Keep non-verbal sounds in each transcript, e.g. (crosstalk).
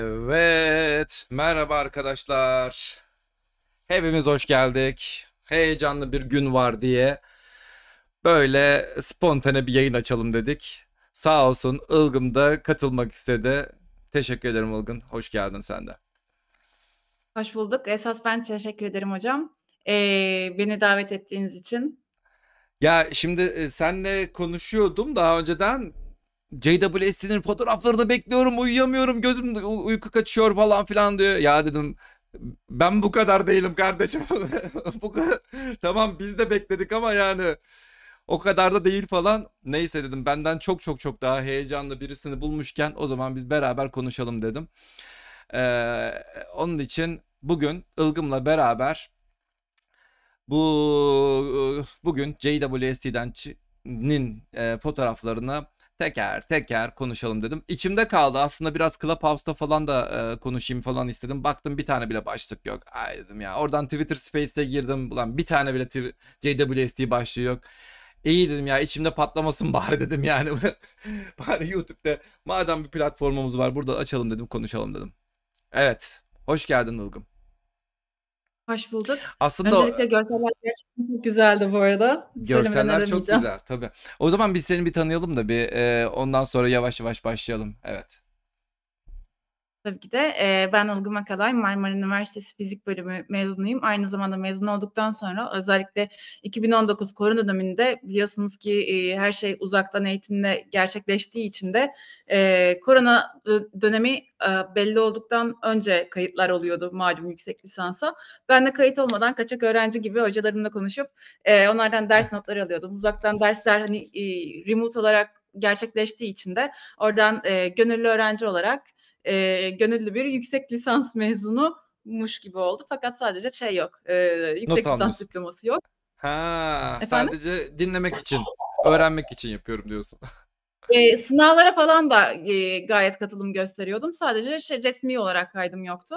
Evet, merhaba arkadaşlar. Hepimiz hoş geldik. Heyecanlı bir gün var diye böyle spontane bir yayın açalım dedik. Sağ olsun Ilgın da katılmak istedi. Teşekkür ederim Ilgın. Hoş geldin sen de. Hoş bulduk. Esas ben teşekkür ederim hocam. Ee, beni davet ettiğiniz için. Ya şimdi e, senle konuşuyordum daha önceden JWST'nin fotoğraflarını bekliyorum uyuyamıyorum gözüm uyku kaçıyor falan filan diyor. Ya dedim ben bu kadar değilim kardeşim. (laughs) bu kadar... Tamam biz de bekledik ama yani o kadar da değil falan. Neyse dedim benden çok çok çok daha heyecanlı birisini bulmuşken o zaman biz beraber konuşalım dedim. Ee, onun için bugün Ilgım'la beraber bu e, bugün JWST'den nin e, fotoğraflarına teker teker konuşalım dedim. İçimde kaldı aslında biraz Clubhouse'da falan da e, konuşayım falan istedim. Baktım bir tane bile başlık yok. Ay dedim ya oradan Twitter Space'e girdim. Ulan bir tane bile JWST başlığı yok. İyi dedim ya içimde patlamasın (laughs) bari dedim yani. (laughs) bari YouTube'da madem bir platformumuz var burada açalım dedim konuşalım dedim. Evet hoş geldin Ilgım. Hoş bulduk. Aslında Öncelikle görseller gerçekten çok güzeldi bu arada. Görseller çok güzel tabii. O zaman biz seni bir tanıyalım da bir e, ondan sonra yavaş yavaş başlayalım. Evet. Tabii ki de e, ben Ilgın Makalay, Marmara Üniversitesi Fizik Bölümü mezunuyum. Aynı zamanda mezun olduktan sonra özellikle 2019 korona döneminde biliyorsunuz ki e, her şey uzaktan eğitimle gerçekleştiği için de e, korona dönemi e, belli olduktan önce kayıtlar oluyordu malum yüksek lisansa. Ben de kayıt olmadan kaçak öğrenci gibi hocalarımla konuşup e, onlardan ders notları alıyordum. Uzaktan dersler hani e, remote olarak gerçekleştiği için de oradan e, gönüllü öğrenci olarak e, gönüllü bir yüksek lisans mezunumuş gibi oldu. Fakat sadece şey yok. E, yüksek Not lisans diploması yok. Ha, Efendim? sadece dinlemek için, öğrenmek için yapıyorum diyorsun. (laughs) E, sınavlara falan da e, gayet katılım gösteriyordum. Sadece şey, resmi olarak kaydım yoktu.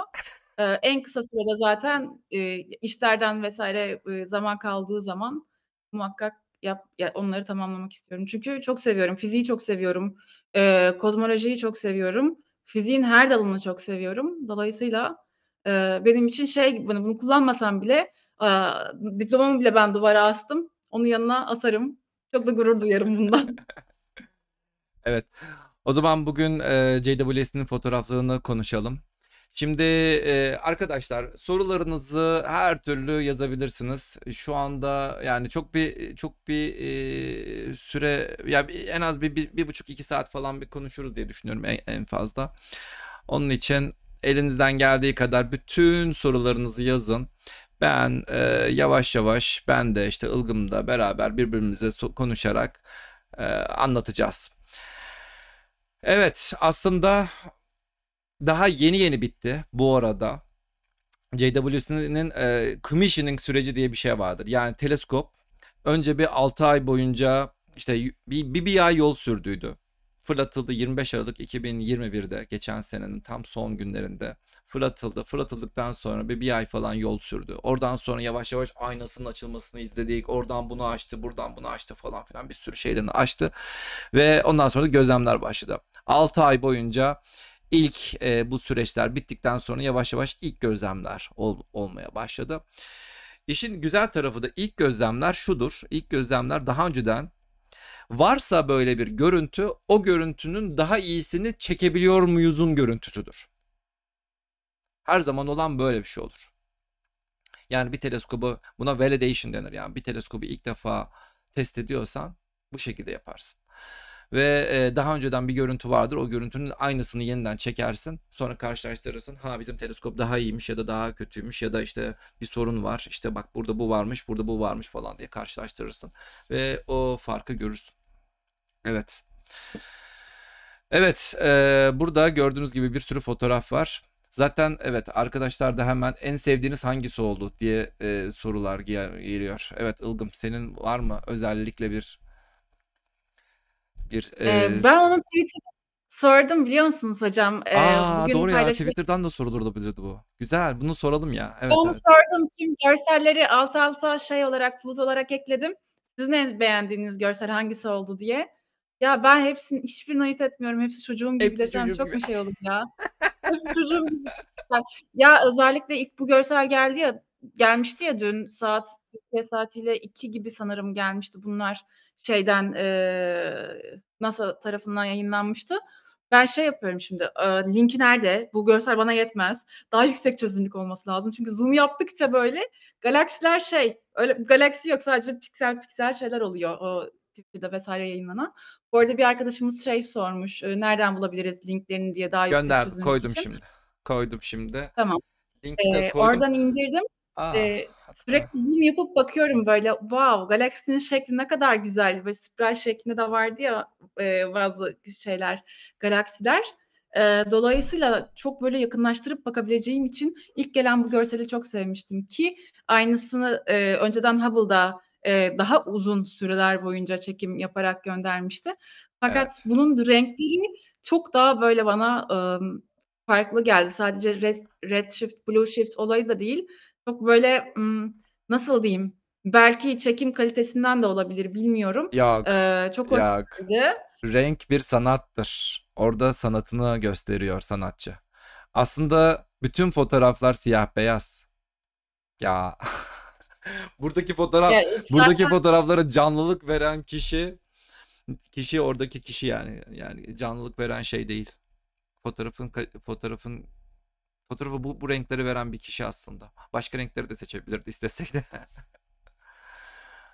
E, en kısa sürede zaten e, işlerden vesaire e, zaman kaldığı zaman muhakkak yap, ya onları tamamlamak istiyorum. Çünkü çok seviyorum. Fiziği çok seviyorum. E, kozmolojiyi çok seviyorum fiziğin her dalını çok seviyorum. Dolayısıyla e, benim için şey bunu, hani, bunu kullanmasam bile e, diplomamı bile ben duvara astım. Onun yanına asarım. Çok da gurur duyarım bundan. (laughs) evet. O zaman bugün e, JWS'nin fotoğraflarını konuşalım. Şimdi e, arkadaşlar sorularınızı her türlü yazabilirsiniz. Şu anda yani çok bir çok bir e, süre ya bir, en az bir, bir, bir buçuk iki saat falan bir konuşuruz diye düşünüyorum en, en fazla. Onun için elinizden geldiği kadar bütün sorularınızı yazın. Ben e, yavaş yavaş ben de işte Ilgım'da beraber birbirimize so konuşarak e, anlatacağız. Evet aslında daha yeni yeni bitti bu arada. JWST'nin e, commissioning süreci diye bir şey vardır. Yani teleskop önce bir 6 ay boyunca işte bir, bir, bir ay yol sürdüydü. Fırlatıldı 25 Aralık 2021'de geçen senenin tam son günlerinde fırlatıldı. Fırlatıldıktan sonra bir, bir ay falan yol sürdü. Oradan sonra yavaş yavaş aynasının açılmasını izledik. Oradan bunu açtı, buradan bunu açtı falan filan bir sürü şeylerini açtı. Ve ondan sonra da gözlemler başladı. 6 ay boyunca ilk e, bu süreçler bittikten sonra yavaş yavaş ilk gözlemler ol, olmaya başladı. İşin güzel tarafı da ilk gözlemler şudur. İlk gözlemler daha önceden varsa böyle bir görüntü o görüntünün daha iyisini çekebiliyor muyuzun görüntüsüdür. Her zaman olan böyle bir şey olur. Yani bir teleskobu buna validation denir yani bir teleskobu ilk defa test ediyorsan bu şekilde yaparsın ve e, daha önceden bir görüntü vardır. O görüntünün aynısını yeniden çekersin. Sonra karşılaştırırsın. Ha bizim teleskop daha iyiymiş ya da daha kötüymüş ya da işte bir sorun var. İşte bak burada bu varmış, burada bu varmış falan diye karşılaştırırsın ve o farkı görürsün. Evet. Evet, e, burada gördüğünüz gibi bir sürü fotoğraf var. Zaten evet arkadaşlar da hemen en sevdiğiniz hangisi oldu diye e, sorular geliyor. Evet Ilgım senin var mı özellikle bir bir e, ben onun Twitter'da sordum biliyor musunuz hocam? Ee, Aa Bugün doğru paylaşım... ya Twitter'dan da sorulurdu bu. Güzel bunu soralım ya. Evet, Onu evet. sordum tüm görselleri alt alta şey olarak bulut olarak ekledim. Sizin en beğendiğiniz görsel hangisi oldu diye. Ya ben hepsini hiçbirini ayırt etmiyorum. Hepsi çocuğum gibi Hepsi desem çok gibi. bir şey olur ya. (laughs) Hepsi çocuğum gibi. Ya özellikle ilk bu görsel geldi ya gelmişti ya dün saat Türkiye saatiyle iki gibi sanırım gelmişti bunlar şeyden e, NASA tarafından yayınlanmıştı. Ben şey yapıyorum şimdi. E, linki nerede? Bu görsel bana yetmez. Daha yüksek çözünürlük olması lazım. Çünkü zoom yaptıkça böyle galaksiler şey. Öyle galaksi yok sadece piksel piksel şeyler oluyor. O Twitter'da vesaire yayınlanan. Bu arada bir arkadaşımız şey sormuş. E, nereden bulabiliriz linklerini diye daha Gönder, yüksek çözünürlük koydum için. şimdi. Koydum şimdi. Tamam. Linki de ee, koydum. Oradan indirdim. Aa, ah, e, sürekli zoom yapıp bakıyorum böyle wow galaksinin şekli ne kadar güzel ve spiral şeklinde de vardı ya e, bazı şeyler galaksiler. E, dolayısıyla çok böyle yakınlaştırıp bakabileceğim için ilk gelen bu görseli çok sevmiştim ki aynısını e, önceden Hubble'da e, daha uzun süreler boyunca çekim yaparak göndermişti. Fakat evet. bunun renkleri çok daha böyle bana e, farklı geldi. Sadece red, red shift, blue shift olayı da değil çok böyle nasıl diyeyim belki çekim kalitesinden de olabilir bilmiyorum. Yok. Ee, çok hoşlandı. Renk bir sanattır. Orada sanatını gösteriyor sanatçı. Aslında bütün fotoğraflar siyah beyaz. Ya (laughs) buradaki fotoğraf ya, istersen... buradaki fotoğraflara canlılık veren kişi kişi oradaki kişi yani yani canlılık veren şey değil. Fotoğrafın fotoğrafın Fotoğrafı bu, bu renkleri veren bir kişi aslında. Başka renkleri de seçebilirdi istesek de.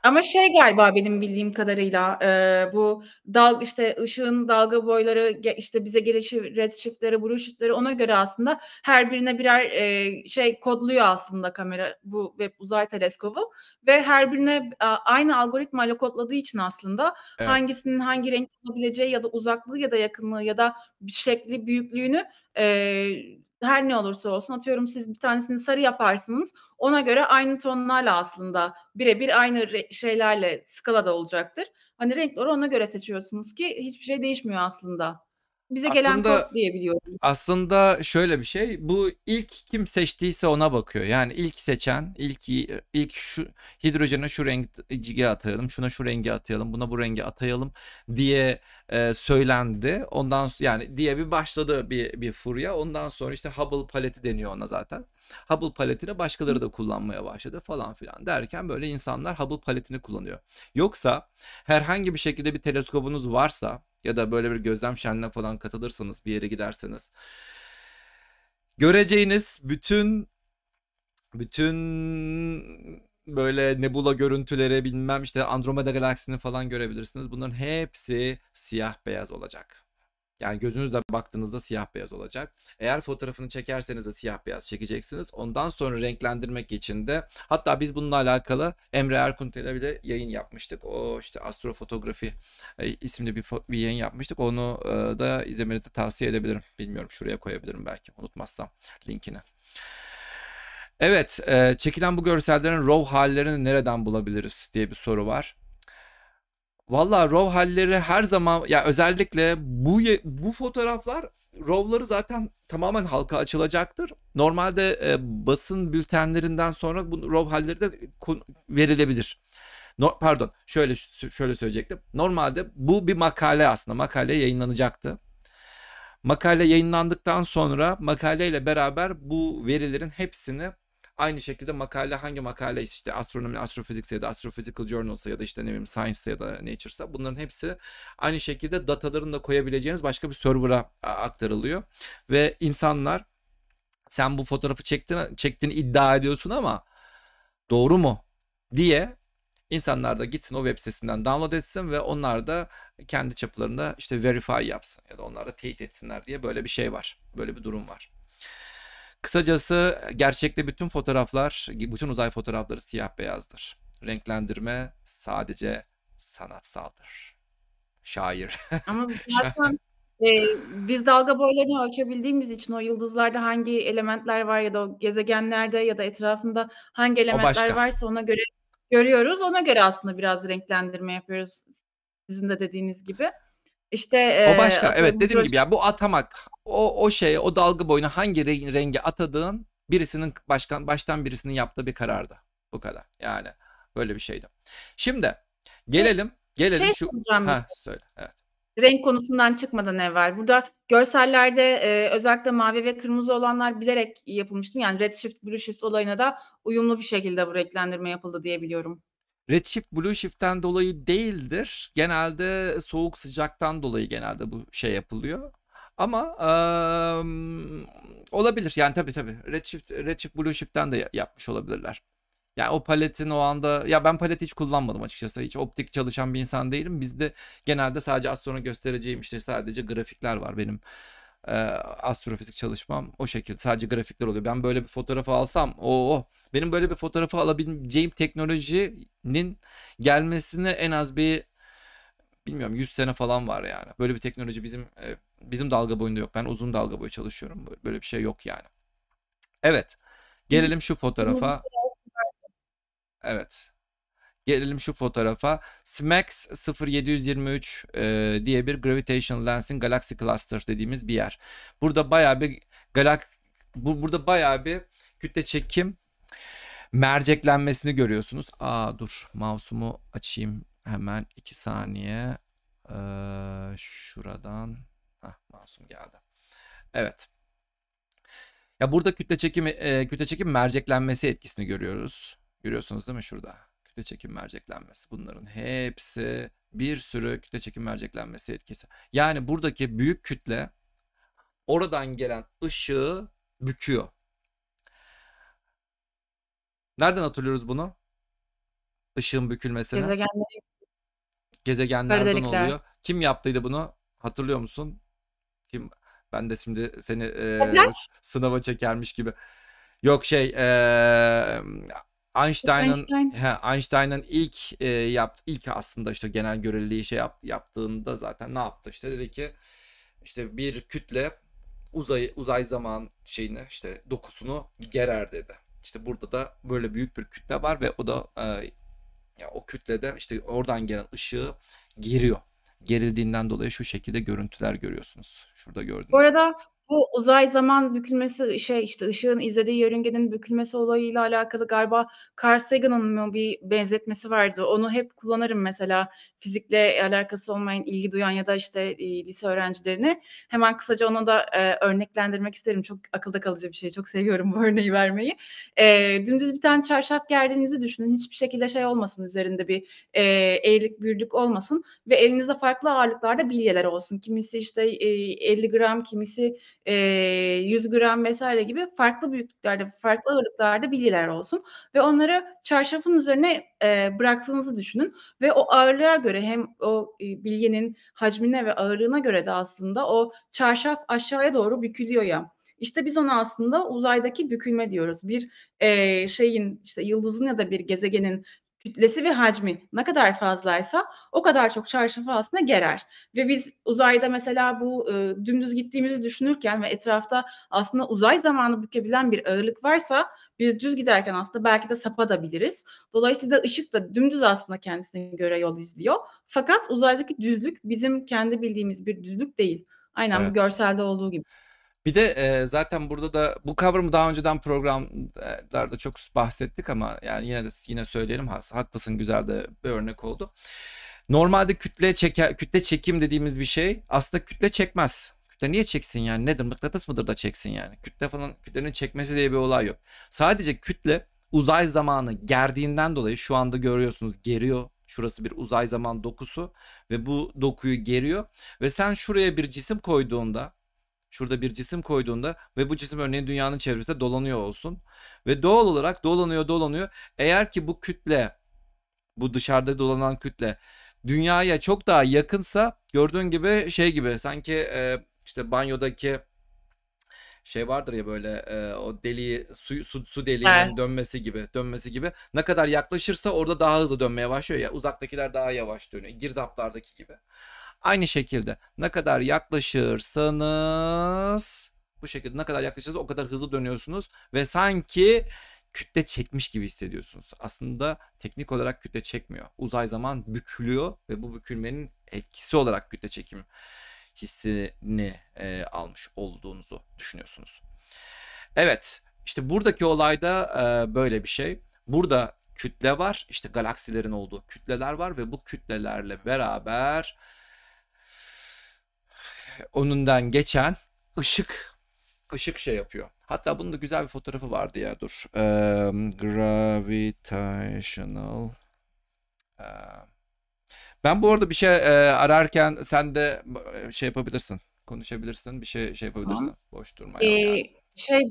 Ama şey galiba benim bildiğim kadarıyla e, bu dal işte ışığın dalga boyları işte bize gelişi redshift'leri, blueshiftleri ona göre aslında her birine birer e, şey kodluyor aslında kamera bu web uzay teleskobu ve her birine a, aynı algoritma ile kodladığı için aslında evet. hangisinin hangi renk olabileceği ya da uzaklığı ya da yakınlığı ya da şekli büyüklüğünü e, her ne olursa olsun atıyorum siz bir tanesini sarı yaparsınız ona göre aynı tonlarla aslında birebir aynı şeylerle skalada olacaktır. Hani renkleri ona göre seçiyorsunuz ki hiçbir şey değişmiyor aslında bize gelen aslında, kod diyebiliyorum. Aslında şöyle bir şey. Bu ilk kim seçtiyse ona bakıyor. Yani ilk seçen, ilk ilk şu hidrojene şu rengi atayalım, şuna şu rengi atayalım, buna bu rengi atayalım diye e, söylendi. Ondan yani diye bir başladı bir bir furya. Ondan sonra işte Hubble paleti deniyor ona zaten. Hubble paletini başkaları da kullanmaya başladı falan filan derken böyle insanlar Hubble paletini kullanıyor. Yoksa herhangi bir şekilde bir teleskobunuz varsa ya da böyle bir gözlem şenliğine falan katılırsanız bir yere giderseniz göreceğiniz bütün bütün böyle nebula görüntüleri bilmem işte Andromeda galaksisini falan görebilirsiniz. Bunların hepsi siyah beyaz olacak. Yani gözünüzle baktığınızda siyah beyaz olacak. Eğer fotoğrafını çekerseniz de siyah beyaz çekeceksiniz. Ondan sonra renklendirmek için de hatta biz bununla alakalı Emre Erkunt ile bir de yayın yapmıştık. O işte astrofotografi e, isimli bir, bir yayın yapmıştık. Onu e, da izlemenizi tavsiye edebilirim. Bilmiyorum şuraya koyabilirim belki unutmazsam linkini. Evet, e, çekilen bu görsellerin RAW hallerini nereden bulabiliriz diye bir soru var. Valla RAW halleri her zaman ya özellikle bu bu fotoğraflar RAW'ları zaten tamamen halka açılacaktır. Normalde e, basın bültenlerinden sonra bu RAW halleri de verilebilir. No, pardon şöyle şöyle söyleyecektim. Normalde bu bir makale aslında makale yayınlanacaktı. Makale yayınlandıktan sonra makaleyle beraber bu verilerin hepsini Aynı şekilde makale hangi makale işte astronomi, astrofizikse ya da astrophysical journal'sa ya da işte ne bileyim science ya da nature'sa bunların hepsi aynı şekilde datalarını da koyabileceğiniz başka bir server'a aktarılıyor. Ve insanlar sen bu fotoğrafı çektin, çektiğini iddia ediyorsun ama doğru mu diye insanlar da gitsin o web sitesinden download etsin ve onlar da kendi çapılarında işte verify yapsın ya da onlar da teyit etsinler diye böyle bir şey var. Böyle bir durum var. Kısacası gerçekte bütün fotoğraflar, bütün uzay fotoğrafları siyah beyazdır. Renklendirme sadece sanatsaldır. Şair. (laughs) Ama zaten e, biz dalga boylarını ölçebildiğimiz için o yıldızlarda hangi elementler var ya da o gezegenlerde ya da etrafında hangi elementler varsa ona göre görüyoruz. Ona göre aslında biraz renklendirme yapıyoruz sizin de dediğiniz gibi. İşte o başka. Evet dediğim proje... gibi ya bu atamak o o şey, o dalga boyuna hangi rengi atadığın birisinin başkan baştan birisinin yaptığı bir karardı. Bu kadar. Yani böyle bir şeydi. Şimdi şey, gelelim gelelim şey şu ha şey. söyle. Evet. Renk konusundan çıkmadan evvel burada görsellerde e, özellikle mavi ve kırmızı olanlar bilerek yapılmıştı. Yani redshift, blue shift olayına da uyumlu bir şekilde bu renklendirme yapıldı diye biliyorum. Redshift Blueshift'ten dolayı değildir. Genelde soğuk sıcaktan dolayı genelde bu şey yapılıyor. Ama um, olabilir yani tabii tabii Redshift, Redshift Blueshift'ten de yapmış olabilirler. Yani o paletin o anda ya ben paleti hiç kullanmadım açıkçası. Hiç optik çalışan bir insan değilim. Bizde genelde sadece az sonra göstereceğim işte sadece grafikler var benim e, astrofizik çalışmam o şekilde. Sadece grafikler oluyor. Ben böyle bir fotoğrafı alsam o oh, oh. benim böyle bir fotoğrafı alabileceğim teknolojinin gelmesine en az bir bilmiyorum 100 sene falan var yani. Böyle bir teknoloji bizim e, bizim dalga boyunda yok. Ben uzun dalga boyu çalışıyorum. Böyle bir şey yok yani. Evet. Gelelim şu fotoğrafa. Şey evet. Gelelim şu fotoğrafa. SMAX 0723 e, diye bir Gravitation Lens'in Galaxy Cluster dediğimiz bir yer. Burada bayağı bir galak bu, burada bayağı bir kütle çekim merceklenmesini görüyorsunuz. Aa dur mouse'umu açayım hemen 2 saniye. Ee, şuradan Ha masum geldi. Evet. Ya burada kütle çekim e, kütle çekim merceklenmesi etkisini görüyoruz. Görüyorsunuz değil mi şurada? kütle çekim merceklenmesi. Bunların hepsi bir sürü kütle çekim merceklenmesi etkisi. Yani buradaki büyük kütle oradan gelen ışığı büküyor. Nereden hatırlıyoruz bunu? Işığın bükülmesini. Gezegenler. Gezegenlerden oluyor. Kim yaptıydı bunu? Hatırlıyor musun? Kim? Ben de şimdi seni e, sınava çekermiş gibi. Yok şey e, Einstein'ın Einstein. Einstein'ın ilk e, yaptı ilk aslında işte genel göreliliği şey yap, yaptığında zaten ne yaptı işte dedi ki işte bir kütle uzay uzay zaman şeyini işte dokusunu gerer dedi. İşte burada da böyle büyük bir kütle var ve o da e, ya o kütlede işte oradan gelen ışığı geriyor. Gerildiğinden dolayı şu şekilde görüntüler görüyorsunuz. Şurada gördüğünüz. Bu arada bu uzay zaman bükülmesi, şey, işte, ışığın izlediği yörüngenin bükülmesi olayıyla alakalı galiba Carl Sagan'ın bir benzetmesi vardı. Onu hep kullanırım mesela fizikle alakası olmayan, ilgi duyan ya da işte, eee, lise öğrencilerini Hemen kısaca onu da, eee, örneklendirmek isterim. Çok akılda kalıcı bir şey. Çok seviyorum bu örneği vermeyi. Eee, dümdüz bir tane çarşaf gerdiğinizi düşünün. Hiçbir şekilde şey olmasın üzerinde bir, eee, eğrilik büğrülük olmasın ve elinizde farklı ağırlıklarda bilyeler olsun. Kimisi, işte, eee, 50 gram, kimisi e, 100 gram vesaire gibi farklı büyüklüklerde, farklı ağırlıklarda bilgiler olsun ve onları çarşafın üzerine e, bıraktığınızı düşünün ve o ağırlığa göre hem o e, bilginin hacmine ve ağırlığına göre de aslında o çarşaf aşağıya doğru bükülüyor ya. İşte biz ona aslında uzaydaki bükülme diyoruz. Bir e, şeyin işte yıldızın ya da bir gezegenin kütlesi ve hacmi ne kadar fazlaysa o kadar çok çarşafı aslında gerer. Ve biz uzayda mesela bu e, dümdüz gittiğimizi düşünürken ve etrafta aslında uzay zamanı bükebilen bir ağırlık varsa biz düz giderken aslında belki de sapadabiliriz Dolayısıyla ışık da dümdüz aslında kendisine göre yol izliyor. Fakat uzaydaki düzlük bizim kendi bildiğimiz bir düzlük değil. Aynen evet. bu görselde olduğu gibi. Bir de e, zaten burada da bu kavramı daha önceden programlarda çok bahsettik ama yani yine de yine söyleyelim haklısın güzel de bir örnek oldu. Normalde kütle çeker, kütle çekim dediğimiz bir şey aslında kütle çekmez. Kütle niye çeksin yani? Nedir? Mıknatıs mıdır da çeksin yani? Kütle falan kütlenin çekmesi diye bir olay yok. Sadece kütle uzay zamanı gerdiğinden dolayı şu anda görüyorsunuz geriyor. Şurası bir uzay zaman dokusu ve bu dokuyu geriyor ve sen şuraya bir cisim koyduğunda şurada bir cisim koyduğunda ve bu cisim örneğin dünyanın çevresinde dolanıyor olsun. Ve doğal olarak dolanıyor dolanıyor. Eğer ki bu kütle bu dışarıda dolanan kütle dünyaya çok daha yakınsa gördüğün gibi şey gibi sanki e, işte banyodaki şey vardır ya böyle e, o deliği su su, su deliğinin evet. dönmesi gibi dönmesi gibi ne kadar yaklaşırsa orada daha hızlı dönmeye başlıyor ya uzaktakiler daha yavaş dönüyor girdaplardaki gibi. Aynı şekilde ne kadar yaklaşırsanız bu şekilde ne kadar yaklaşırsanız o kadar hızlı dönüyorsunuz ve sanki kütle çekmiş gibi hissediyorsunuz. Aslında teknik olarak kütle çekmiyor. Uzay zaman bükülüyor ve bu bükülmenin etkisi olarak kütle çekimi hissini e, almış olduğunuzu düşünüyorsunuz. Evet işte buradaki olayda e, böyle bir şey. Burada kütle var işte galaksilerin olduğu kütleler var ve bu kütlelerle beraber önünden geçen ışık ışık şey yapıyor. Hatta bunun da güzel bir fotoğrafı vardı ya dur. Um, gravitational um, ben bu arada bir şey e, ararken sen de şey yapabilirsin. Konuşabilirsin. Bir şey şey yapabilirsin. Tamam. Boş durma. Ee, yani. Şey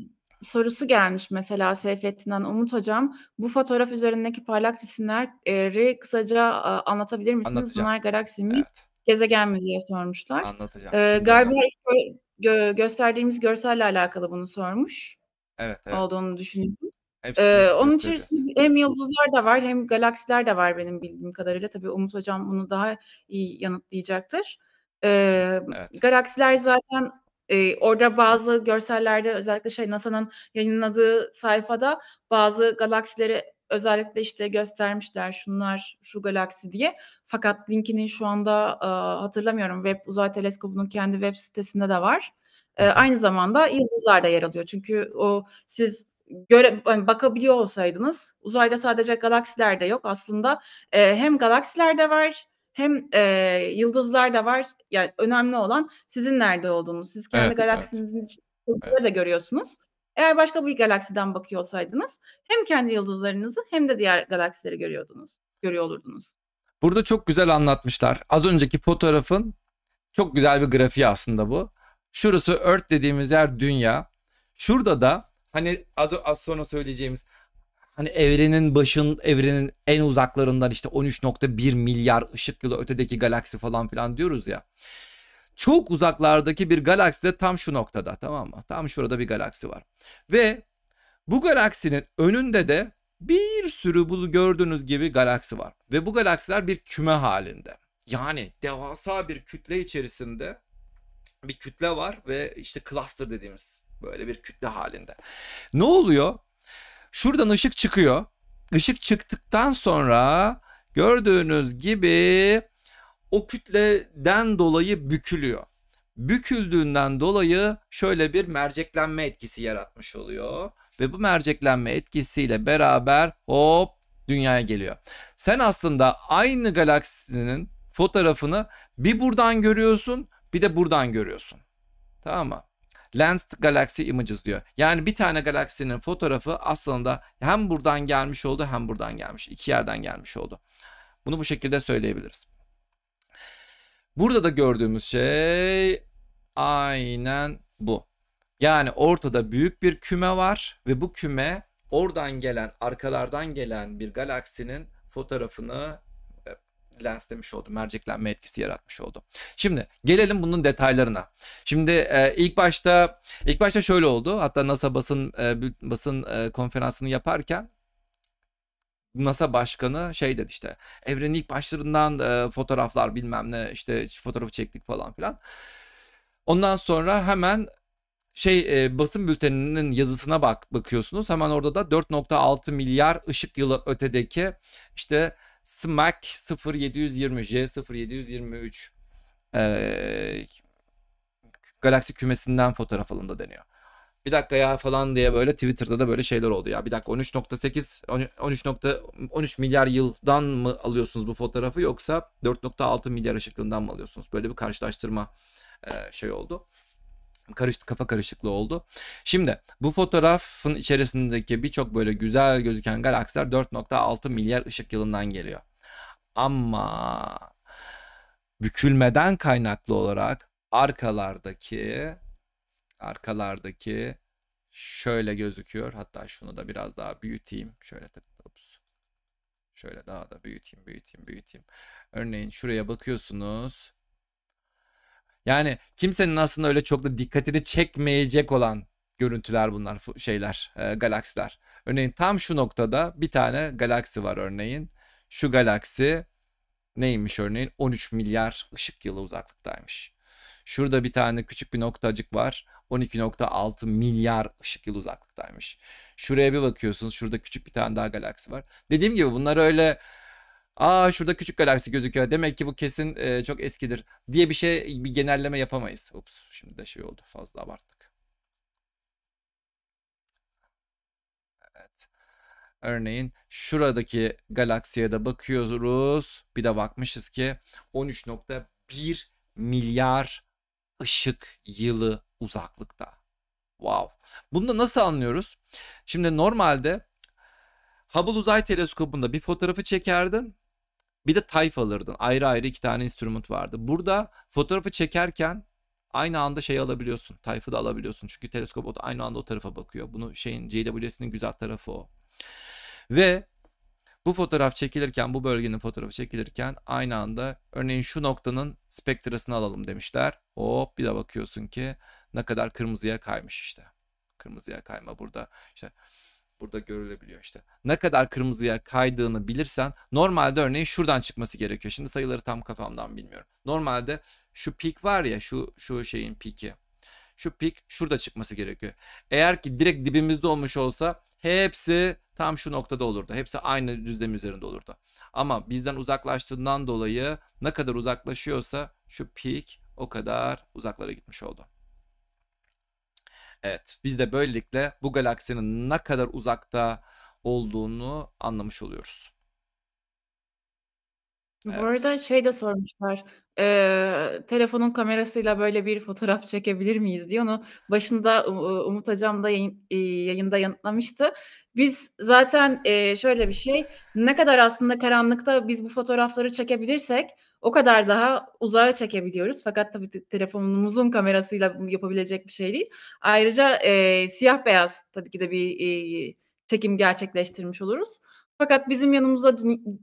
sorusu gelmiş mesela Seyfettin'den Umut Hocam. Bu fotoğraf üzerindeki parlak cisimleri kısaca anlatabilir misiniz? Bunlar galaksi mi? Evet. Gezegen mi diye sormuşlar. Anlatacağım. Ee, galiba ilk gö- gösterdiğimiz görselle alakalı bunu sormuş. Evet, evet. Olduğunu düşünüyorum. ee, onun içerisinde hem yıldızlar da var hem galaksiler de var benim bildiğim kadarıyla. Tabii Umut Hocam bunu daha iyi yanıtlayacaktır. Ee, evet. Galaksiler zaten e, orada bazı görsellerde özellikle şey NASA'nın yayınladığı sayfada bazı galaksileri özellikle işte göstermişler şunlar şu galaksi diye. Fakat linkini şu anda e, hatırlamıyorum. Web Uzay Teleskobu'nun kendi web sitesinde de var. E, aynı zamanda yıldızlar da yer alıyor. Çünkü o siz göre hani bakabiliyor olsaydınız uzayda sadece galaksiler de yok aslında e, hem galaksiler de var hem e, yıldızlar da var. Yani önemli olan sizin nerede olduğunuz. Siz kendi evet, galaksinizin evet. yıldızları evet. da görüyorsunuz. Eğer başka bir galaksiden bakıyor olsaydınız hem kendi yıldızlarınızı hem de diğer galaksileri görüyordunuz. Görüyor olurdunuz. Burada çok güzel anlatmışlar. Az önceki fotoğrafın çok güzel bir grafiği aslında bu. Şurası Earth dediğimiz yer dünya. Şurada da hani az, az sonra söyleyeceğimiz hani evrenin başın evrenin en uzaklarından işte 13.1 milyar ışık yılı ötedeki galaksi falan filan diyoruz ya. Çok uzaklardaki bir galaksi de tam şu noktada tamam mı? Tam şurada bir galaksi var. Ve bu galaksinin önünde de bir sürü bu gördüğünüz gibi galaksi var. Ve bu galaksiler bir küme halinde. Yani devasa bir kütle içerisinde bir kütle var ve işte cluster dediğimiz böyle bir kütle halinde. Ne oluyor? Şuradan ışık çıkıyor. Işık çıktıktan sonra gördüğünüz gibi o kütleden dolayı bükülüyor. Büküldüğünden dolayı şöyle bir merceklenme etkisi yaratmış oluyor ve bu merceklenme etkisiyle beraber hop dünyaya geliyor. Sen aslında aynı galaksinin fotoğrafını bir buradan görüyorsun, bir de buradan görüyorsun. Tamam mı? Lensed Galaxy Images diyor. Yani bir tane galaksinin fotoğrafı aslında hem buradan gelmiş oldu hem buradan gelmiş. İki yerden gelmiş oldu. Bunu bu şekilde söyleyebiliriz. Burada da gördüğümüz şey aynen bu. Yani ortada büyük bir küme var ve bu küme oradan gelen arkalardan gelen bir galaksinin fotoğrafını lenslemiş oldu. Merceklenme etkisi yaratmış oldu. Şimdi gelelim bunun detaylarına. Şimdi e, ilk başta ilk başta şöyle oldu. Hatta NASA basın e, basın e, konferansını yaparken NASA başkanı şey dedi işte evrenin ilk başlarından e, fotoğraflar bilmem ne işte fotoğrafı çektik falan filan. Ondan sonra hemen şey e, basın bülteninin yazısına bak bakıyorsunuz. Hemen orada da 4.6 milyar ışık yılı ötedeki işte Smack 0720 J0723 ee, galaksi kümesinden fotoğraf alındı deniyor. Bir dakika ya falan diye böyle Twitter'da da böyle şeyler oldu ya. Bir dakika 13.8 13. 13 milyar yıldan mı alıyorsunuz bu fotoğrafı yoksa 4.6 milyar ışıklığından mı alıyorsunuz? Böyle bir karşılaştırma şey oldu karıştı kafa karışıklığı oldu. Şimdi bu fotoğrafın içerisindeki birçok böyle güzel gözüken galaksiler 4.6 milyar ışık yılından geliyor. Ama bükülmeden kaynaklı olarak arkalardaki arkalardaki şöyle gözüküyor. Hatta şunu da biraz daha büyüteyim. Şöyle tık Şöyle daha da büyüteyim, büyüteyim, büyüteyim. Örneğin şuraya bakıyorsunuz. Yani kimsenin aslında öyle çok da dikkatini çekmeyecek olan görüntüler bunlar şeyler e, galaksiler. Örneğin tam şu noktada bir tane galaksi var örneğin. Şu galaksi neymiş örneğin 13 milyar ışık yılı uzaklıktaymış. Şurada bir tane küçük bir noktacık var. 12.6 milyar ışık yılı uzaklıktaymış. Şuraya bir bakıyorsunuz. Şurada küçük bir tane daha galaksi var. Dediğim gibi bunlar öyle Aa şurada küçük galaksi gözüküyor. Demek ki bu kesin e, çok eskidir diye bir şey bir genelleme yapamayız. Ups şimdi de şey oldu fazla abarttık. Evet. Örneğin şuradaki galaksiye de bakıyoruz. Bir de bakmışız ki 13.1 milyar ışık yılı uzaklıkta. Wow. Bunu da nasıl anlıyoruz? Şimdi normalde Hubble Uzay Teleskobu'nda bir fotoğrafı çekerdin bir de tayf alırdın. Ayrı ayrı iki tane instrument vardı. Burada fotoğrafı çekerken aynı anda şey alabiliyorsun. Tayfı da alabiliyorsun. Çünkü teleskop aynı anda o tarafa bakıyor. Bunu şeyin JWS'nin güzel tarafı o. Ve bu fotoğraf çekilirken bu bölgenin fotoğrafı çekilirken aynı anda örneğin şu noktanın spektrasını alalım demişler. Hop bir de bakıyorsun ki ne kadar kırmızıya kaymış işte. Kırmızıya kayma burada. İşte burada görülebiliyor işte. Ne kadar kırmızıya kaydığını bilirsen normalde örneğin şuradan çıkması gerekiyor. Şimdi sayıları tam kafamdan bilmiyorum. Normalde şu pik var ya şu şu şeyin piki. Şu pik şurada çıkması gerekiyor. Eğer ki direkt dibimizde olmuş olsa hepsi tam şu noktada olurdu. Hepsi aynı düzlem üzerinde olurdu. Ama bizden uzaklaştığından dolayı ne kadar uzaklaşıyorsa şu pik o kadar uzaklara gitmiş oldu. Evet biz de böylelikle bu galaksinin ne kadar uzakta olduğunu anlamış oluyoruz. Evet. Bu arada şey de sormuşlar. eee, telefonun kamerasıyla böyle bir fotoğraf çekebilir miyiz diye. Onu başında Umut Hocam da yayın, e, yayında yanıtlamıştı. Biz zaten eee, şöyle bir şey ne kadar aslında karanlıkta biz bu fotoğrafları çekebilirsek o kadar daha uzağa çekebiliyoruz. Fakat tabii telefonumuzun kamerasıyla bunu yapabilecek bir şey değil. Ayrıca e, siyah beyaz tabii ki de bir e, çekim gerçekleştirmiş oluruz. Fakat bizim yanımızda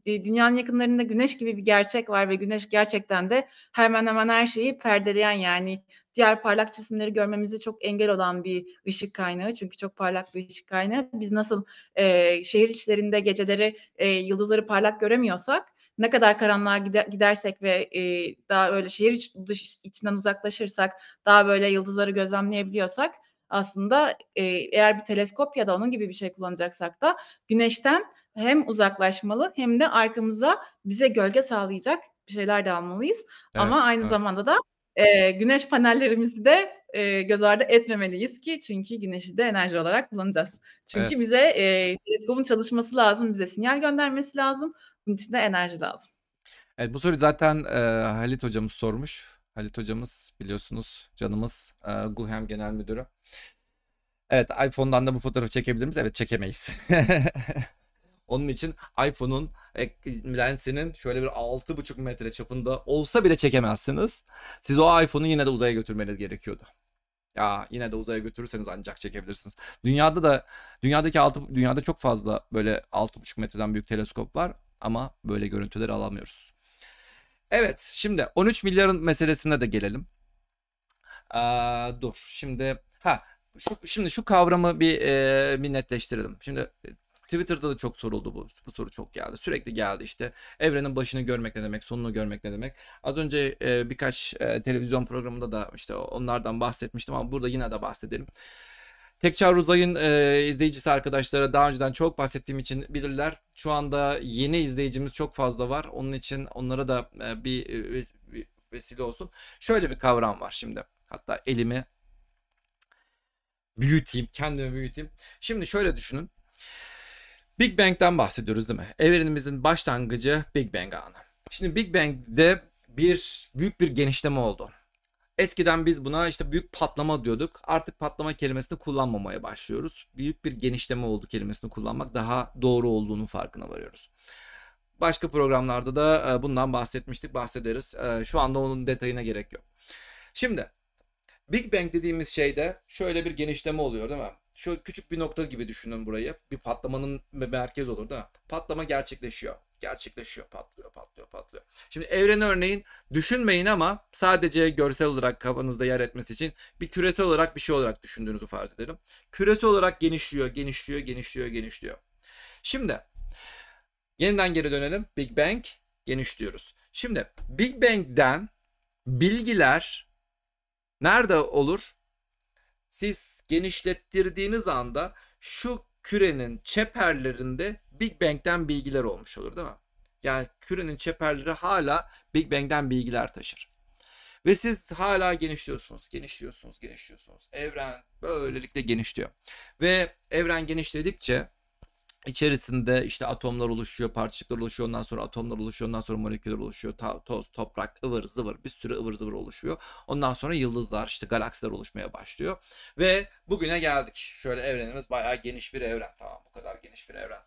dünyanın yakınlarında güneş gibi bir gerçek var ve güneş gerçekten de hemen hemen her şeyi perdeleyen yani diğer parlak cisimleri görmemizi çok engel olan bir ışık kaynağı. Çünkü çok parlak bir ışık kaynağı. Biz nasıl e, şehir içlerinde geceleri e, yıldızları parlak göremiyorsak ne kadar karanlığa gidersek ve e, daha öyle şehir dış içinden uzaklaşırsak, daha böyle yıldızları gözlemleyebiliyorsak aslında e, eğer bir teleskop ya da onun gibi bir şey kullanacaksak da güneşten hem uzaklaşmalı hem de arkamıza bize gölge sağlayacak bir şeyler de almalıyız. Evet, Ama aynı evet. zamanda da e, güneş panellerimizi de e, göz ardı etmemeliyiz ki çünkü güneşi de enerji olarak kullanacağız. Çünkü evet. bize e, teleskopun çalışması lazım, bize sinyal göndermesi lazım. Bunun için de enerji lazım. Evet bu soruyu zaten e, Halit hocamız sormuş. Halit hocamız biliyorsunuz canımız e, Guhem Genel Müdürü. Evet iPhone'dan da bu fotoğrafı çekebilir miyiz? Evet çekemeyiz. (laughs) Onun için iPhone'un e, lensinin şöyle bir 6,5 metre çapında olsa bile çekemezsiniz. Siz o iPhone'u yine de uzaya götürmeniz gerekiyordu. Ya yine de uzaya götürürseniz ancak çekebilirsiniz. Dünyada da dünyadaki altı dünyada çok fazla böyle 6,5 metreden büyük teleskop var ama böyle görüntüleri alamıyoruz. Evet şimdi 13 milyarın meselesine de gelelim. Aa, dur şimdi ha şu, şimdi şu kavramı bir, e, bir netleştirelim. Şimdi e, Twitter'da da çok soruldu bu. Bu soru çok geldi. Sürekli geldi işte. Evrenin başını görmek ne demek, sonunu görmek ne demek. Az önce e, birkaç e, televizyon programında da işte onlardan bahsetmiştim ama burada yine de bahsedelim. Tekçar Uzay'ın e, izleyicisi arkadaşlara daha önceden çok bahsettiğim için bilirler. Şu anda yeni izleyicimiz çok fazla var. Onun için onlara da e, bir, e, bir vesile olsun. Şöyle bir kavram var şimdi. Hatta elimi büyüteyim, kendimi büyüteyim. Şimdi şöyle düşünün. Big Bang'den bahsediyoruz değil mi? Evrenimizin başlangıcı Big Bang anı. Şimdi Big Bang'de bir büyük bir genişleme oldu. Eskiden biz buna işte büyük patlama diyorduk. Artık patlama kelimesini kullanmamaya başlıyoruz. Büyük bir genişleme oldu kelimesini kullanmak daha doğru olduğunu farkına varıyoruz. Başka programlarda da e, bundan bahsetmiştik, bahsederiz. E, şu anda onun detayına gerek yok. Şimdi Big Bang dediğimiz şeyde şöyle bir genişleme oluyor değil mi? Şu küçük bir nokta gibi düşünün burayı. Bir patlamanın merkez olur değil mi? Patlama gerçekleşiyor gerçekleşiyor, patlıyor, patlıyor, patlıyor. Şimdi evren örneğin düşünmeyin ama sadece görsel olarak kafanızda yer etmesi için bir küresel olarak bir şey olarak düşündüğünüzü farz edelim. Küresel olarak genişliyor, genişliyor, genişliyor, genişliyor. Şimdi yeniden geri dönelim. Big Bang genişliyoruz. Şimdi Big Bang'den bilgiler nerede olur? Siz genişlettirdiğiniz anda şu kürenin çeperlerinde Big Bang'den bilgiler olmuş olur değil mi? Yani kürenin çeperleri hala Big Bang'den bilgiler taşır. Ve siz hala genişliyorsunuz, genişliyorsunuz, genişliyorsunuz. Evren böylelikle genişliyor. Ve evren genişledikçe İçerisinde işte atomlar oluşuyor, parçacıklar oluşuyor, ondan sonra atomlar oluşuyor, ondan sonra moleküller oluşuyor, ta- toz, toprak, ıvır zıvır bir sürü ıvır zıvır oluşuyor. Ondan sonra yıldızlar, işte galaksiler oluşmaya başlıyor. Ve bugüne geldik. Şöyle evrenimiz bayağı geniş bir evren. Tamam bu kadar geniş bir evren.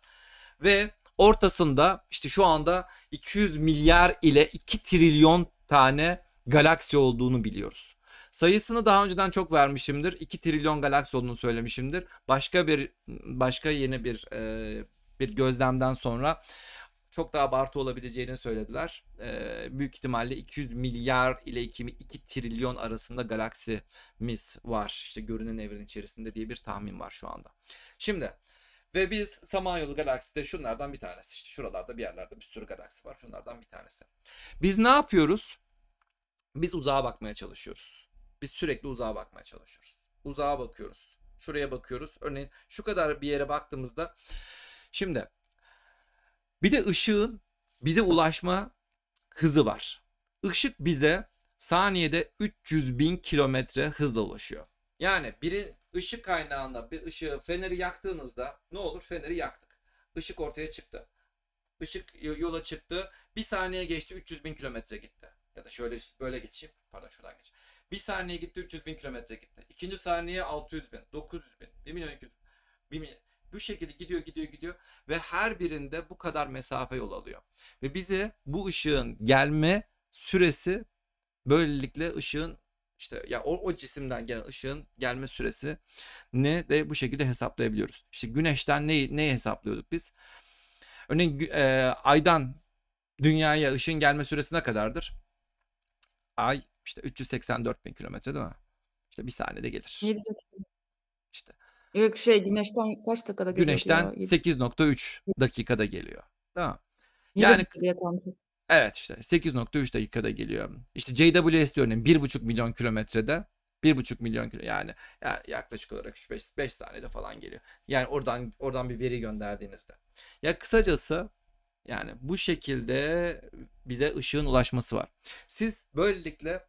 Ve ortasında işte şu anda 200 milyar ile 2 trilyon tane galaksi olduğunu biliyoruz. Sayısını daha önceden çok vermişimdir. 2 trilyon galaksi olduğunu söylemişimdir. Başka bir başka yeni bir e, bir gözlemden sonra çok daha abartı olabileceğini söylediler. E, büyük ihtimalle 200 milyar ile 2, trilyon arasında galaksimiz var. İşte görünen evren içerisinde diye bir tahmin var şu anda. Şimdi ve biz Samanyolu galakside şunlardan bir tanesi. İşte şuralarda bir yerlerde bir sürü galaksi var. Şunlardan bir tanesi. Biz ne yapıyoruz? Biz uzağa bakmaya çalışıyoruz. Biz sürekli uzağa bakmaya çalışıyoruz. Uzağa bakıyoruz. Şuraya bakıyoruz. Örneğin şu kadar bir yere baktığımızda şimdi bir de ışığın bize ulaşma hızı var. Işık bize saniyede 300 bin kilometre hızla ulaşıyor. Yani biri ışık kaynağında bir ışığı feneri yaktığınızda ne olur feneri yaktık. Işık ortaya çıktı. Işık yola çıktı. Bir saniye geçti 300 bin kilometre gitti. Ya da şöyle böyle geçeyim. Pardon şuradan geçeyim. Bir saniye gitti 300 bin kilometre gitti. İkinci saniye 600 bin, 900 bin, 1 milyon 200 bin. milyon. Bu şekilde gidiyor gidiyor gidiyor ve her birinde bu kadar mesafe yol alıyor. Ve bize bu ışığın gelme süresi böylelikle ışığın işte ya o, o cisimden gelen ışığın gelme süresi ne de bu şekilde hesaplayabiliyoruz. İşte güneşten neyi, neyi hesaplıyorduk biz? Örneğin e, aydan dünyaya ışığın gelme süresi ne kadardır? Ay işte 384 bin kilometre değil mi? İşte bir saniyede gelir. 7 dakika. İşte. Yok şey güneşten kaç dakikada geliyor? Güneşten 8.3 dakikada geliyor. Tamam. Yani şey. Evet işte 8.3 dakikada geliyor. İşte JWST örneğin 1.5 milyon kilometrede 1.5 milyon kilo yani, yani yaklaşık olarak 5, 5 saniyede falan geliyor. Yani oradan oradan bir veri gönderdiğinizde. Ya kısacası yani bu şekilde bize ışığın ulaşması var. Siz böylelikle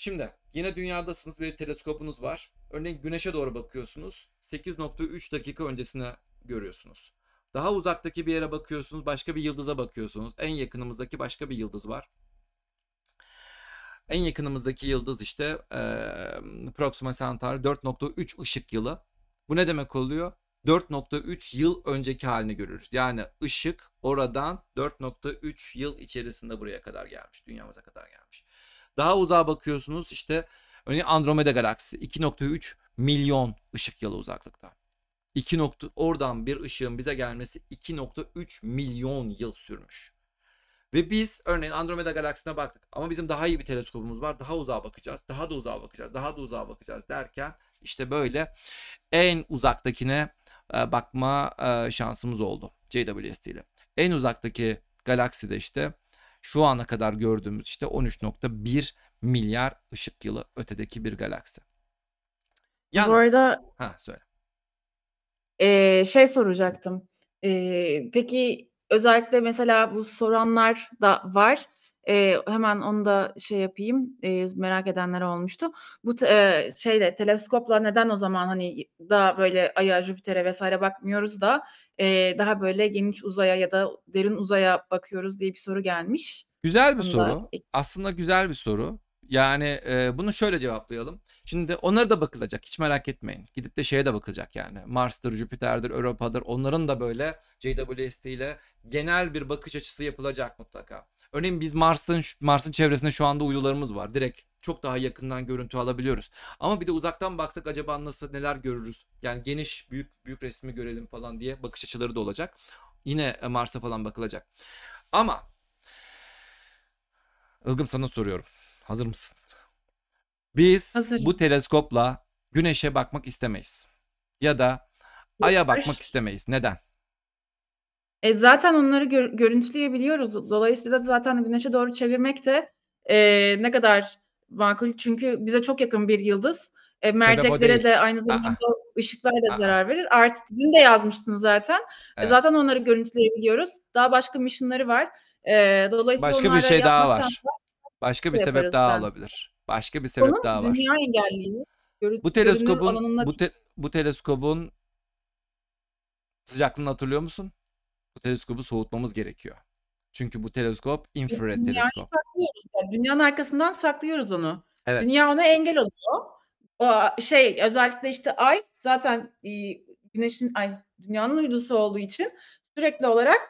Şimdi yine dünyadasınız ve teleskopunuz var. Örneğin güneşe doğru bakıyorsunuz. 8.3 dakika öncesine görüyorsunuz. Daha uzaktaki bir yere bakıyorsunuz, başka bir yıldıza bakıyorsunuz. En yakınımızdaki başka bir yıldız var. En yakınımızdaki yıldız işte e, Proxima Centauri 4.3 ışık yılı. Bu ne demek oluyor? 4.3 yıl önceki halini görürüz. Yani ışık oradan 4.3 yıl içerisinde buraya kadar gelmiş. Dünyamıza kadar gelmiş. Daha uzağa bakıyorsunuz işte örneğin Andromeda galaksisi 2.3 milyon ışık yılı uzaklıkta. 2. Nokta, oradan bir ışığın bize gelmesi 2.3 milyon yıl sürmüş. Ve biz örneğin Andromeda galaksisine baktık ama bizim daha iyi bir teleskopumuz var. Daha uzağa bakacağız, daha da uzağa bakacağız, daha da uzağa bakacağız derken işte böyle en uzaktakine e, bakma e, şansımız oldu JWST ile. En uzaktaki galakside işte şu ana kadar gördüğümüz işte 13.1 milyar ışık yılı ötedeki bir galaksi. Yalnız, Bu arada ha, söyle. E, şey soracaktım. E, peki özellikle mesela bu soranlar da var Eee, hemen onu da şey yapayım, eee, merak edenler olmuştu. Bu t eee, şeyle, teleskopla neden o zaman, hani, daha böyle Ay'a, Jüpiter'e vesaire bakmıyoruz da, eee, daha böyle geniş uzaya ya da derin uzaya bakıyoruz diye bir soru gelmiş. Güzel bir Onu da soru. Aslında güzel bir soru. Yani, eee, bunu şöyle cevaplayalım. Şimdi onlara da bakılacak, hiç merak etmeyin. Gidip de şeye de bakılacak yani. Mars'tır, Jüpiter'dir, Europa'dır. Onların da böyle JWST ile genel bir bakış açısı yapılacak mutlaka. Örneğin biz Mars'ın Mars'ın çevresinde şu anda uydularımız var. Direkt çok daha yakından görüntü alabiliyoruz. Ama bir de uzaktan baksak acaba nasıl neler görürüz? Yani geniş büyük büyük resmi görelim falan diye bakış açıları da olacak. Yine e, Mars'a falan bakılacak. Ama Ilgım sana soruyorum. Hazır mısın? Biz Hazırım. bu teleskopla güneşe bakmak istemeyiz. Ya da aya bakmak istemeyiz. Neden? E, zaten onları gör- görüntüleyebiliyoruz. Dolayısıyla zaten güneşe doğru çevirmek de e, ne kadar makul. Çünkü bize çok yakın bir yıldız. E, merceklere de aynı zamanda Aa. ışıklar da Aa. zarar verir. Artık dün de yazmıştın zaten. E, evet. E, zaten onları görüntüleyebiliyoruz. Daha başka misyonları var. E, dolayısıyla başka bir şey daha var. Da başka bir şey sebep daha yani. olabilir. Başka bir sebep Onun daha var. Dünya engelliği. Görü- bu teleskobun bu, te- bu teleskobun sıcaklığını hatırlıyor musun? bu teleskobu soğutmamız gerekiyor. Çünkü bu teleskop infrared Dünyayı teleskop. Saklıyoruz yani. Dünyanın arkasından saklıyoruz onu. Evet. Dünya ona engel oluyor. O şey özellikle işte ay zaten e, güneşin ay dünyanın uydusu olduğu için sürekli olarak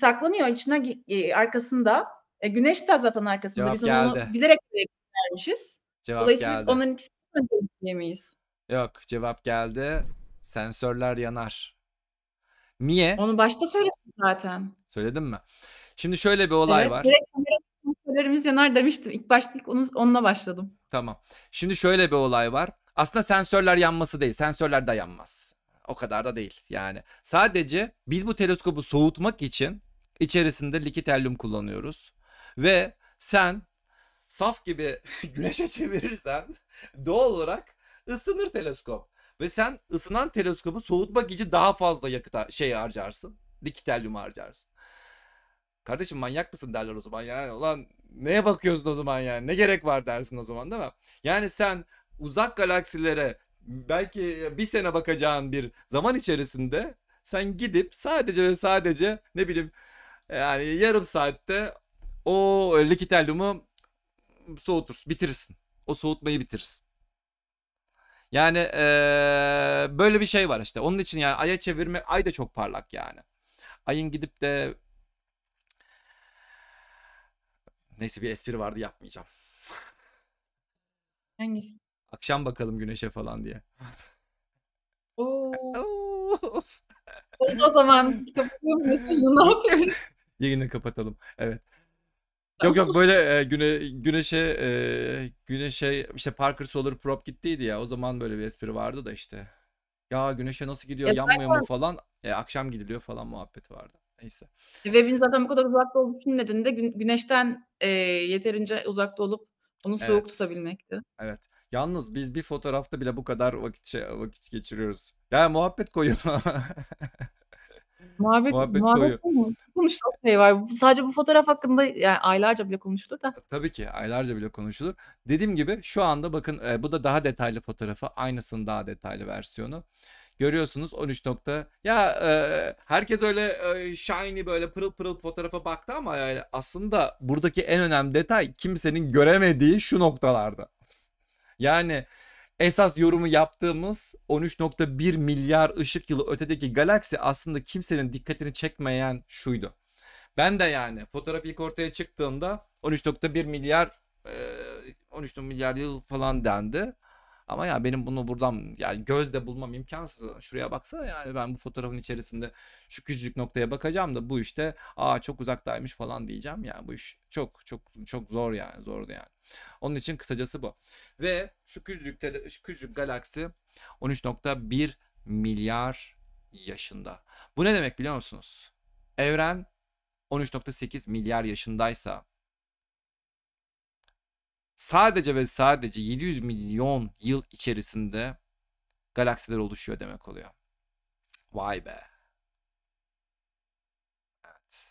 saklanıyor içine e, arkasında. E, güneş de zaten arkasında. Cevap Biz geldi. onu bilerek vermişiz. Cevap Dolayısıyla geldi. onların ikisini yemeyiz. Yok cevap geldi. Sensörler yanar. Niye? Onu başta söyledim zaten. Söyledim mi? Şimdi şöyle bir olay Evet, var. direkt kameralarımız yanar demiştim. İlk başta ilk onu, onunla başladım. Tamam. Şimdi şöyle bir olay var. Aslında sensörler yanması değil. Sensörler de yanmaz. O kadar da değil yani. Sadece biz bu teleskobu soğutmak için içerisinde likit helyum kullanıyoruz. Ve sen saf gibi (laughs) güneşe çevirirsen doğal olarak ısınır teleskop. Ve sen ısınan teleskobu soğutmak için daha fazla yakıt şey harcarsın. Dikitelyum harcarsın. Kardeşim manyak mısın derler o zaman. Yani ulan neye bakıyorsun o zaman yani? Ne gerek var dersin o zaman değil mi? Yani sen uzak galaksilere belki bir sene bakacağın bir zaman içerisinde sen gidip sadece ve sadece ne bileyim yani yarım saatte o likitelyumu soğutursun, bitirirsin. O soğutmayı bitirirsin. Yani ee, böyle bir şey var işte. Onun için yani aya çevirme ay da çok parlak yani. Ayın gidip de neyse bir espri vardı yapmayacağım. Hangisi? Akşam bakalım güneşe falan diye. Oo. (laughs) o zaman kapatıyorum. Ne yapıyoruz? Yayını kapatalım. Evet. Yok yok böyle e, güne, güneşe e, güneşe işte Parker Solar prop gittiydi ya. O zaman böyle bir espri vardı da işte. Ya güneşe nasıl gidiyor? E, Yanmıyor mu falan? E, akşam gidiliyor falan muhabbeti vardı. Neyse. Web'in zaten bu kadar uzakta oluşunun nedeni de güneşten e, yeterince uzakta olup onu soğuk Evet. tutabilmekti. Evet. Yalnız biz bir fotoğrafta bile bu kadar vakit şey, vakit geçiriyoruz. Ya muhabbet koyun. (laughs) Muhabbet, muhabbet muhabbet mi? Konuşulan şey var. Sadece bu fotoğraf hakkında yani aylarca bile konuşulur da. Tabii ki aylarca bile konuşulur. Dediğim gibi şu anda bakın e, bu da daha detaylı fotoğrafı. Aynısının daha detaylı versiyonu. Görüyorsunuz 13 nokta. Ya e, herkes öyle e, shiny böyle pırıl pırıl fotoğrafa baktı ama yani aslında buradaki en önemli detay kimsenin göremediği şu noktalarda. Yani Esas yorumu yaptığımız 13.1 milyar ışık yılı ötedeki galaksi aslında kimsenin dikkatini çekmeyen şuydu. Ben de yani fotoğraf ilk ortaya çıktığında 13.1 milyar 13 milyar yıl falan dendi. Ama ya benim bunu buradan yani gözle bulmam imkansız. Şuraya baksana yani ben bu fotoğrafın içerisinde şu küçücük noktaya bakacağım da bu işte aa çok uzaktaymış falan diyeceğim. Yani bu iş çok çok çok zor yani zordu yani. Onun için kısacası bu. Ve şu küçücük, şu küçücük galaksi 13.1 milyar yaşında. Bu ne demek biliyor musunuz? Evren 13.8 milyar yaşındaysa sadece ve sadece 700 milyon yıl içerisinde galaksiler oluşuyor demek oluyor. Vay be. Evet.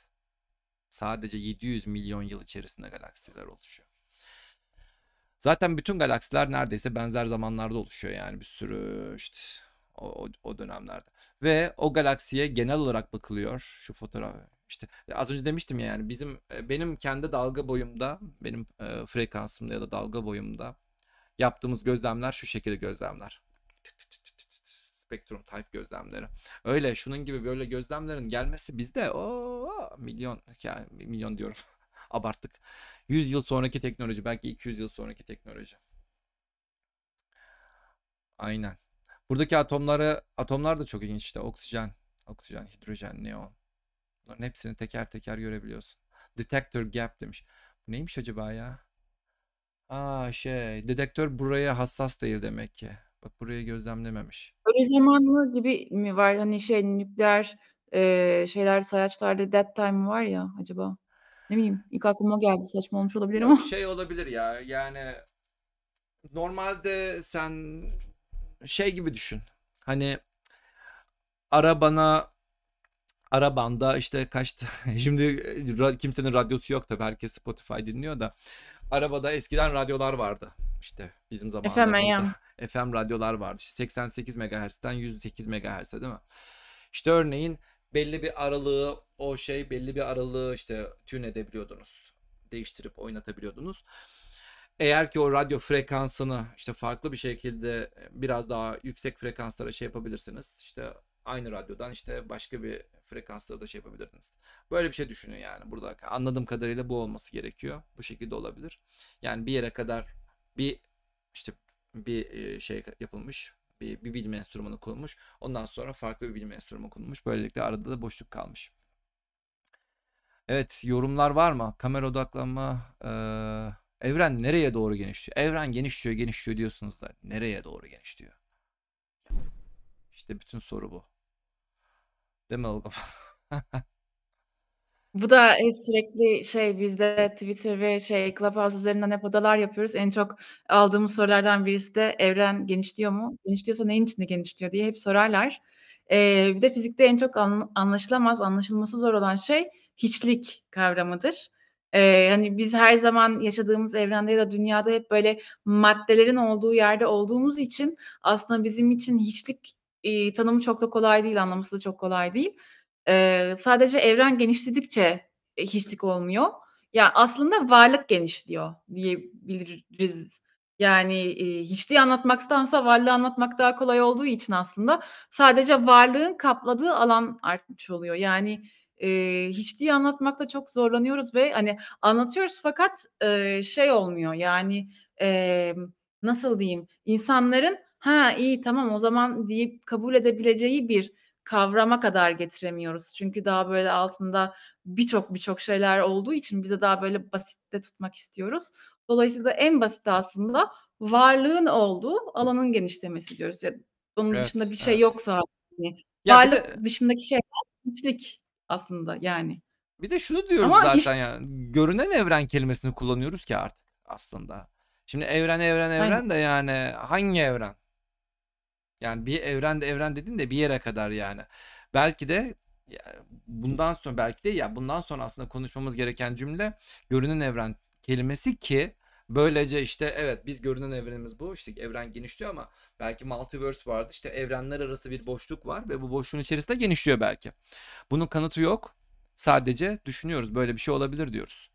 Sadece 700 milyon yıl içerisinde galaksiler oluşuyor. Zaten bütün galaksiler neredeyse benzer zamanlarda oluşuyor yani bir sürü işte o, o, dönemlerde. Ve o galaksiye genel olarak bakılıyor. Şu fotoğraf işte az önce demiştim ya yani bizim e, benim kendi dalga boyumda, benim e, frekansımda ya da dalga boyumda yaptığımız gözlemler şu şekilde gözlemler. Spektrum type gözlemleri. Öyle şunun gibi böyle gözlemlerin gelmesi bizde o milyon yani milyon diyorum. (laughs) Abarttık. 100 yıl sonraki teknoloji belki 200 yıl sonraki teknoloji. Aynen. Buradaki atomları atomlar da çok ilginç işte oksijen, oksijen, hidrojen, neon. Bunların hepsini teker teker görebiliyorsun. Detector gap demiş. Bu neymiş acaba ya? Aa şey dedektör buraya hassas değil demek ki. Bak burayı gözlemlememiş. Öyle zamanlı gibi mi var? Hani şey nükleer e, şeyler sayaçlarda dead time var ya acaba. Ne bileyim ilk aklıma geldi saçma olmuş olabilir ama. Şey olabilir ya yani normalde sen şey gibi düşün. Hani arabana arabanda işte kaçtı. (laughs) Şimdi e, kimsenin radyosu yok tabii herkes Spotify dinliyor da. Arabada eskiden radyolar vardı. İşte bizim zamanımızda (laughs) FM, radyolar vardı. İşte 88 MHz'den 108 MHz'e değil mi? İşte örneğin belli bir aralığı o şey belli bir aralığı işte tune edebiliyordunuz. Değiştirip oynatabiliyordunuz. Eğer ki o radyo frekansını işte farklı bir şekilde e, biraz daha yüksek frekanslara şey yapabilirsiniz. İşte aynı radyodan işte başka bir frekansları da şey yapabilirdiniz. Böyle bir şey düşünün yani. Burada anladığım kadarıyla bu olması gerekiyor. Bu şekilde olabilir. Yani bir yere kadar bir işte bir e, şey yapılmış bir, bir bilim enstrümanı konulmuş. Ondan sonra farklı bir bilim enstrümanı konulmuş. Böylelikle arada da boşluk kalmış. Evet yorumlar var mı? Kamera odaklanma e, evren nereye doğru genişliyor? Evren genişliyor genişliyor diyorsunuz da nereye doğru genişliyor? İşte bütün soru bu. Değil mi oğlum? (laughs) Bu da e, sürekli şey bizde Twitter ve şey Clubhouse üzerinden hep odalar yapıyoruz. En çok aldığımız sorulardan birisi de evren genişliyor mu? Genişliyorsa neyin içinde genişliyor diye hep sorarlar. Ee, bir de fizikte en çok an, anlaşılamaz, anlaşılması zor olan şey hiçlik kavramıdır. Ee, hani biz her zaman yaşadığımız evrende ya da dünyada hep böyle maddelerin olduğu yerde olduğumuz için aslında bizim için hiçlik İii, tanımı çok da kolay değil, anlaması da çok kolay değil. Eee, sadece evren genişledikçe, e, hiçlik olmuyor. Ya, aslında varlık genişliyor diyebiliriz. Yani, iii, hiçliği anlatmaktansa varlığı anlatmak daha kolay olduğu için aslında sadece varlığın kapladığı alan artmış oluyor. Yani, eee, hiçliği anlatmakta çok zorlanıyoruz ve, hani, anlatıyoruz fakat, eee, şey olmuyor, yani, emm, nasıl diyeyim, insanların "Ha, iyi, tamam o zaman." deyip kabul edebileceği bir kavrama kadar getiremiyoruz. Çünkü daha böyle altında birçok birçok şeyler olduğu için bize daha böyle basitte tutmak istiyoruz. Dolayısıyla en basit aslında varlığın olduğu alanın genişlemesi diyoruz. ya. onun evet, dışında bir şey evet. yoksa yani. Ya varlık de, dışındaki şey genişlik aslında yani. Bir de şunu diyoruz Ama zaten işte, ya. Görünen evren kelimesini kullanıyoruz ki artık aslında. Şimdi evren evren evren Aynen. de yani hangi evren? Yani bir evrende evren dedin de bir yere kadar yani. Belki de bundan sonra belki de ya bundan sonra aslında konuşmamız gereken cümle görünen evren kelimesi ki böylece işte evet biz görünen evrenimiz bu işte evren genişliyor ama belki multiverse vardı işte evrenler arası bir boşluk var ve bu boşluğun içerisinde genişliyor belki. Bunun kanıtı yok sadece düşünüyoruz böyle bir şey olabilir diyoruz.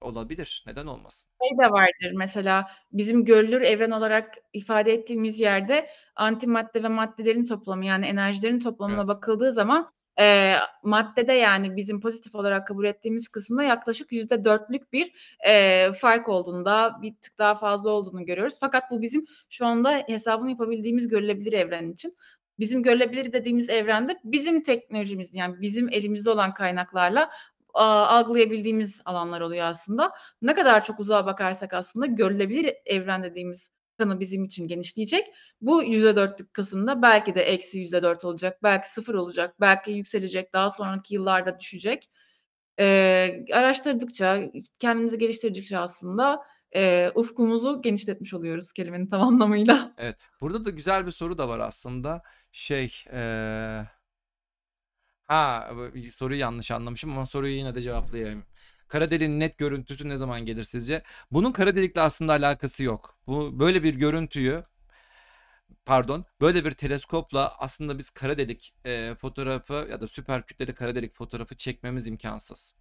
Olabilir. Neden olmasın? Şey de vardır mesela bizim görülür evren olarak ifade ettiğimiz yerde antimadde ve maddelerin toplamı yani enerjilerin toplamına Evet. bakıldığı zaman e, maddede yani bizim pozitif olarak kabul ettiğimiz kısımda yaklaşık yüzde dörtlük bir e, fark olduğunu daha bir tık daha fazla olduğunu görüyoruz. Fakat bu bizim şu anda hesabını yapabildiğimiz görülebilir evren için. Bizim görülebilir dediğimiz evrende bizim teknolojimiz yani bizim elimizde olan kaynaklarla algılayabildiğimiz alanlar oluyor aslında. Ne kadar çok uzağa bakarsak aslında görülebilir evren dediğimiz kanı bizim için genişleyecek. Bu %4'lük kısımda belki de eksi %4 olacak, belki sıfır olacak, belki yükselecek, daha sonraki yıllarda düşecek. Ee, araştırdıkça, kendimizi geliştirdikçe aslında e, ufkumuzu genişletmiş oluyoruz kelimenin tam anlamıyla. Evet, burada da güzel bir soru da var aslında. Şey, ee, Ha soruyu yanlış anlamışım ama soruyu yine de cevaplayayım. Kara deliğin net görüntüsü ne zaman gelir sizce? Bunun kara delikle aslında alakası yok. Bu böyle bir görüntüyü pardon böyle bir teleskopla aslında biz kara delik e, fotoğrafı ya da süper kütleli kara delik fotoğrafı çekmemiz imkansız.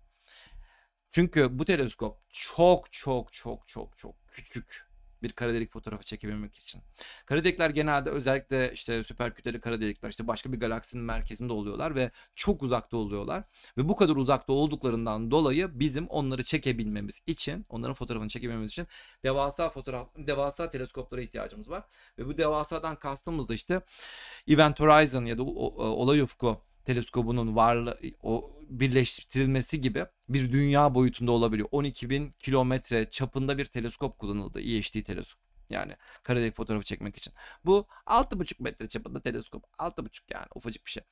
Çünkü bu teleskop çok çok çok çok çok küçük bir kara delik fotoğrafı çekebilmek için. Kara delikler genelde özellikle işte süper kütleli kara delikler işte başka bir galaksinin merkezinde oluyorlar ve çok uzakta oluyorlar. Ve bu kadar uzakta olduklarından dolayı bizim onları çekebilmemiz için, onların fotoğrafını çekebilmemiz için devasa fotoğraf devasa teleskoplara ihtiyacımız var. Ve bu devasadan kastımız da işte Event Horizon ya da olay ufku teleskobunun varlığı o birleştirilmesi gibi bir dünya boyutunda olabiliyor. 12 bin kilometre çapında bir teleskop kullanıldı. EHT teleskop. Yani karedeki fotoğrafı çekmek için. Bu 6,5 metre çapında teleskop. 6,5 yani ufacık bir şey.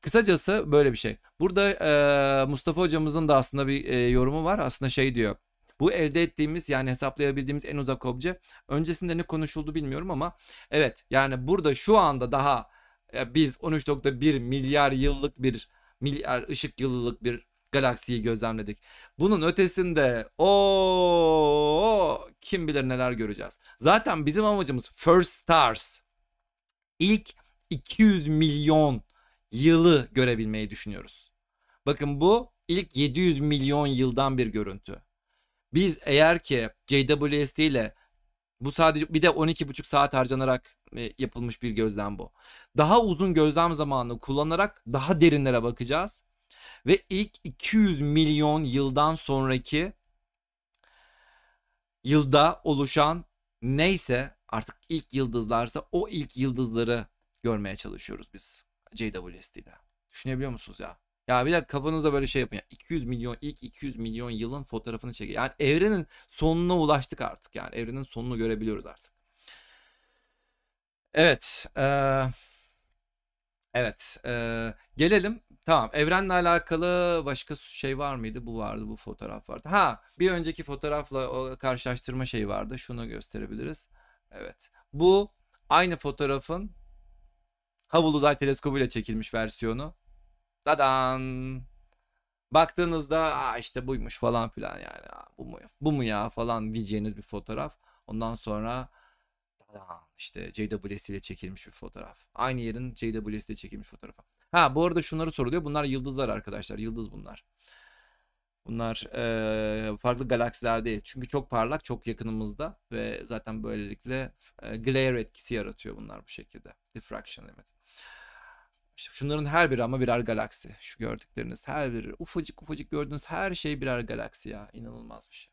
Kısacası böyle bir şey. Burada e, Mustafa hocamızın da aslında bir e, yorumu var. Aslında şey diyor. Bu elde ettiğimiz yani hesaplayabildiğimiz en uzak obje. Öncesinde ne konuşuldu bilmiyorum ama evet yani burada şu anda daha biz 13.1 milyar yıllık bir milyar ışık yıllık bir galaksiyi gözlemledik. Bunun ötesinde o kim bilir neler göreceğiz. Zaten bizim amacımız first stars. İlk 200 milyon yılı görebilmeyi düşünüyoruz. Bakın bu ilk 700 milyon yıldan bir görüntü. Biz eğer ki JWST ile bu sadece bir de 12,5 saat harcanarak e, yapılmış bir gözlem bu. Daha uzun gözlem zamanını kullanarak daha derinlere bakacağız. Ve ilk 200 milyon yıldan sonraki yılda oluşan neyse artık ilk yıldızlarsa o ilk yıldızları görmeye çalışıyoruz biz JWST ile. Düşünebiliyor musunuz ya? Ya bir dakika kafanızda böyle şey yapın ya. 200 milyon ilk 200 milyon yılın fotoğrafını çekin. Yani evrenin sonuna ulaştık artık. Yani evrenin sonunu görebiliyoruz artık. Evet. Ee, evet. Ee, gelelim. Tamam. Evrenle alakalı başka şey var mıydı? Bu vardı. Bu fotoğraf vardı. Ha bir önceki fotoğrafla o karşılaştırma şeyi vardı. Şunu gösterebiliriz. Evet. Bu aynı fotoğrafın Hubble Uzay Teleskobu ile çekilmiş versiyonu. Dadan. Baktığınızda Aa işte buymuş falan filan yani. Bu mu, bu mu ya falan diyeceğiniz bir fotoğraf. Ondan sonra dadan işte JWST ile çekilmiş bir fotoğraf. Aynı yerin JWST ile çekilmiş fotoğrafı. Ha bu arada şunları soruluyor. Bunlar yıldızlar arkadaşlar. Yıldız bunlar. Bunlar e, farklı galaksiler değil. Çünkü çok parlak, çok yakınımızda ve zaten böylelikle e, glare etkisi yaratıyor bunlar bu şekilde. Diffraction limit. İşte şunların her biri ama birer galaksi. Şu gördükleriniz her biri. Ufacık ufacık gördüğünüz her şey birer galaksi ya. İnanılmaz bir şey.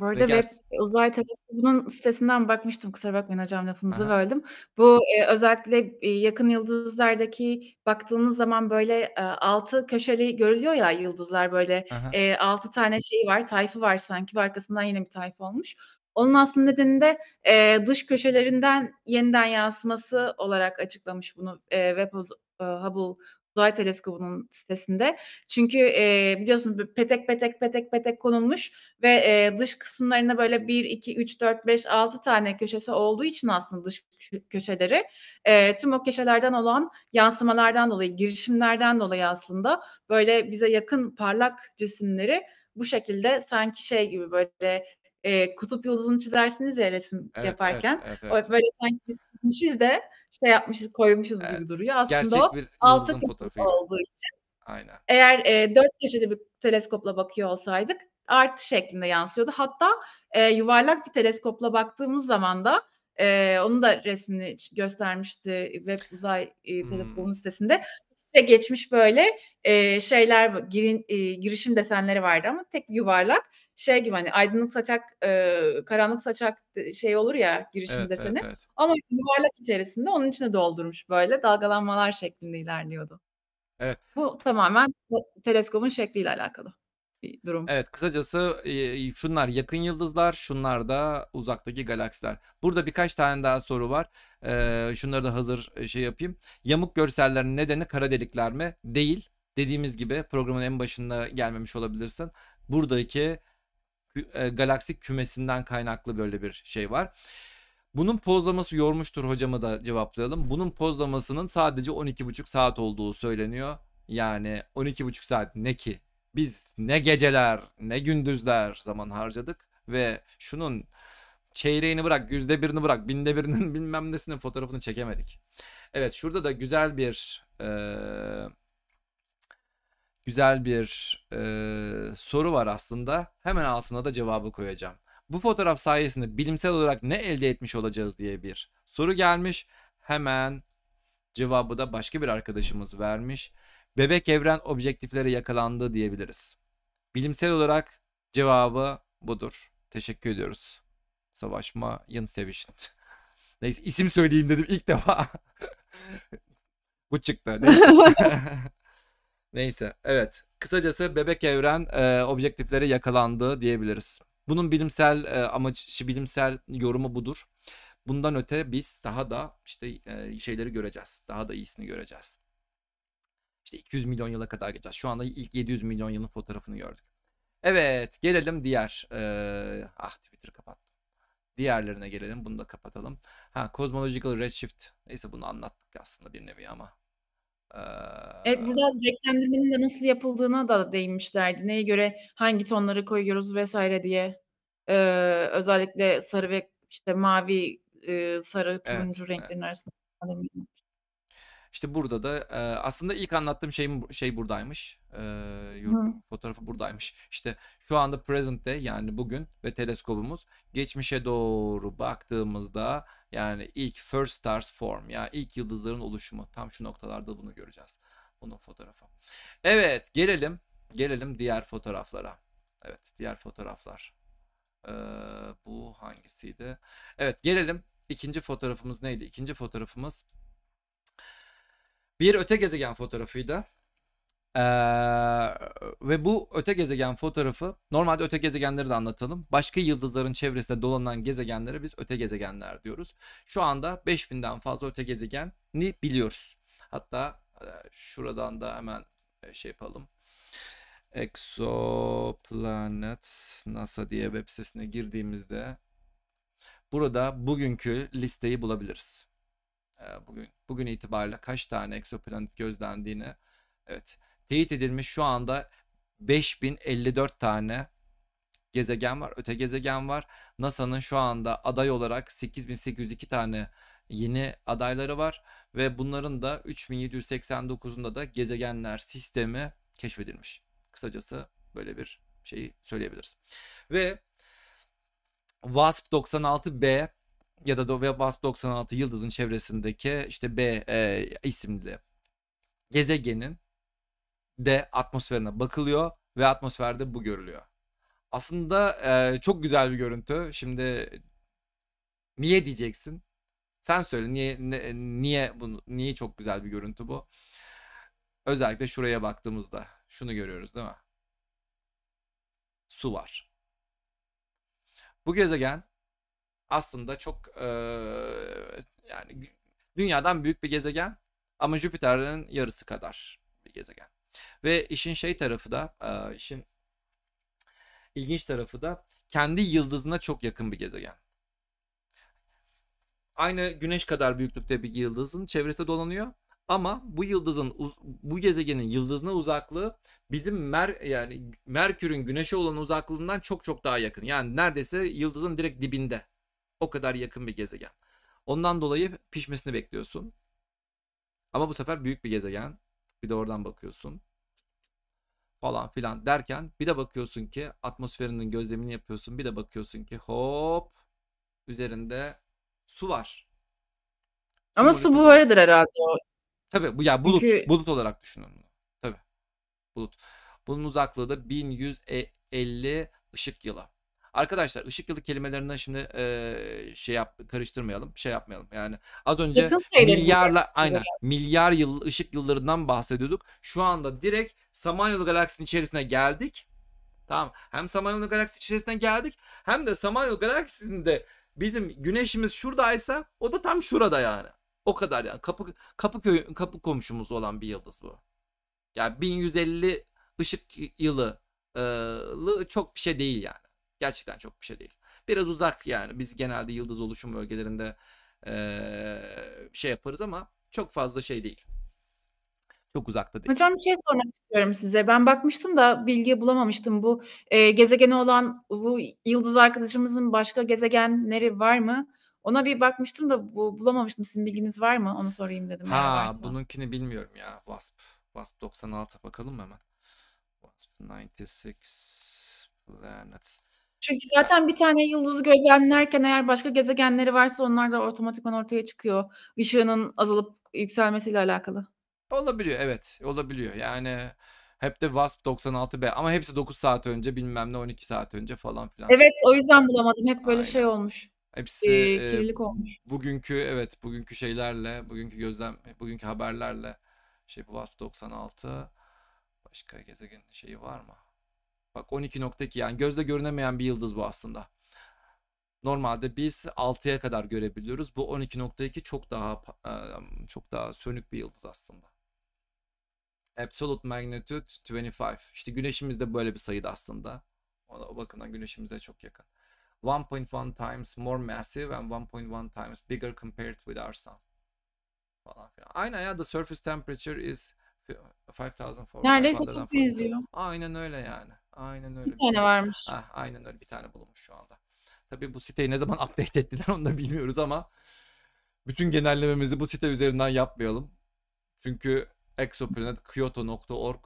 Bu arada web gerçekten uzay teleskobunun sitesinden bakmıştım. Kusura bakmayın hocam lafınızı Aha. böldüm. Bu e, özellikle e, yakın yıldızlardaki baktığınız zaman böyle e, altı köşeli görülüyor ya yıldızlar böyle e, altı tane şey var, tayfı var sanki ve arkasından yine bir tayfı olmuş. Onun aslında nedeni de e, dış köşelerinden yeniden yansıması olarak açıklamış bunu e, Webb e, Hubble Uzay Teleskobu'nun sitesinde. Çünkü e, biliyorsunuz petek petek petek petek konulmuş ve e, dış kısımlarında böyle 1, 2, 3, 4, 5, 6 tane köşesi olduğu için aslında dış köşeleri e, tüm o köşelerden olan yansımalardan dolayı, girişimlerden dolayı aslında böyle bize yakın parlak cisimleri bu şekilde sanki şey gibi böyle e, kutup yıldızını çizersiniz ya resim evet, yaparken. Evet, evet, evet. Böyle sanki çizmişiz de şey yapmışız koymuşuz evet. gibi duruyor. Aslında Gerçek o bir altı fotoğrafı olduğu için. Aynen. Eğer e, dört köşeli bir teleskopla bakıyor olsaydık artı şeklinde yansıyordu. Hatta e, yuvarlak bir teleskopla baktığımız zaman da e, onun da resmini göstermişti web uzay e, teleskopunun hmm. sitesinde. İşte geçmiş böyle e, şeyler girin, e, girişim desenleri vardı ama tek yuvarlak şey gibi hani aydınlık saçak, e, karanlık saçak şey olur ya girişimde evet, senin. Evet, evet. Ama yuvarlak içerisinde onun içine doldurmuş böyle dalgalanmalar şeklinde ilerliyordu. Evet. Bu tamamen teleskobun şekliyle alakalı bir durum. Evet kısacası şunlar yakın yıldızlar şunlar da uzaktaki galaksiler. Burada birkaç tane daha soru var. şunları da hazır şey yapayım. Yamuk görsellerin nedeni kara delikler mi? Değil. Dediğimiz gibi programın en başında gelmemiş olabilirsin. Buradaki e, galaksi kümesinden kaynaklı böyle bir şey var. Bunun pozlaması yormuştur hocamı da cevaplayalım. Bunun pozlamasının sadece 12,5 saat olduğu söyleniyor. Yani 12,5 saat ne ki? Biz ne geceler ne gündüzler zaman harcadık ve şunun çeyreğini bırak, yüzde birini bırak, binde birinin (laughs) bilmem nesinin fotoğrafını çekemedik. Evet şurada da güzel bir e, güzel bir e, soru var aslında. Hemen altına da cevabı koyacağım. Bu fotoğraf sayesinde bilimsel olarak ne elde etmiş olacağız diye bir soru gelmiş. Hemen cevabı da başka bir arkadaşımız vermiş. Bebek evren objektiflere yakalandı diyebiliriz. Bilimsel olarak cevabı budur. Teşekkür ediyoruz. Savaşma yın sevişin. (laughs) Neyse isim söyleyeyim dedim ilk defa. (laughs) Bu çıktı. Neyse. (laughs) Neyse evet kısacası bebek evren e, objektifleri yakalandı diyebiliriz. Bunun bilimsel e, amacı, bilimsel yorumu budur. Bundan öte biz daha da işte e, şeyleri göreceğiz. Daha da iyisini göreceğiz. İşte 200 milyon yıla kadar gideceğiz. Şu anda ilk 700 milyon yılın fotoğrafını gördük. Evet gelelim diğer e, ah Twitter kapattım. Diğerlerine gelelim bunu da kapatalım. Ha Cosmological Redshift neyse bunu anlattık aslında bir nevi ama Eee Evet, burada renklendirmenin de nasıl yapıldığına da değinmişlerdi. Neye göre hangi tonları koyuyoruz vesaire diye. Eee, özellikle sarı ve, işte, mavi, e, sarı, turuncu eee renklerin arasında işte burada da e, aslında ilk anlattığım şey şey buradaymış. E, yorum, hmm. fotoğrafı buradaymış. İşte şu anda presentte yani bugün ve teleskobumuz geçmişe doğru baktığımızda yani ilk first stars form yani ilk yıldızların oluşumu tam şu noktalarda bunu göreceğiz. Bunun fotoğrafı. Evet gelelim gelelim diğer fotoğraflara. Evet diğer fotoğraflar. Ee, bu hangisiydi? Evet gelelim ikinci fotoğrafımız neydi? İkinci fotoğrafımız bir öte gezegen fotoğrafıydı. Ee, ve bu öte gezegen fotoğrafı normalde öte gezegenleri de anlatalım. Başka yıldızların çevresinde dolanan gezegenlere biz öte gezegenler diyoruz. Şu anda 5000'den fazla öte gezegeni biliyoruz. Hatta e, şuradan da hemen e, şey yapalım. Exoplanet NASA diye web sitesine girdiğimizde burada bugünkü listeyi bulabiliriz. Ee, bugün bugün itibariyle kaç tane eksoplanet gözlendiğini evet teyit edilmiş şu anda 5054 tane gezegen var, öte gezegen var. NASA'nın şu anda aday olarak 8802 tane yeni adayları var ve bunların da 3789'unda da gezegenler sistemi keşfedilmiş. Kısacası böyle bir şeyi söyleyebiliriz. Ve WASP 96b ya da veya WASP 96 yıldızın çevresindeki işte B e, isimli gezegenin de atmosferine bakılıyor ve atmosferde bu görülüyor. Aslında e, çok güzel bir görüntü. Şimdi niye diyeceksin? Sen söyle niye ne, niye bunu niye çok güzel bir görüntü bu? Özellikle şuraya baktığımızda şunu görüyoruz değil mi? Su var. Bu gezegen aslında çok e, yani dünyadan büyük bir gezegen ama Jüpiter'in yarısı kadar bir gezegen. Ve işin şey tarafı da e, işin ilginç tarafı da kendi yıldızına çok yakın bir gezegen. Aynı güneş kadar büyüklükte bir yıldızın çevresinde dolanıyor ama bu yıldızın bu gezegenin yıldızına uzaklığı bizim Mer yani Merkür'ün güneşe olan uzaklığından çok çok daha yakın. Yani neredeyse yıldızın direkt dibinde. O kadar yakın bir gezegen. Ondan dolayı pişmesini bekliyorsun. Ama bu sefer büyük bir gezegen. Bir de oradan bakıyorsun. Falan filan derken bir de bakıyorsun ki atmosferinin gözlemini yapıyorsun. Bir de bakıyorsun ki hop üzerinde su var. Su Ama su buharıdır herhalde o. Tabii bu ya yani bulut Çünkü... bulut olarak düşünün bunu. Tabii. Bulut. Bunun uzaklığı da 1150 e, ışık yılı. Arkadaşlar ışık yılı kelimelerinden şimdi e, şey yap karıştırmayalım. Şey yapmayalım. Yani az önce milyarla aynen milyar yıl ışık yıllarından bahsediyorduk. Şu anda direkt Samanyolu galaksinin içerisine geldik. Tamam. Hem Samanyolu galaksisi içerisine geldik hem de Samanyolu galaksisinde bizim güneşimiz şuradaysa o da tam şurada yani. O kadar yani. Kapı Kapıköy kapı komşumuz olan bir yıldız bu. Yani 1150 ışık yılı e, çok bir şey değil yani. Gerçekten çok bir şey değil. Biraz uzak yani. Biz genelde yıldız oluşum bölgelerinde ee, şey yaparız ama çok fazla şey değil. Çok uzakta değil. Hocam bir şey sormak istiyorum size. Ben bakmıştım da bilgi bulamamıştım. Bu e, gezegeni olan bu yıldız arkadaşımızın başka gezegenleri var mı? Ona bir bakmıştım da bu bulamamıştım. Sizin bilginiz var mı? Onu sorayım dedim. Ha varsa. bununkini bilmiyorum ya. Wasp. Wasp 96 bakalım hemen. Wasp 96 Planet. Çünkü zaten bir tane yıldızı gözlemlerken eğer başka gezegenleri varsa onlar da otomatikman ortaya çıkıyor. Işığının azalıp yükselmesiyle alakalı. Olabiliyor evet olabiliyor yani hep de Wasp 96B ama hepsi 9 saat önce bilmem ne 12 saat önce falan filan. Evet o yüzden bulamadım hep böyle şey Aynen. şey olmuş. Hepsi ee, kirlilik e, olmuş. Bugünkü evet bugünkü şeylerle bugünkü gözlem bugünkü haberlerle şey bu Wasp 96 başka gezegenin şeyi var mı? Bak 12.2 yani gözde görünemeyen bir yıldız bu aslında. Normalde biz 6'ya kadar görebiliyoruz. Bu 12.2 çok daha çok daha sönük bir yıldız aslında. Absolute magnitude 25. İşte güneşimiz de böyle bir sayıda aslında. O bakımdan güneşimize çok yakın. 1.1 times more massive and 1.1 times bigger compared with our sun. Falan filan. Aynen ya the surface temperature is 5400 Neredeyse çok benziyor. Aynen öyle yani. Aynen öyle. Bir tane şey. varmış. Ah, aynen öyle bir tane bulunmuş şu anda. Tabii bu siteyi ne zaman (laughs) update ettiler onu da bilmiyoruz ama bütün genellememizi bu site üzerinden yapmayalım. Çünkü exoplanetkyoto.org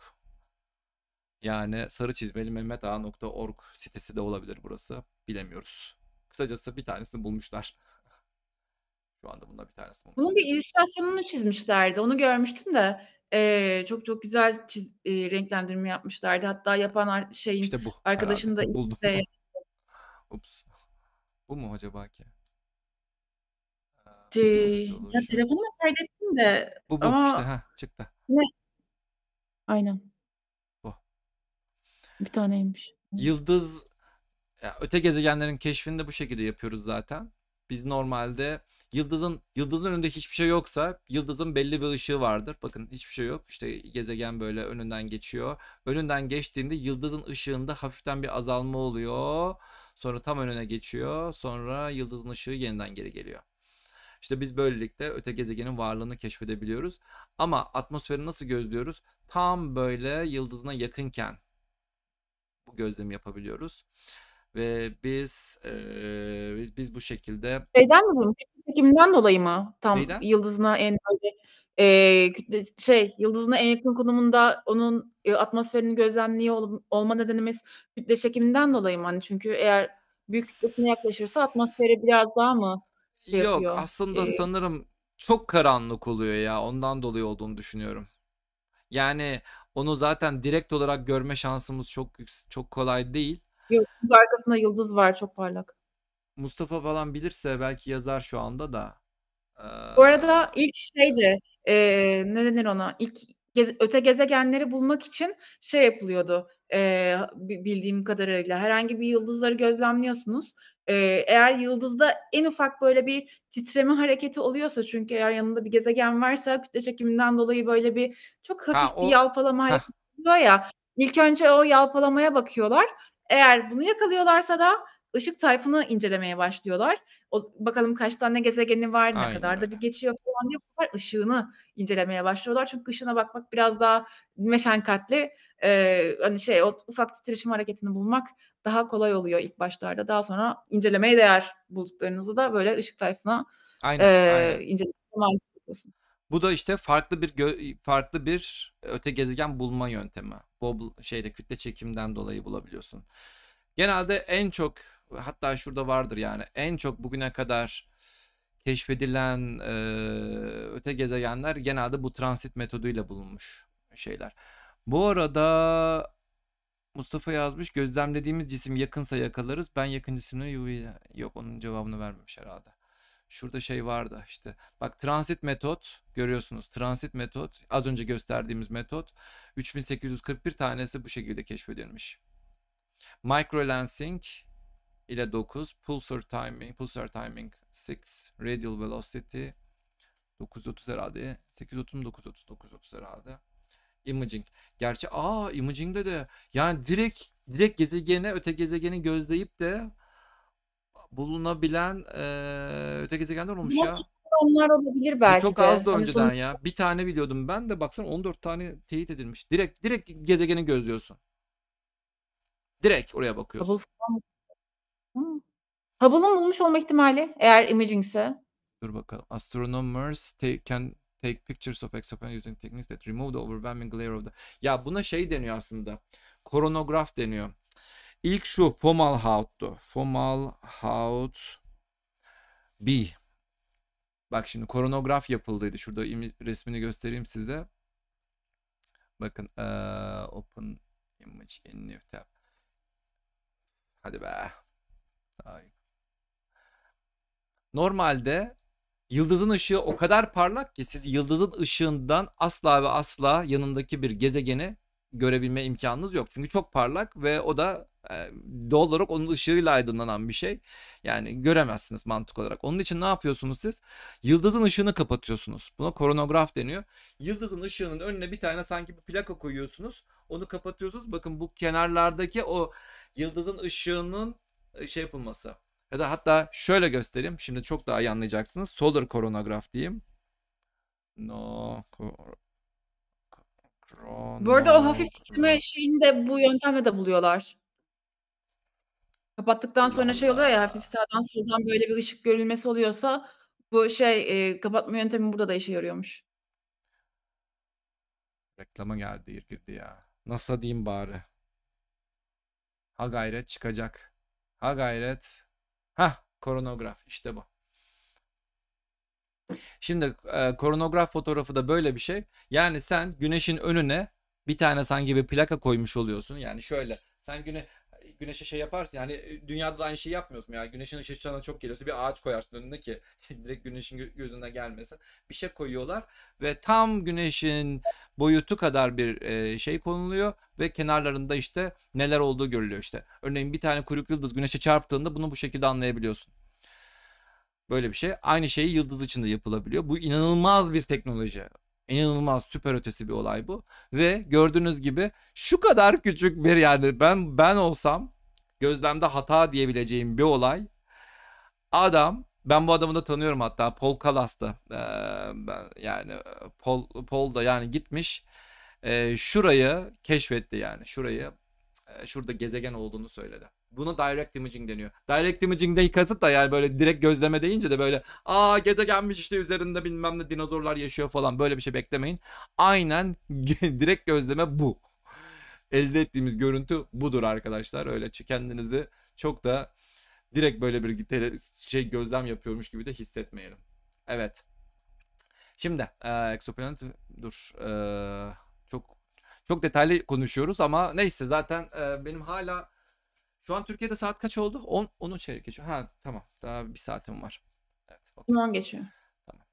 yani sarı çizmeli Mehmet sitesi de olabilir burası. Bilemiyoruz. Kısacası bir tanesini bulmuşlar. (laughs) Şu anda bunlar bir tanesi bulmuşlar. Bunun bir illüstrasyonunu çizmişlerdi. Onu görmüştüm de Eee, çok çok güzel çiz eee, renklendirme yapmışlardı. Hatta yapan şeyin İşte bu arkadaşının herhâlde. da ismi Buldum. (laughs) Ups. Bu mu acaba ki? Şey, Aaa, ya olur? kaydettim de Bu, bu. İşte, ama heh, çıktı. Ne? Aynen. Bu. Bir taneymiş. Yıldız Ya, öte gezegenlerin keşfini de bu şekilde yapıyoruz zaten. Biz normalde yıldızın yıldızın önünde hiçbir şey yoksa yıldızın belli bir ışığı vardır. Bakın hiçbir şey yok. İşte gezegen böyle önünden geçiyor. Önünden geçtiğinde yıldızın ışığında hafiften bir azalma oluyor. Sonra tam önüne geçiyor. Sonra yıldızın ışığı yeniden geri geliyor. İşte biz böylelikle öte gezegenin varlığını keşfedebiliyoruz. Ama atmosferi nasıl gözlüyoruz? Tam böyle yıldızına yakınken bu gözlemi yapabiliyoruz. Ve biz e, biz biz bu şekilde Şeyden mi dedim? Kütle çekiminden dolayı mı? Tam Neyden? yıldızına en böyle e, kütle- şey yıldızına en yakın konumunda onun e, atmosferini gözlemliyor ol- olma nedenimiz kütle çekiminden dolayı mı? Hani çünkü eğer büyük kütlesine yaklaşırsa atmosferi biraz daha mı şey Yok, yapıyor? aslında E, sanırım çok karanlık oluyor ya. Ondan dolayı olduğunu düşünüyorum. Yani onu zaten direkt olarak görme şansımız çok çok kolay değil. Yok çünkü arkasında yıldız var çok parlak. Mustafa falan bilirse belki yazar şu anda da. Ee... Bu arada ilk şeydi e, ne denir ona ilk gez, öte gezegenleri bulmak için şey yapılıyordu e, bildiğim kadarıyla herhangi bir yıldızları gözlemliyorsunuz. E, eğer yıldızda en ufak böyle bir titreme hareketi oluyorsa çünkü eğer yanında bir gezegen varsa kütle çekiminden dolayı böyle bir çok hafif ha, o... bir yalpalama hareketi oluyor ya. İlk önce o yalpalamaya bakıyorlar. Eğer bunu yakalıyorlarsa da ışık tayfını incelemeye başlıyorlar. O, bakalım kaç tane gezegeni var, ne Aynen kadar da bir geçiyor falan diye bu sefer ışığını incelemeye başlıyorlar. Çünkü ışığına bakmak biraz daha meşenkatli, Ee, hani şey o ufak titreşim hareketini bulmak daha kolay oluyor ilk başlarda. Daha sonra incelemeye değer bulduklarınızı da böyle ışık tayfına aynen, e, aynen. incelemeye maalesef bu da işte farklı bir farklı bir öte gezegen bulma yöntemi. Wobble şeyde kütle çekimden dolayı bulabiliyorsun. Genelde en çok hatta şurada vardır yani en çok bugüne kadar keşfedilen e, öte gezegenler genelde bu transit metoduyla bulunmuş şeyler. Bu arada Mustafa yazmış gözlemlediğimiz cisim yakınsa yakalarız. Ben yakın cisimle yok onun cevabını vermemiş herhalde. Şurada şey vardı işte. Bak transit metot görüyorsunuz. Transit metot az önce gösterdiğimiz metot 3841 tanesi bu şekilde keşfedilmiş. Micro lensing ile 9, pulsar timing, pulsar timing 6, radial velocity 930 herhalde. 830 mu 930? 930 herhalde. Imaging. Gerçi aa imaging'de de yani direkt direkt gezegene öte gezegeni gözleyip de bulunabilen e, öte gezegenler olmuş ya. Onlar olabilir e, belki. Çok az da hani önceden sonuçta... ya. Bir tane biliyordum ben de baksana 14 tane teyit edilmiş. Direkt direkt gezegeni gözlüyorsun. Direkt oraya bakıyorsun. Hubble bulmuş olma ihtimali eğer imaging'se. Dur bakalım. Astronomers take, can take pictures of exoplanets using techniques that remove the overwhelming glare of the... Ya buna şey deniyor aslında. Koronograf deniyor. İlk şu Fomalhaut'tu. Fomalhaut B. Bak şimdi koronograf yapıldıydı. Şurada resmini göstereyim size. Bakın uh, open image in new tab. Hadi be. Normalde yıldızın ışığı o kadar parlak ki siz yıldızın ışığından asla ve asla yanındaki bir gezegeni görebilme imkanınız yok. Çünkü çok parlak ve o da doğal olarak onun ışığıyla aydınlanan bir şey. Yani göremezsiniz mantık olarak. Onun için ne yapıyorsunuz siz? Yıldızın ışığını kapatıyorsunuz. Buna koronograf deniyor. Yıldızın ışığının önüne bir tane sanki bir plaka koyuyorsunuz. Onu kapatıyorsunuz. Bakın bu kenarlardaki o yıldızın ışığının şey yapılması. Ya da hatta şöyle göstereyim. Şimdi çok daha iyi anlayacaksınız. Solar koronograf diyeyim. No Krono... Bu arada o hafif titreme şeyini de bu yöntemle de buluyorlar. Kapattıktan Allah sonra şey oluyor ya, hafif sağdan soldan böyle bir ışık görülmesi oluyorsa bu şey, eee, kapatma yöntemi burada da işe yarıyormuş. Reklama geldi, girdi ya. NASA diyeyim bari. Ha gayret çıkacak. Ha gayret. Ha koronograf işte bu. Şimdi, eee, koronograf fotoğrafı da böyle bir şey. Yani sen güneşin önüne bir tane sanki bir plaka koymuş oluyorsun. Yani şöyle, sen güne güneşe şey yaparsın. Yani e, dünyada da aynı şeyi yapmıyorsun. Yani güneşin ışığı çana çok geliyorsa bir ağaç koyarsın önüne ki (laughs) direkt güneşin gözünde gelmesin. Bir şey koyuyorlar ve tam güneşin boyutu kadar bir e, şey konuluyor ve kenarlarında işte neler olduğu görülüyor işte. Örneğin bir tane kuyruk yıldız güneşe çarptığında bunu bu şekilde anlayabiliyorsun. Böyle bir şey. Aynı şeyi yıldız içinde yapılabiliyor. Bu inanılmaz bir teknoloji. İnanılmaz süper ötesi bir olay bu. Ve gördüğünüz gibi şu kadar küçük bir yani ben ben olsam gözlemde hata diyebileceğim bir olay. Adam ben bu adamı da tanıyorum hatta Paul Kalas'ta ee, yani Paul, Paul da yani gitmiş e, şurayı keşfetti yani şurayı e, şurada gezegen olduğunu söyledi. Buna direct imaging deniyor. Direct imaging imaging'de kasıt da yani böyle direkt gözleme deyince de böyle aa gezegenmiş işte üzerinde bilmem ne dinozorlar yaşıyor falan böyle bir şey beklemeyin. Aynen (laughs) direkt gözleme bu elde ettiğimiz görüntü budur arkadaşlar. Öyle kendinizi çok da direkt böyle bir tele, şey gözlem yapıyormuş gibi de hissetmeyelim. Evet. Şimdi e, Exoplanet dur e, çok çok detaylı konuşuyoruz ama neyse zaten e, benim hala şu an Türkiye'de saat kaç oldu? 10 10 çeyrek geçiyor. Ha tamam. Daha bir saatim var. Evet. 10 geçiyor. Tamam.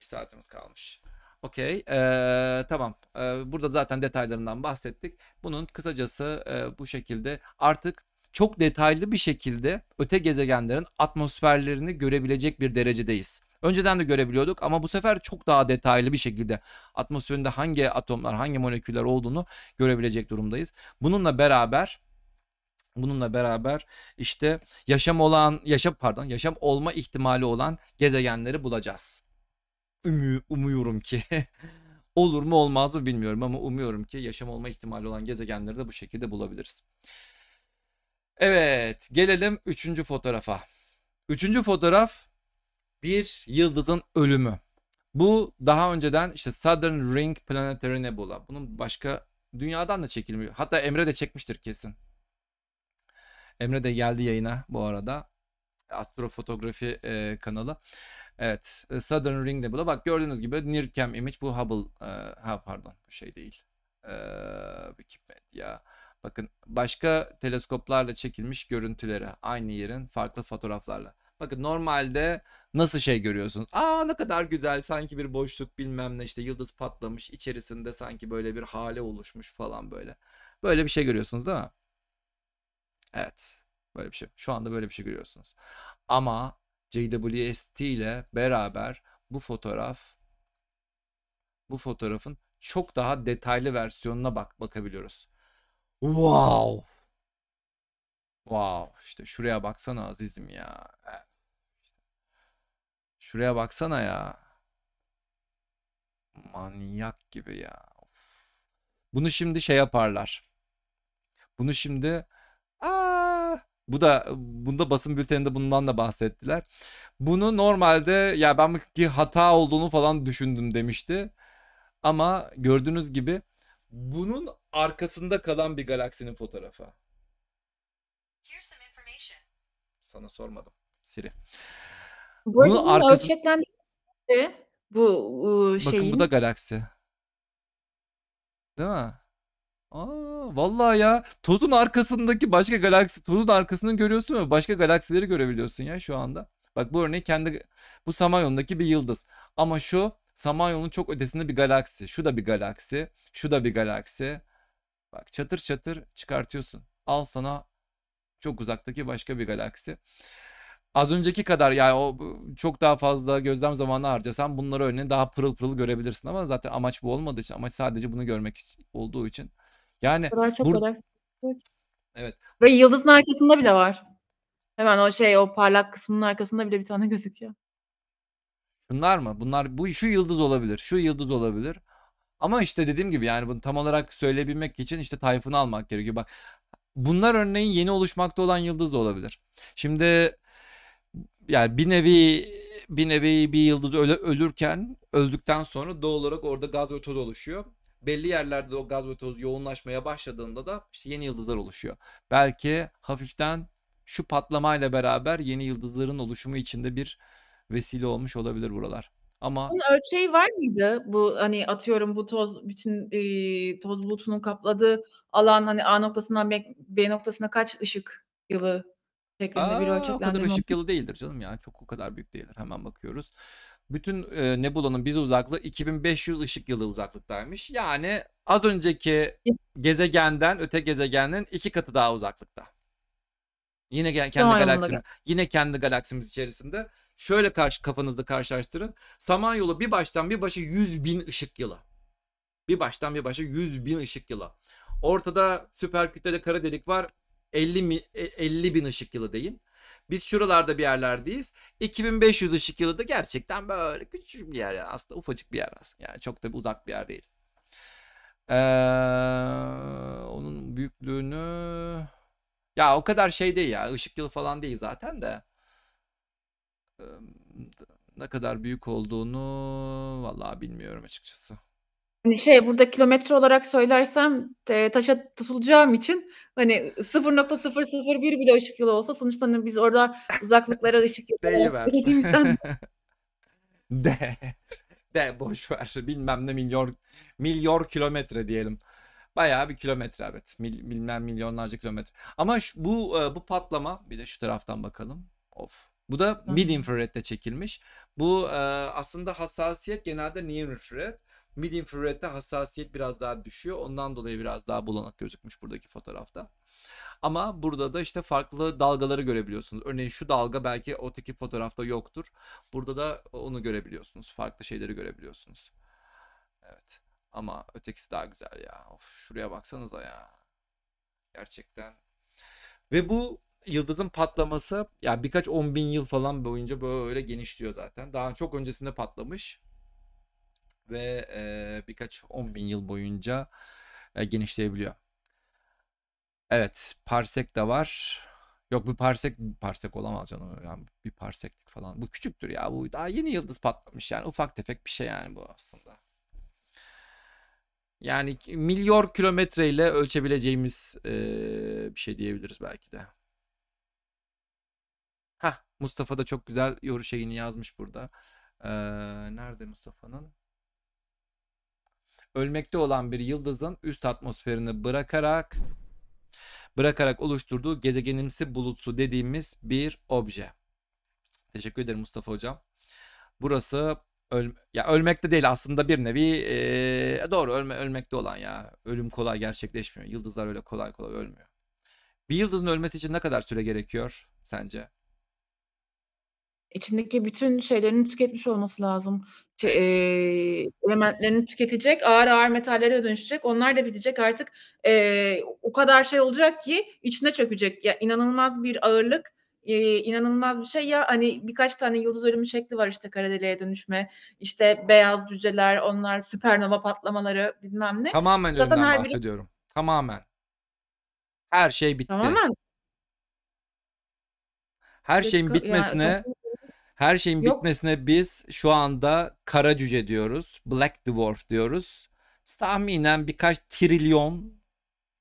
Bir saatimiz kalmış. Okey. Ee, tamam. Ee, burada zaten detaylarından bahsettik. Bunun kısacası e, bu şekilde artık çok detaylı bir şekilde öte gezegenlerin atmosferlerini görebilecek bir derecedeyiz. Önceden de görebiliyorduk ama bu sefer çok daha detaylı bir şekilde atmosferinde hangi atomlar, hangi moleküller olduğunu görebilecek durumdayız. Bununla beraber Bununla beraber işte yaşam olan, yaşam pardon, yaşam olma ihtimali olan gezegenleri bulacağız. Ümü, umuyorum ki (laughs) olur mu olmaz mı bilmiyorum ama umuyorum ki yaşam olma ihtimali olan gezegenleri de bu şekilde bulabiliriz. Evet gelelim üçüncü fotoğrafa. Üçüncü fotoğraf bir yıldızın ölümü. Bu daha önceden işte Southern Ring Planetary Nebula. Bunun başka dünyadan da çekilmiyor. Hatta Emre de çekmiştir kesin. Emre de geldi yayına bu arada. Astrofotografi e, kanalı. Evet e, Southern Ring de bu da. Bak gördüğünüz gibi NIRCam image bu Hubble e, ha pardon bu şey değil. E, Wikipedia. Bakın başka teleskoplarla çekilmiş görüntüleri aynı yerin farklı fotoğraflarla. Bakın normalde nasıl şey görüyorsun? Aa ne kadar güzel sanki bir boşluk bilmem ne işte yıldız patlamış içerisinde sanki böyle bir hale oluşmuş falan böyle. Böyle bir şey görüyorsunuz değil mi? Evet. Böyle bir şey. Şu anda böyle bir şey görüyorsunuz. Ama JWST ile beraber bu fotoğraf bu fotoğrafın çok daha detaylı versiyonuna bak bakabiliyoruz. Wow. Wow işte şuraya baksana azizim ya. Şuraya baksana ya. Manyak gibi ya. Of. Bunu şimdi şey yaparlar. Bunu şimdi aa bu da bunda basın bülteninde bundan da bahsettiler. Bunu normalde ya ben ki hata olduğunu falan düşündüm demişti. Ama gördüğünüz gibi bunun arkasında kalan bir galaksinin fotoğrafı. Sana sormadım Siri. Bu bunun arkası... ölçeklendirmesi bu, bu şeyin. Bakın bu da galaksi. Değil mi? Aa, vallahi ya tozun arkasındaki başka galaksi tozun arkasını görüyorsun ve başka galaksileri görebiliyorsun ya şu anda. Bak bu örneği kendi bu Samanyolu'ndaki bir yıldız. Ama şu Samanyolu'nun çok ötesinde bir galaksi. Şu da bir galaksi. Şu da bir galaksi. Bak çatır çatır çıkartıyorsun. Al sana çok uzaktaki başka bir galaksi. Az önceki kadar yani o çok daha fazla gözlem zamanı harcasan bunları örneğin daha pırıl pırıl görebilirsin ama zaten amaç bu olmadığı için amaç sadece bunu görmek olduğu için yani o kadar çok bur- Evet. Ve yıldızın arkasında bile var. Hemen o şey o parlak kısmının arkasında bile bir tane (laughs) gözüküyor. Bunlar mı? Bunlar bu şu yıldız olabilir. Şu yıldız olabilir. Ama işte dediğim gibi yani bunu tam olarak söyleyebilmek için işte tayfını almak gerekiyor. Bak bunlar örneğin yeni oluşmakta olan yıldız da olabilir. Şimdi yani bir nevi bir nevi bir yıldız öle, ölürken öldükten sonra doğal olarak orada gaz ve toz oluşuyor belli yerlerde o gaz ve toz yoğunlaşmaya başladığında da işte yeni yıldızlar oluşuyor. Belki hafiften şu patlamayla beraber yeni yıldızların oluşumu içinde bir vesile olmuş olabilir buralar. Ama Bunun ölçeği var mıydı? Bu hani atıyorum bu toz bütün e, toz bulutunun kapladığı alan hani A noktasından B, B noktasına kaç ışık yılı şeklinde Aa, bir ölçeklendirme. O kadar ışık yılı değildir canım yani Çok o kadar büyük değildir. Hemen bakıyoruz bütün e, Nebula'nın bize uzaklığı 2500 ışık yılı uzaklıktaymış. Yani az önceki gezegenden öte gezegenin iki katı daha uzaklıkta. Yine kendi galaksimiz, yine kendi galaksimiz içerisinde. Şöyle karşı kafanızda karşılaştırın. Samanyolu bir baştan bir başa 100 bin ışık yılı. Bir baştan bir başa 100 bin ışık yılı. Ortada süper kütlede kara delik var. 50, mi, 50 e, bin ışık yılı deyin. Biz şuralarda bir yerlerdeyiz. 2500 ışık yılı da gerçekten böyle küçük bir yer. Yani. Aslında ufacık bir yer aslında. Yani çok da uzak bir yer değil. Ee, onun büyüklüğünü... Ya o kadar şey değil ya. ışık yılı falan değil zaten de. Ee, ne kadar büyük olduğunu vallahi bilmiyorum açıkçası. Hani şey burada kilometre olarak söylersem te, taşa tutulacağım için hani 0.001 bile ışık yılı olsa sonuçta hani biz orada uzaklıklara ışık (laughs) yılı dediğimizden de (laughs) de boş ver bilmem ne milyon milyon kilometre diyelim. Bayağı bir kilometre evet. Mil, bilmem milyonlarca kilometre. Ama şu, bu e, bu patlama bir de şu taraftan bakalım. Of. Bu da mid infrared'de çekilmiş. Bu e, aslında hassasiyet genelde near infrared. Mid infrared'de hassasiyet biraz daha düşüyor. Ondan dolayı biraz daha bulanık gözükmüş buradaki fotoğrafta. Ama burada da işte farklı dalgaları görebiliyorsunuz. Örneğin şu dalga belki öteki fotoğrafta yoktur. Burada da onu görebiliyorsunuz. Farklı şeyleri görebiliyorsunuz. Evet. Ama ötekisi daha güzel ya. Of şuraya baksanıza ya. Gerçekten. Ve bu yıldızın patlaması ya yani birkaç on bin yıl falan boyunca böyle genişliyor zaten. Daha çok öncesinde patlamış ve e, birkaç 10 bin yıl boyunca e, genişleyebiliyor. Evet parsek de var. Yok bir parsek parsek olamaz canım. Yani bir parseklik falan. Bu küçüktür ya. Bu daha yeni yıldız patlamış yani ufak tefek bir şey yani bu aslında. Yani milyon kilometreyle ölçebileceğimiz e, bir şey diyebiliriz belki de. Ha Mustafa da çok güzel yoru şeyini yazmış burada. Ee, nerede Mustafa'nın? ölmekte olan bir yıldızın üst atmosferini bırakarak bırakarak oluşturduğu gezegenimsi bulutsu dediğimiz bir obje. Teşekkür ederim Mustafa hocam. Burası öl ya ölmekte değil aslında bir nevi ee, doğru ölme ölmekte olan ya. Ölüm kolay gerçekleşmiyor. Yıldızlar öyle kolay kolay ölmüyor. Bir yıldızın ölmesi için ne kadar süre gerekiyor sence? İçindeki bütün şeylerini tüketmiş olması lazım. Şey, eee, elementlerini tüketecek, ağır ağır metallere dönüşecek. Onlar da bitecek artık. Eee, o kadar şey olacak ki içine çökecek. Ya inanılmaz bir ağırlık, eee, inanılmaz bir şey. Ya hani birkaç tane yıldız ölümü şekli var işte kara dönüşme. işte beyaz cüceler, onlar süpernova patlamaları bilmem ne. Tamamen Zaten ölümden her biri Tamamen. Her şey bitti. tamamen Her şeyin Dakika, ya bitmesine her şeyin Yok. bitmesine biz şu anda kara cüce diyoruz. Black Dwarf diyoruz. Tahminen birkaç trilyon,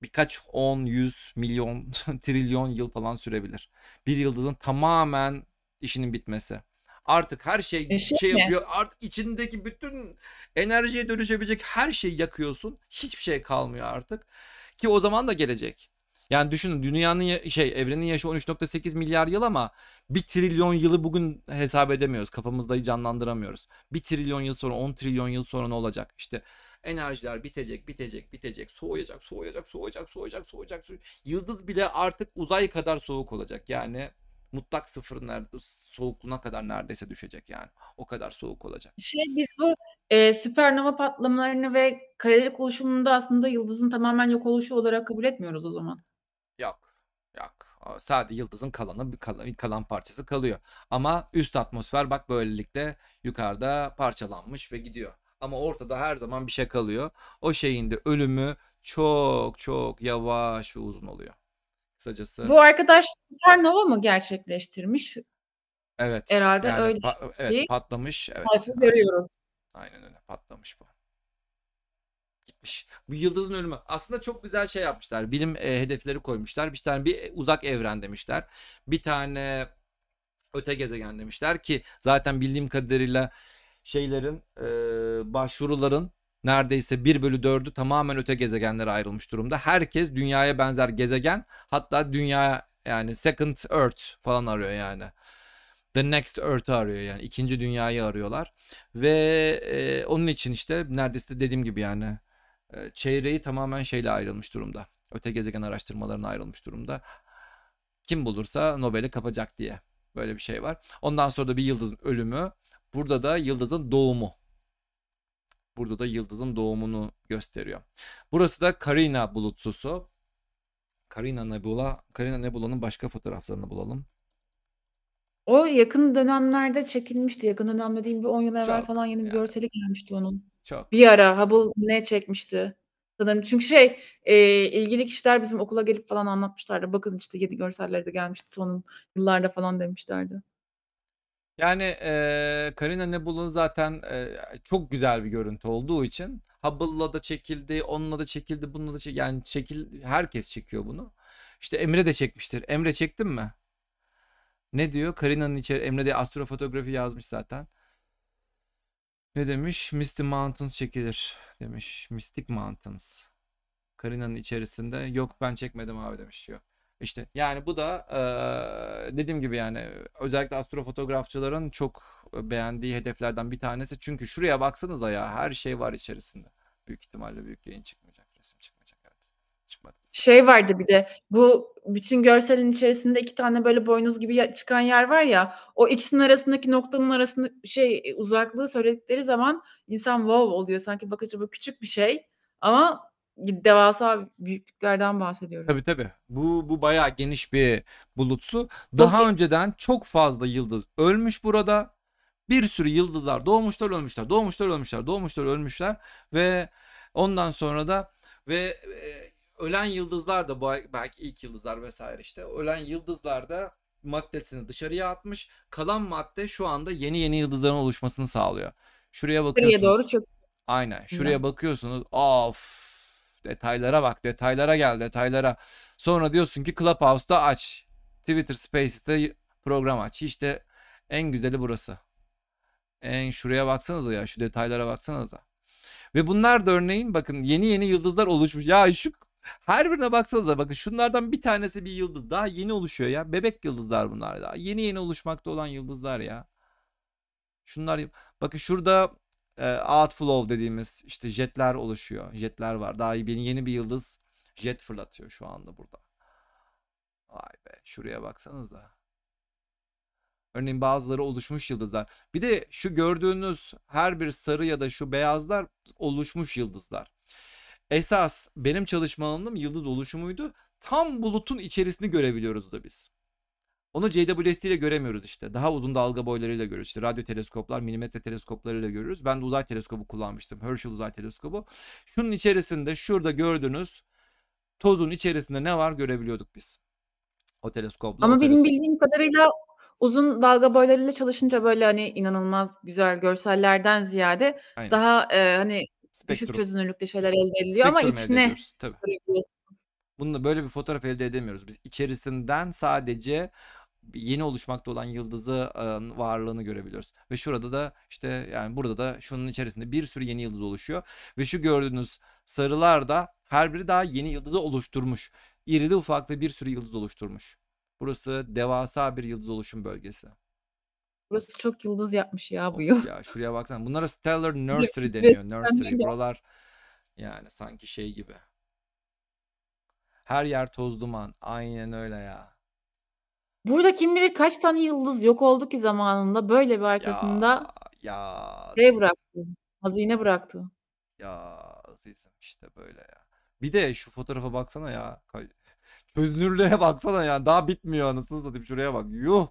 birkaç on, yüz, milyon, (laughs) trilyon yıl falan sürebilir. Bir yıldızın tamamen işinin bitmesi. Artık her şey Eşit şey, şey mi? yapıyor. Artık içindeki bütün enerjiye dönüşebilecek her şeyi yakıyorsun. Hiçbir şey kalmıyor artık. Ki o zaman da gelecek. Yani düşünün dünyanın şey evrenin yaşı 13.8 milyar yıl ama bir trilyon yılı bugün hesap edemiyoruz. Kafamızda canlandıramıyoruz. Bir trilyon yıl sonra 10 trilyon yıl sonra ne olacak? İşte enerjiler bitecek, bitecek, bitecek, soğuyacak, soğuyacak, soğuyacak, soğuyacak, soğuyacak. Yıldız bile artık uzay kadar soğuk olacak. Yani mutlak sıfır soğukluğuna kadar neredeyse düşecek yani. O kadar soğuk olacak. Şey biz bu e, süpernova patlamalarını ve karelik oluşumunda aslında yıldızın tamamen yok oluşu olarak kabul etmiyoruz o zaman. Yok. Yok. O sadece yıldızın kalanı bir kalan, kalan parçası kalıyor. Ama üst atmosfer bak böylelikle yukarıda parçalanmış ve gidiyor. Ama ortada her zaman bir şey kalıyor. O şeyin de ölümü çok çok yavaş ve uzun oluyor. Kısacası. Bu arkadaş supernova mı gerçekleştirmiş? Evet. Herhalde yani öyle. Pa- evet patlamış. Evet. Aynen. Aynen öyle patlamış bu yapmış. Bu yıldızın ölümü. Aslında çok güzel şey yapmışlar. Bilim e, hedefleri koymuşlar. Bir tane bir uzak evren demişler. Bir tane öte gezegen demişler ki zaten bildiğim kadarıyla şeylerin e, başvuruların neredeyse 1 bölü 4'ü tamamen öte gezegenlere ayrılmış durumda. Herkes dünyaya benzer gezegen hatta dünya yani second earth falan arıyor yani. The Next Earth arıyor yani ikinci dünyayı arıyorlar ve e, onun için işte neredeyse dediğim gibi yani ee, çeyreği tamamen şeyle ayrılmış durumda. Öte gezegen araştırmalarına ayrılmış durumda. Kim bulursa Nobel'i kapacak diye. Böyle bir şey var. Ondan sonra da bir yıldızın ölümü. Burada da yıldızın doğumu. Burada da yıldızın doğumunu gösteriyor. Burası da Carina bulutsusu. Carina Nebula. Carina Nebula'nın başka fotoğraflarını bulalım. O yakın dönemlerde çekilmişti. Yakın dönem dediğim bir 10 yıl evvel Çok, falan yeni bir yani. görseli gelmişti onun. Çok. Bir ara Hubble ne çekmişti sanırım. Çünkü şey e, ilgili kişiler bizim okula gelip falan anlatmışlardı. Bakın işte yedi görselleri de gelmişti sonun yıllarda falan demişlerdi. Yani e, Karina Nebula'nın zaten e, çok güzel bir görüntü olduğu için Hubble'la da çekildi, onunla da çekildi, bununla da çekildi. Yani çekil, herkes çekiyor bunu. İşte Emre de çekmiştir. Emre çektin mi? Ne diyor? Karina'nın içeri Emre de astrofotografi yazmış zaten. Ne demiş? Misty Mountains çekilir demiş. Mystic Mountains. Karina'nın içerisinde. Yok ben çekmedim abi demiş. Yok. İşte yani bu da e, dediğim gibi yani özellikle astrofotografçıların çok e, beğendiği hedeflerden bir tanesi. Çünkü şuraya baksanıza ya her şey var içerisinde. Büyük ihtimalle büyük yayın çıkmayacak resim çıkmayacak. Şey vardı bir de bu bütün görselin içerisinde iki tane böyle boynuz gibi çıkan yer var ya o ikisinin arasındaki noktanın arasında şey e, uzaklığı söyledikleri zaman insan wow oluyor sanki bak acaba küçük bir şey ama devasa büyüklüklerden bahsediyorum. Tabii tabii. Bu bu bayağı geniş bir bulutsu. Daha Tabii. önceden çok fazla yıldız ölmüş burada. Bir sürü yıldızlar doğmuşlar, ölmüşler. Doğmuşlar, ölmüşler. Doğmuşlar, ölmüşler ve ondan sonra da ve e, ölen yıldızlar da bu belki ilk yıldızlar vesaire işte ölen yıldızlar da maddesini dışarıya atmış. Kalan madde şu anda yeni yeni yıldızların oluşmasını sağlıyor. Şuraya bakıyorsunuz. Şuraya doğru çok. Aynen. Şuraya Hı. bakıyorsunuz. Of detaylara bak detaylara gel detaylara. Sonra diyorsun ki Clubhouse'da aç. Twitter Space'de program aç. İşte en güzeli burası. En şuraya baksanıza ya şu detaylara baksanıza. Ve bunlar da örneğin bakın yeni yeni yıldızlar oluşmuş. Ya şu her birine baksanız da bakın şunlardan bir tanesi bir yıldız. Daha yeni oluşuyor ya. Bebek yıldızlar bunlar daha. Yeni yeni oluşmakta olan yıldızlar ya. Şunlar bakın şurada e, outflow dediğimiz işte jetler oluşuyor. Jetler var. Daha yeni, yeni bir yıldız jet fırlatıyor şu anda burada. Vay be şuraya baksanız da, Örneğin bazıları oluşmuş yıldızlar. Bir de şu gördüğünüz her bir sarı ya da şu beyazlar oluşmuş yıldızlar. Esas benim çalışma yıldız oluşumuydu. Tam bulutun içerisini görebiliyoruz da biz. Onu JWST ile göremiyoruz işte. Daha uzun dalga boylarıyla görüyoruz. İşte radyo teleskoplar, milimetre teleskoplarıyla görüyoruz. Ben de uzay teleskobu kullanmıştım. Herschel uzay teleskobu. Şunun içerisinde şurada gördüğünüz tozun içerisinde ne var görebiliyorduk biz. O teleskopla. Ama o benim teleskop... bildiğim kadarıyla uzun dalga boylarıyla çalışınca böyle hani inanılmaz güzel görsellerden ziyade Aynen. daha e, hani Spektrum. düşük çözünürlükte şeyler elde ediliyor ama elde içine tabii. Bununla böyle bir fotoğraf elde edemiyoruz. Biz içerisinden sadece yeni oluşmakta olan yıldızı varlığını görebiliyoruz. Ve şurada da işte yani burada da şunun içerisinde bir sürü yeni yıldız oluşuyor. Ve şu gördüğünüz sarılar da her biri daha yeni yıldızı oluşturmuş. İrili ufaklı bir sürü yıldız oluşturmuş. Burası devasa bir yıldız oluşum bölgesi. Burası çok yıldız yapmış ya bu yıl. ya şuraya baksana. Bunlara Stellar (laughs) Nursery deniyor. (laughs) Nursery. Buralar yani sanki şey gibi. Her yer toz duman. Aynen öyle ya. Burada kim bilir kaç tane yıldız yok oldu ki zamanında böyle bir arkasında Ya, şey bıraktı. Hazine bıraktı. ya azizim işte böyle ya. Bir de şu fotoğrafa baksana ya. Kay- (laughs) Çözünürlüğe baksana ya. Daha bitmiyor anasını satayım şuraya bak. Yuh.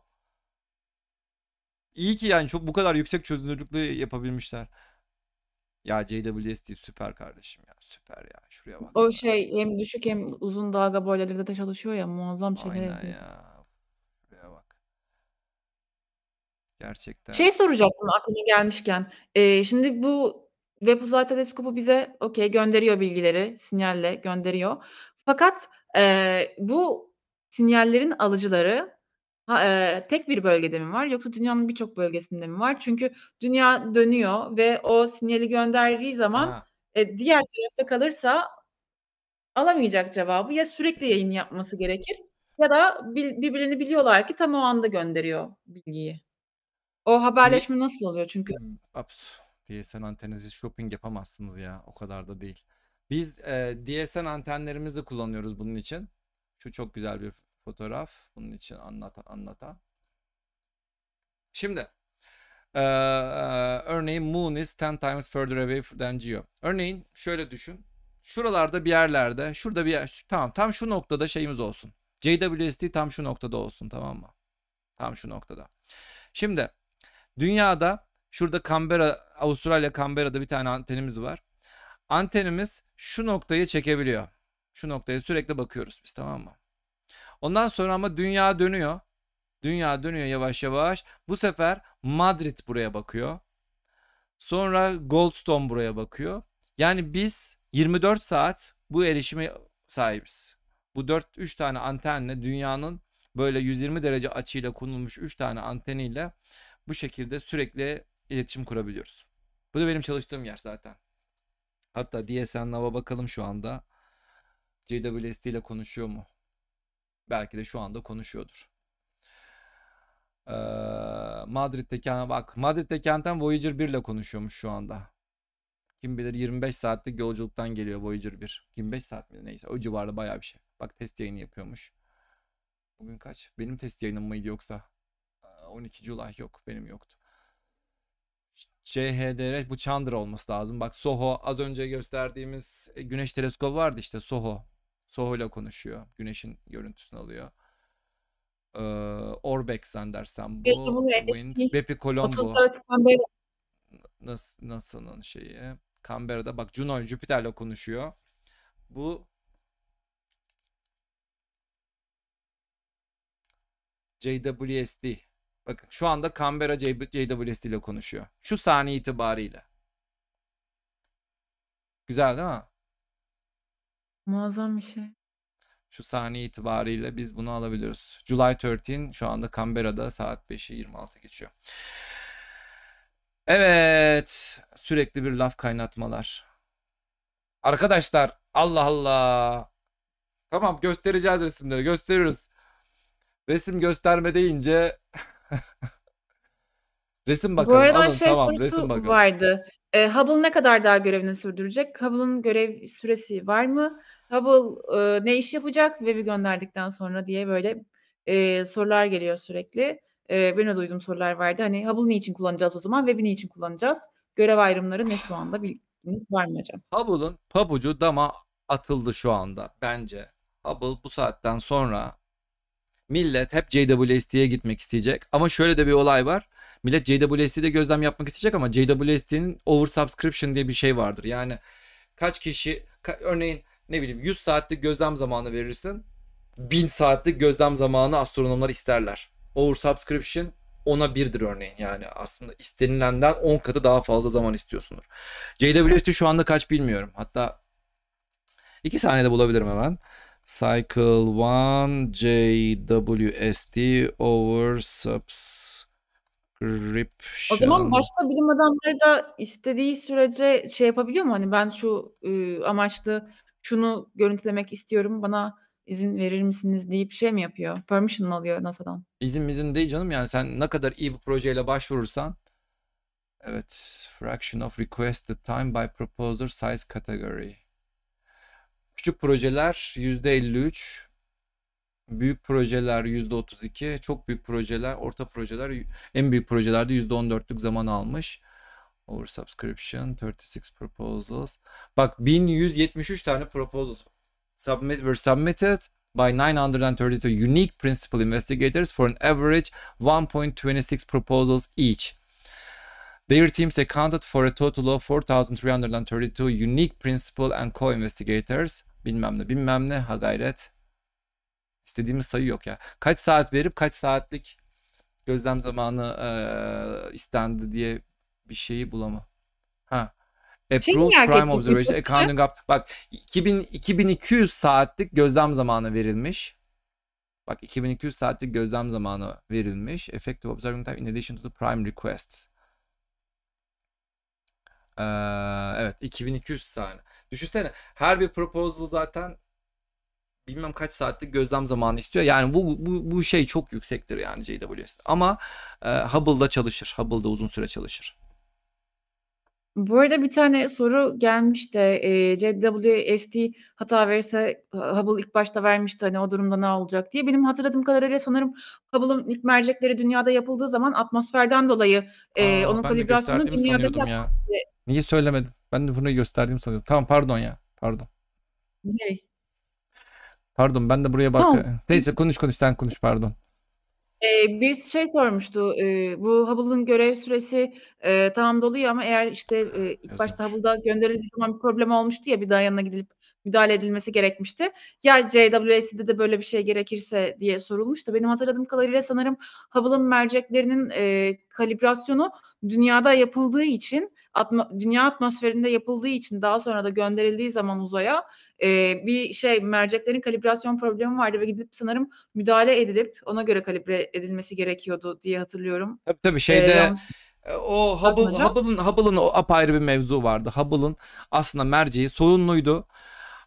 İyi ki yani çok bu kadar yüksek çözünürlüklü yapabilmişler. Ya JWST süper kardeşim ya. Süper ya. Şuraya bak. O şey hem düşük hem uzun dalga boylarıyla da çalışıyor ya muazzam şeyler Aynen yapıyor. ya. Şuraya bak. Gerçekten. Şey soracaktım aklıma gelmişken. Eee, şimdi bu web uzay teleskobu bize okey gönderiyor bilgileri sinyalle gönderiyor. Fakat eee, bu sinyallerin alıcıları Ha, eee, tek bir bölgede mi var yoksa dünyanın birçok bölgesinde mi var? Çünkü dünya dönüyor ve o sinyali gönderdiği zaman, Ha. E, diğer tarafta kalırsa alamayacak cevabı. Ya sürekli yayın yapması gerekir ya da bil birbirlerini biliyorlar ki tam o anda gönderiyor bilgiyi. O haberleşme nasıl oluyor çünkü? Hımm, aps DSL shopping yapamazsınız ya, o kadar da değil. Biz, eee, DSL antenlerimizi kullanıyoruz bunun için. Şu çok güzel bir fotoğraf. Bunun için anlata anlata. Şimdi ee, örneğin Moon is 10 times further away than Geo. Örneğin şöyle düşün. Şuralarda bir yerlerde, şurada bir yer, tamam tam şu noktada şeyimiz olsun. JWST tam şu noktada olsun tamam mı? Tam şu noktada. Şimdi dünyada şurada Canberra, Avustralya Canberra'da bir tane antenimiz var. Antenimiz şu noktayı çekebiliyor. Şu noktaya sürekli bakıyoruz biz tamam mı? Ondan sonra ama dünya dönüyor. Dünya dönüyor yavaş yavaş. Bu sefer Madrid buraya bakıyor. Sonra Goldstone buraya bakıyor. Yani biz 24 saat bu erişime sahibiz. Bu 4 3 tane antenle dünyanın böyle 120 derece açıyla konulmuş 3 tane anteniyle bu şekilde sürekli iletişim kurabiliyoruz. Bu da benim çalıştığım yer zaten. Hatta DSN Nav'a bakalım şu anda. JWST ile konuşuyor mu? Belki de şu anda konuşuyordur. Ee, Madrid'de kent, bak Madrid'de kentten Voyager 1 ile konuşuyormuş şu anda. Kim bilir 25 saatlik yolculuktan geliyor Voyager 1. 25 saat mi neyse o civarda baya bir şey. Bak test yayını yapıyormuş. Bugün kaç? Benim test yayınım mıydı yoksa? 12 Julay yok benim yoktu. CHDR bu Chandra olması lazım. Bak Soho az önce gösterdiğimiz e, güneş teleskobu vardı işte Soho. Soho'yla konuşuyor. Güneşin görüntüsünü alıyor. Ee, Orbex'ten dersen bu. Wind. Bepi Colombo. 34 Canberra. Nasıl, nasılın şeyi? Canberra'da bak Juno Jüpiter'le konuşuyor. Bu JWST. Bakın şu anda Canberra JWST ile konuşuyor. Şu saniye itibariyle. Güzel değil mi? Muazzam bir şey. Şu saniye itibariyle biz bunu alabiliyoruz. July 13 şu anda Canberra'da saat 5'i 26 geçiyor. Evet sürekli bir laf kaynatmalar. Arkadaşlar Allah Allah. Tamam göstereceğiz resimleri gösteriyoruz. Resim gösterme deyince (laughs) resim bakalım. Bu arada alın, şey tamam, resim bakalım. vardı. E, Hubble ne kadar daha görevini sürdürecek? Hubble'ın görev süresi var mı? Hubble e, ne iş yapacak ve bir gönderdikten sonra diye böyle e, sorular geliyor sürekli. E, ben de duydum sorular vardı. Hani Hubble'ı niçin kullanacağız o zaman? Web'i niçin kullanacağız? Görev ayrımları ne şu anda? Bilginiz var mı hocam? Hubble'ın pabucu dama atıldı şu anda bence. Hubble bu saatten sonra millet hep JWST'ye gitmek isteyecek. Ama şöyle de bir olay var. Millet JWST'de gözlem yapmak isteyecek ama JWST'nin oversubscription diye bir şey vardır. Yani kaç kişi ka- örneğin ne bileyim 100 saatlik gözlem zamanı verirsin. 1000 saatlik gözlem zamanı astronomlar isterler. Oversubscription ona birdir örneğin yani aslında istenilenden 10 katı daha fazla zaman istiyorsunuz. JWST şu anda kaç bilmiyorum. Hatta 2 saniyede bulabilirim hemen cycle 1 jwst over subs o zaman başka bilim adamları da istediği sürece şey yapabiliyor mu? Hani ben şu e, amaçlı şunu görüntülemek istiyorum bana izin verir misiniz deyip şey mi yapıyor? Permission mı alıyor NASA'dan? İzin izin değil canım yani sen ne kadar iyi bir projeyle başvurursan Evet, fraction of requested time by proposer size category. Küçük projeler %53, büyük projeler %32, çok büyük projeler, orta projeler, en büyük projelerde %14'lük zaman almış. Over subscription, 36 proposals. Bak 1173 tane proposal submit were submitted by 932 unique principal investigators for an average 1.26 proposals each. Their teams accounted for a total of 4,332 unique principal and co-investigators. Bilmem ne bilmem ne ha gayret. İstediğimiz sayı yok ya. Kaç saat verip kaç saatlik gözlem zamanı e, istendi diye bir şeyi bulama. Ha. Approved şey Prime Observation Accounting Up. Bak 2000, 2200 saatlik gözlem zamanı verilmiş. Bak 2200 saatlik gözlem zamanı verilmiş. Effective observing time in addition to the prime requests evet 2200 saniye. Düşünsene her bir proposal zaten bilmem kaç saatlik gözlem zamanı istiyor. Yani bu bu, bu şey çok yüksektir yani JWST. Ama e, Hubble'da çalışır. Hubble'da uzun süre çalışır. Bu arada bir tane soru gelmişti. E, JWST hata verirse Hubble ilk başta vermişti hani o durumda ne olacak diye. Benim hatırladığım kadarıyla sanırım Hubble'ın ilk mercekleri dünyada yapıldığı zaman atmosferden dolayı e, Aa, onun kalibrasyonu dünyadaki ya. Niye söylemedin? Ben de bunu gösterdiğim sanıyordum. Tamam pardon ya. Pardon. Ne? Pardon ben de buraya bak. Tamam. Neyse konuş konuş sen konuş pardon. Ee, bir şey sormuştu. Ee, bu Hubble'ın görev süresi e, tamam doluyor ama eğer işte e, ilk başta Hubble'da gönderildiği zaman bir problem olmuştu ya bir daha yanına gidilip müdahale edilmesi gerekmişti. Ya JWST'de de böyle bir şey gerekirse diye sorulmuştu. Benim hatırladığım kadarıyla sanırım Hubble'ın merceklerinin e, kalibrasyonu dünyada yapıldığı için atma, dünya atmosferinde yapıldığı için daha sonra da gönderildiği zaman uzaya e, bir şey merceklerin kalibrasyon problemi vardı ve gidip sanırım müdahale edilip ona göre kalibre edilmesi gerekiyordu diye hatırlıyorum. Tabii tabii şeyde... Ee, O Hubble, Hubble'ın Hubble'ın o apayrı bir mevzu vardı. Hubble'ın aslında merceği sorunluydu.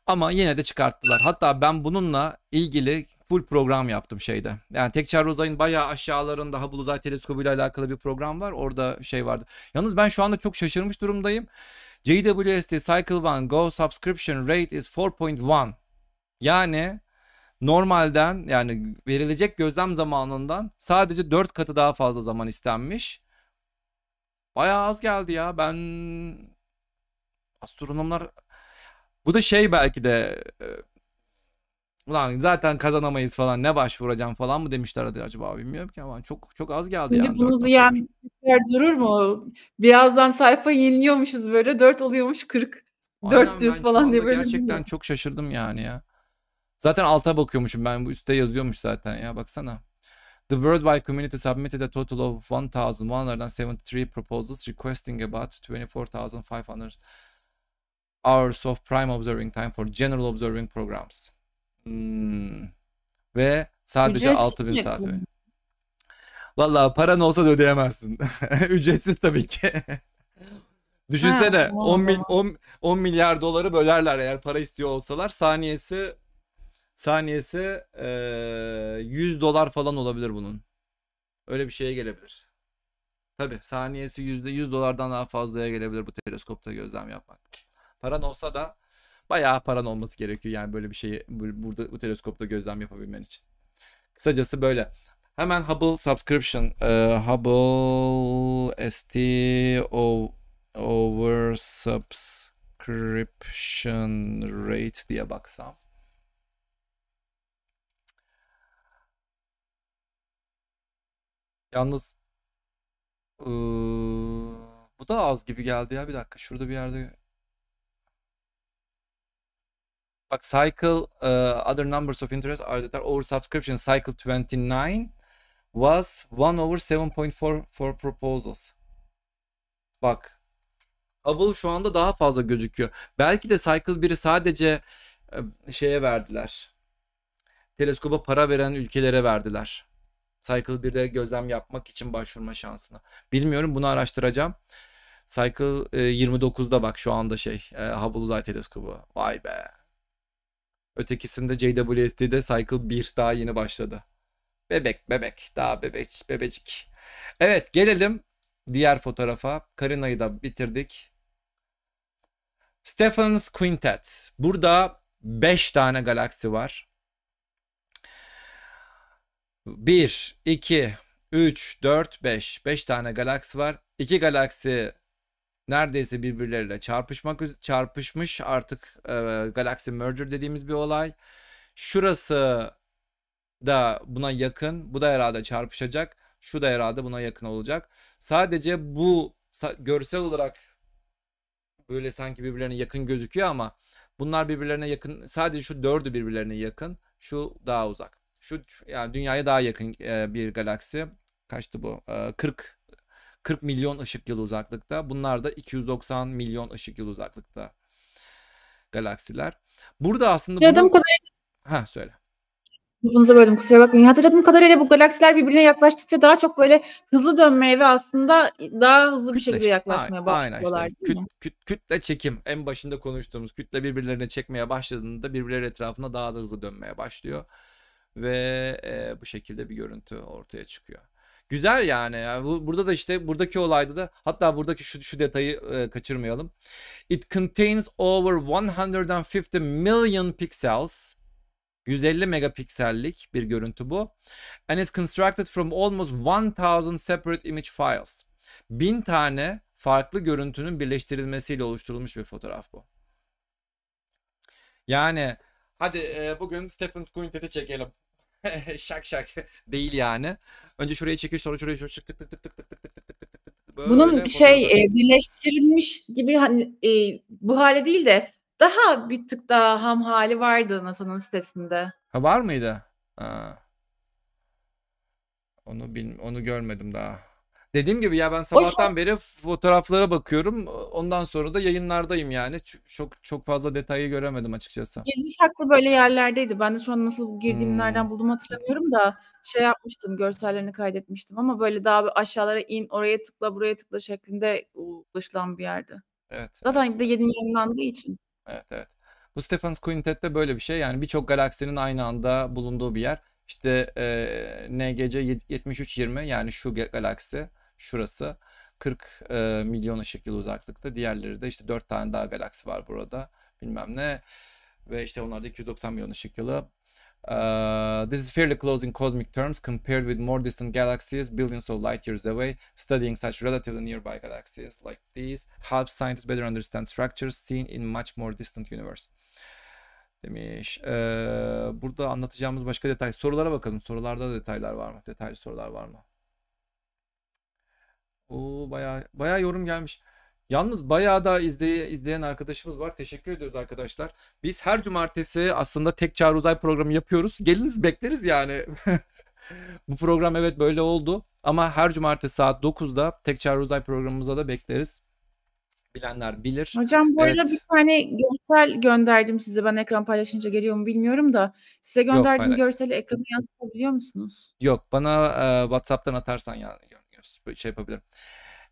Ama yine de çıkarttılar. Hatta ben bununla ilgili full program yaptım şeyde. Yani Tek Tekçer Rozay'ın bayağı aşağılarında Hubble Uzay Teleskobu ile alakalı bir program var. Orada şey vardı. Yalnız ben şu anda çok şaşırmış durumdayım. JWST Cycle 1 Go Subscription Rate is 4.1. Yani normalden yani verilecek gözlem zamanından sadece 4 katı daha fazla zaman istenmiş. Bayağı az geldi ya. Ben astronomlar bu da şey belki de e, Ulan zaten kazanamayız falan ne başvuracağım falan mı demişler acaba bilmiyorum ki ama çok çok az geldi Şimdi yani. Bunu duyan yani, durur mu? Birazdan sayfa yeniliyormuşuz böyle 4 oluyormuş 40. Aynen, 400 falan diye böyle. Gerçekten çok şaşırdım yani ya. Zaten alta bakıyormuşum ben bu üstte yazıyormuş zaten ya baksana. The worldwide community submitted a total of 1,173 proposals requesting about 24,500 hours of prime observing time for general observing programs. Hmm. Ve sadece Ücretsiz bin saat Valla paran olsa da ödeyemezsin. (laughs) Ücretsiz tabii ki. Düşünsene ha, 10, mil, 10, 10 milyar doları bölerler eğer para istiyor olsalar saniyesi saniyesi e, 100 dolar falan olabilir bunun. Öyle bir şeye gelebilir. Tabi saniyesi %100 dolardan daha fazlaya gelebilir bu teleskopta gözlem yapmak. Paran olsa da bayağı paran olması gerekiyor yani böyle bir şeyi burada bu teleskopta gözlem yapabilmen için. Kısacası böyle. Hemen Hubble subscription e, Hubble ST over subscription rate diye baksam. Yalnız ıı, bu da az gibi geldi ya bir dakika şurada bir yerde Bak cycle uh, other numbers of interest are that are over subscription cycle 29 was 1 over 7.4 for proposals. Bak. Hubble şu anda daha fazla gözüküyor. Belki de cycle 1'i sadece şeye verdiler. Teleskoba para veren ülkelere verdiler. Cycle 1'de gözlem yapmak için başvurma şansına. Bilmiyorum bunu araştıracağım. Cycle 29'da bak şu anda şey e, Hubble Uzay Teleskobu. Vay be. Ötekisinde JWST'de Cycle 1 daha yeni başladı. Bebek bebek daha bebek bebecik. Evet gelelim diğer fotoğrafa. Karina'yı da bitirdik. Stefan's Quintet. Burada 5 tane galaksi var. 1, 2, 3, 4, 5. 5 tane galaksi var. 2 galaksi neredeyse birbirleriyle çarpışmak çarpışmış artık e, Galaxy Merger dediğimiz bir olay. Şurası da buna yakın. Bu da herhalde çarpışacak. Şu da herhalde buna yakın olacak. Sadece bu görsel olarak böyle sanki birbirlerine yakın gözüküyor ama bunlar birbirlerine yakın. Sadece şu dördü birbirlerine yakın. Şu daha uzak. Şu yani dünyaya daha yakın e, bir galaksi. Kaçtı bu? E, 40 40 milyon ışık yılı uzaklıkta. Bunlar da 290 milyon ışık yılı uzaklıkta galaksiler. Burada aslında Hatırladığım bunu... kadarıyla... Ha söyle. Lafınızı böldüm kusura bakmayın. Hatırladığım kadarıyla bu galaksiler birbirine yaklaştıkça daha çok böyle hızlı dönmeye ve aslında daha hızlı kütle, bir şekilde yaklaşmaya başlıyorlar. Aynen işte. küt, küt, kütle çekim en başında konuştuğumuz kütle birbirlerine çekmeye başladığında birbirleri etrafında daha da hızlı dönmeye başlıyor. Ve e, bu şekilde bir görüntü ortaya çıkıyor. Güzel yani. yani bu, burada da işte buradaki olayda da hatta buradaki şu, şu detayı e, kaçırmayalım. It contains over 150 million pixels. 150 megapiksellik bir görüntü bu. And is constructed from almost 1000 separate image files. 1000 tane farklı görüntünün birleştirilmesiyle oluşturulmuş bir fotoğraf bu. Yani hadi e, bugün Stephen Quintet'i çekelim şak şak değil yani. Önce şuraya çekiyor sonra şuraya çekiyor. Tık tık tık tık tık tık tık tık tık tık. Böyle Bunun şey birleştirilmiş gibi hani bu hale değil de daha bir tık daha ham hali vardı NASA'nın sitesinde. Ha var mıydı? Ha. Onu bil onu görmedim daha. Dediğim gibi ya ben sabahtan beri fotoğraflara bakıyorum. Ondan sonra da yayınlardayım yani. Çok çok fazla detayı göremedim açıkçası. Gizli saklı böyle yerlerdeydi. Ben de şu an nasıl girdiğimi hmm. nereden buldum hatırlamıyorum da şey yapmıştım, görsellerini kaydetmiştim ama böyle daha aşağılara in, oraya tıkla, buraya tıkla şeklinde ulaşılan bir yerdi. Evet. Zaten evet. de yedin yayınlandığı için. Evet, evet. Bu Stefan's Quintet'te böyle bir şey. Yani birçok galaksinin aynı anda bulunduğu bir yer. İşte e, NGC 7320 yani şu galaksi Şurası 40 e, milyon ışık yılı uzaklıkta. Diğerleri de işte 4 tane daha galaksi var burada. Bilmem ne. Ve işte onlar da 290 milyon ışık yılı. Uh, this is fairly close in cosmic terms compared with more distant galaxies billions of light years away. Studying such relatively nearby galaxies like these helps scientists better understand structures seen in much more distant universe. Demiş. Ee, burada anlatacağımız başka detay. Sorulara bakalım. Sorularda detaylar var mı? Detaylı sorular var mı? Oo bayağı bayağı yorum gelmiş. Yalnız bayağı da izley izleyen arkadaşımız var. Teşekkür ediyoruz arkadaşlar. Biz her cumartesi aslında Tek Çağrı Uzay programı yapıyoruz. Geliniz bekleriz yani. (laughs) Bu program evet böyle oldu. Ama her cumartesi saat 9'da Tek Çağrı Uzay programımıza da bekleriz. Bilenler bilir. Hocam bu arada evet. bir tane görsel gönderdim size. Ben ekran paylaşınca geliyor mu bilmiyorum da. Size gönderdiğim Yok, görseli ekrana yansıtabiliyor musunuz? Yok bana e, WhatsApp'tan atarsan yani şey yapabilirim.